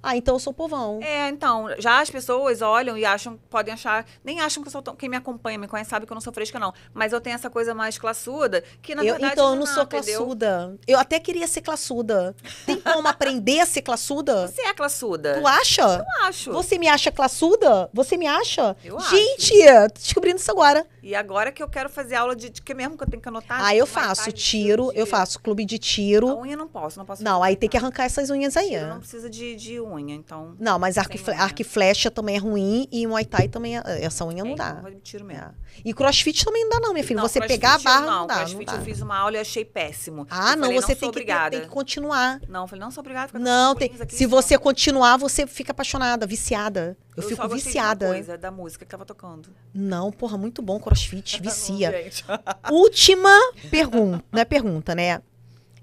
A: Ah, então eu sou povão. É, então,
B: já as pessoas olham e acham, podem achar, nem acham que eu sou tão, quem me acompanha, me conhece, sabe que eu não sou fresca não, mas eu tenho essa coisa mais
A: classuda, que na eu, verdade Então, eu não, é sou entendeu? classuda. Eu até queria ser classuda. Tem como aprender a ser classuda? Você é classuda. Tu acha? Eu acho. Você me acha classuda? Você me acha? Eu Gente, acho. descobrindo isso agora.
B: E agora que eu quero fazer aula de, de que mesmo que eu tenho que anotar. Ah, eu faço
A: tiro, eu faço clube de tiro. A
B: unha não posso, não
A: posso. Não, aí tem que ah. arrancar essas unhas aí. Tiro é. não
B: precisa de, de unha, então.
A: Não, mas arco, arco e flecha também é ruim e muay thai também é, é essa unha é, não dá. Então, tiro mesmo. É. E crossfit também não dá não, minha filha. Não, você pegar a barra não, não dá. Crossfit não dá. eu
B: fiz uma aula e achei péssimo. Ah, não, você tem que, tem, que, continuar. Não, eu falei, não sou obrigada. Não, tem, se você
A: continuar, você fica apaixonada, viciada. Eu, eu fico viciada. De uma coisa
B: da música que tava tocando.
A: Não, porra, muito bom crossfit, vicia. Última pergunta, não é pergunta, né?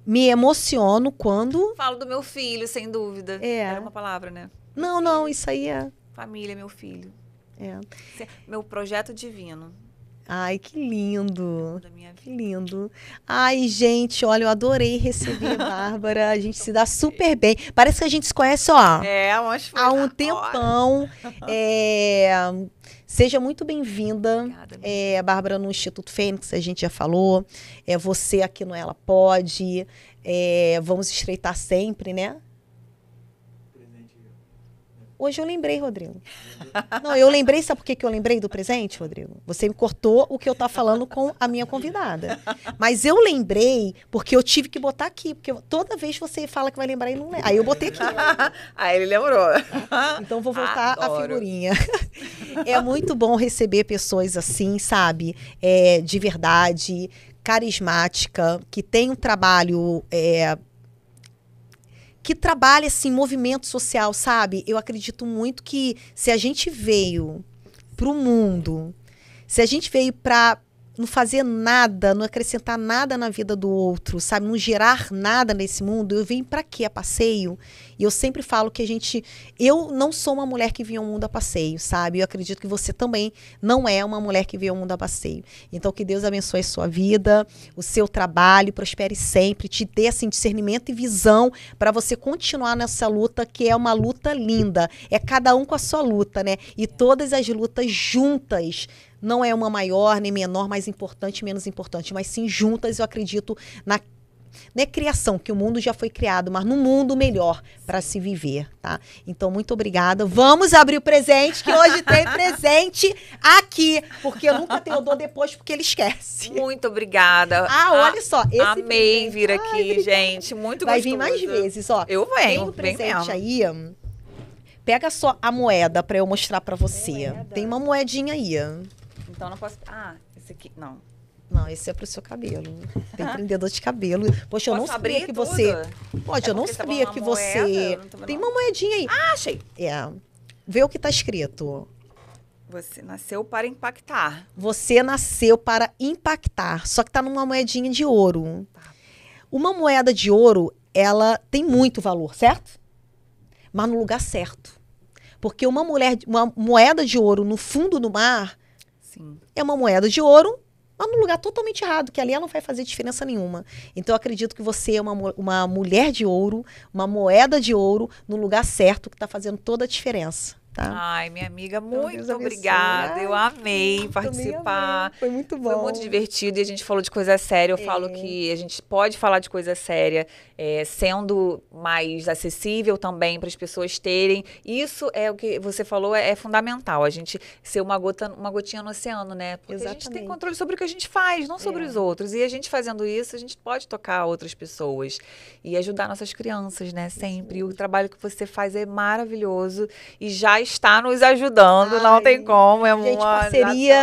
A: Me emociono quando
B: Falo do meu filho, sem dúvida. É. Era uma palavra, né?
A: Não, não, isso aí é
B: Família, meu filho. É. Meu projeto divino.
A: Ai, que lindo. Que lindo. Ai, gente, olha, eu adorei receber a Bárbara. A gente se dá super bem. Parece que a gente se conhece, ó. É, acho há um tempão. É, seja muito bem-vinda. É, a Bárbara no Instituto Fênix, a gente já falou. É, você aqui no Ela Pode. É, vamos estreitar sempre, né? Hoje eu lembrei, Rodrigo. Não, eu lembrei, sabe por que eu lembrei do presente, Rodrigo? Você me cortou o que eu tá falando com a minha convidada. Mas eu lembrei porque eu tive que botar aqui, porque toda vez você fala que vai lembrar e não lembra. Aí eu botei aqui. Aí ele lembrou. Então vou voltar Adoro. à figurinha. É muito bom receber pessoas assim, sabe? É, de verdade, carismática, que tem um trabalho é, que trabalha assim movimento social, sabe? Eu acredito muito que se a gente veio para o mundo, se a gente veio para não fazer nada, não acrescentar nada na vida do outro, sabe? Não gerar nada nesse mundo. Eu vim para quê? A passeio. E eu sempre falo que a gente. Eu não sou uma mulher que vinha ao mundo a passeio, sabe? Eu acredito que você também não é uma mulher que veio ao mundo a passeio. Então, que Deus abençoe a sua vida, o seu trabalho, prospere sempre, te dê assim, discernimento e visão para você continuar nessa luta, que é uma luta linda. É cada um com a sua luta, né? E todas as lutas juntas não é uma maior nem menor, mais importante, menos importante, mas sim juntas, eu acredito na não é criação, que o mundo já foi criado, mas no mundo melhor para se viver, tá? Então, muito obrigada. Vamos abrir o presente, que hoje tem presente aqui, porque eu nunca tenho dor depois, porque ele esquece. Muito obrigada. Ah, ah olha só. Esse amei presente. vir aqui, Ai, gente. Muito Vai gostoso. vir mais vezes, ó. Eu venho. Tem um presente aí. Hum, pega só a moeda para eu mostrar para você. Tem, tem uma moedinha aí. Hum.
B: Então não posso. Ah, esse aqui. Não.
A: Não, esse é pro seu cabelo. Tem prendedor de cabelo. Poxa, eu Posso não sabia que tudo? você. Pode, é tá eu não sabia que moeda, você. Tem uma moedinha aí. Ah, achei. É. Vê o que tá escrito.
B: Você nasceu para impactar.
A: Você nasceu para impactar. Só que tá numa moedinha de ouro. Tá. Uma moeda de ouro, ela tem muito valor, certo? Mas no lugar certo. Porque uma mulher, uma moeda de ouro no fundo do mar Sim. é uma moeda de ouro no tá num lugar totalmente errado, que ali ela não vai fazer diferença nenhuma. Então eu acredito que você é uma, uma mulher de ouro, uma moeda de ouro, no lugar certo, que está fazendo toda a diferença. Tá. Ai,
B: minha amiga, muito então, obrigada. eu amei participar. Amei. Foi muito bom. Foi muito divertido e a gente falou de coisa séria. Eu é. falo que a gente pode falar de coisa séria é, sendo mais acessível também para as pessoas terem. Isso é o que você falou, é, é, fundamental. A gente ser uma gota, uma gotinha no oceano, né? Porque Exatamente. a gente tem controle sobre o que a gente faz, não sobre é. os outros. E a gente fazendo isso, a gente pode tocar outras pessoas e ajudar nossas crianças, né? Sempre. E o trabalho que você faz é maravilhoso e já está nos ajudando, Ai, não tem como. É gente, uma parceria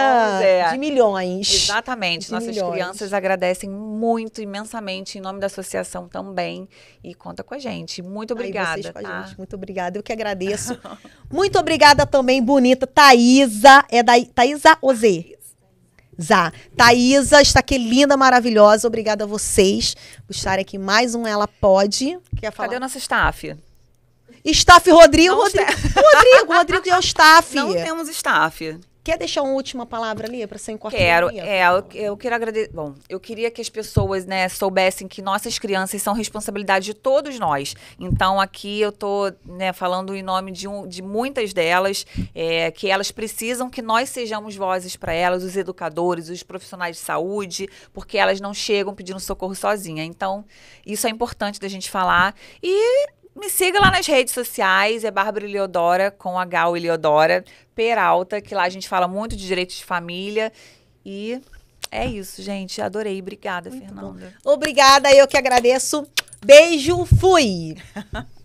B: é. de milhões. Exatamente. De nossas milhões. crianças agradecem muito, imensamente, em nome da associação também também e conta com a gente. Muito obrigada. Tá? Gente. Muito obrigada, eu que agradeço.
A: Muito obrigada também, bonita Thaisa. É da Thaisa Oze. Zá. Thaisa está aqui, linda, maravilhosa. Obrigada a vocês por estarem aqui mais um Ela Pode.
B: Quer falar? Cadê o nosso staff?
A: Staff Rodrigo, Rodrigo, Rodrigo, Rodrigo, Rodrigo
B: é o staff. Não temos staff. Quer deixar uma última palavra ali para ser encorajada? Quero. É, eu, eu quero agradecer. Bom, eu queria que as pessoas né, soubessem que nossas crianças são responsabilidade de todos nós. Então, aqui eu tô, né, falando em nome de, um, de muitas delas, é, que elas precisam que nós sejamos vozes para elas, os educadores, os profissionais de saúde, porque elas não chegam pedindo socorro sozinha. Então, isso é importante da gente falar. E me siga lá nas redes sociais, é Bárbara Eliodora, com H Eliodora Peralta, que lá a gente fala muito de direitos de família. E é isso, gente. Adorei. Obrigada, muito Fernanda.
A: Bom. Obrigada, eu que agradeço. Beijo, fui!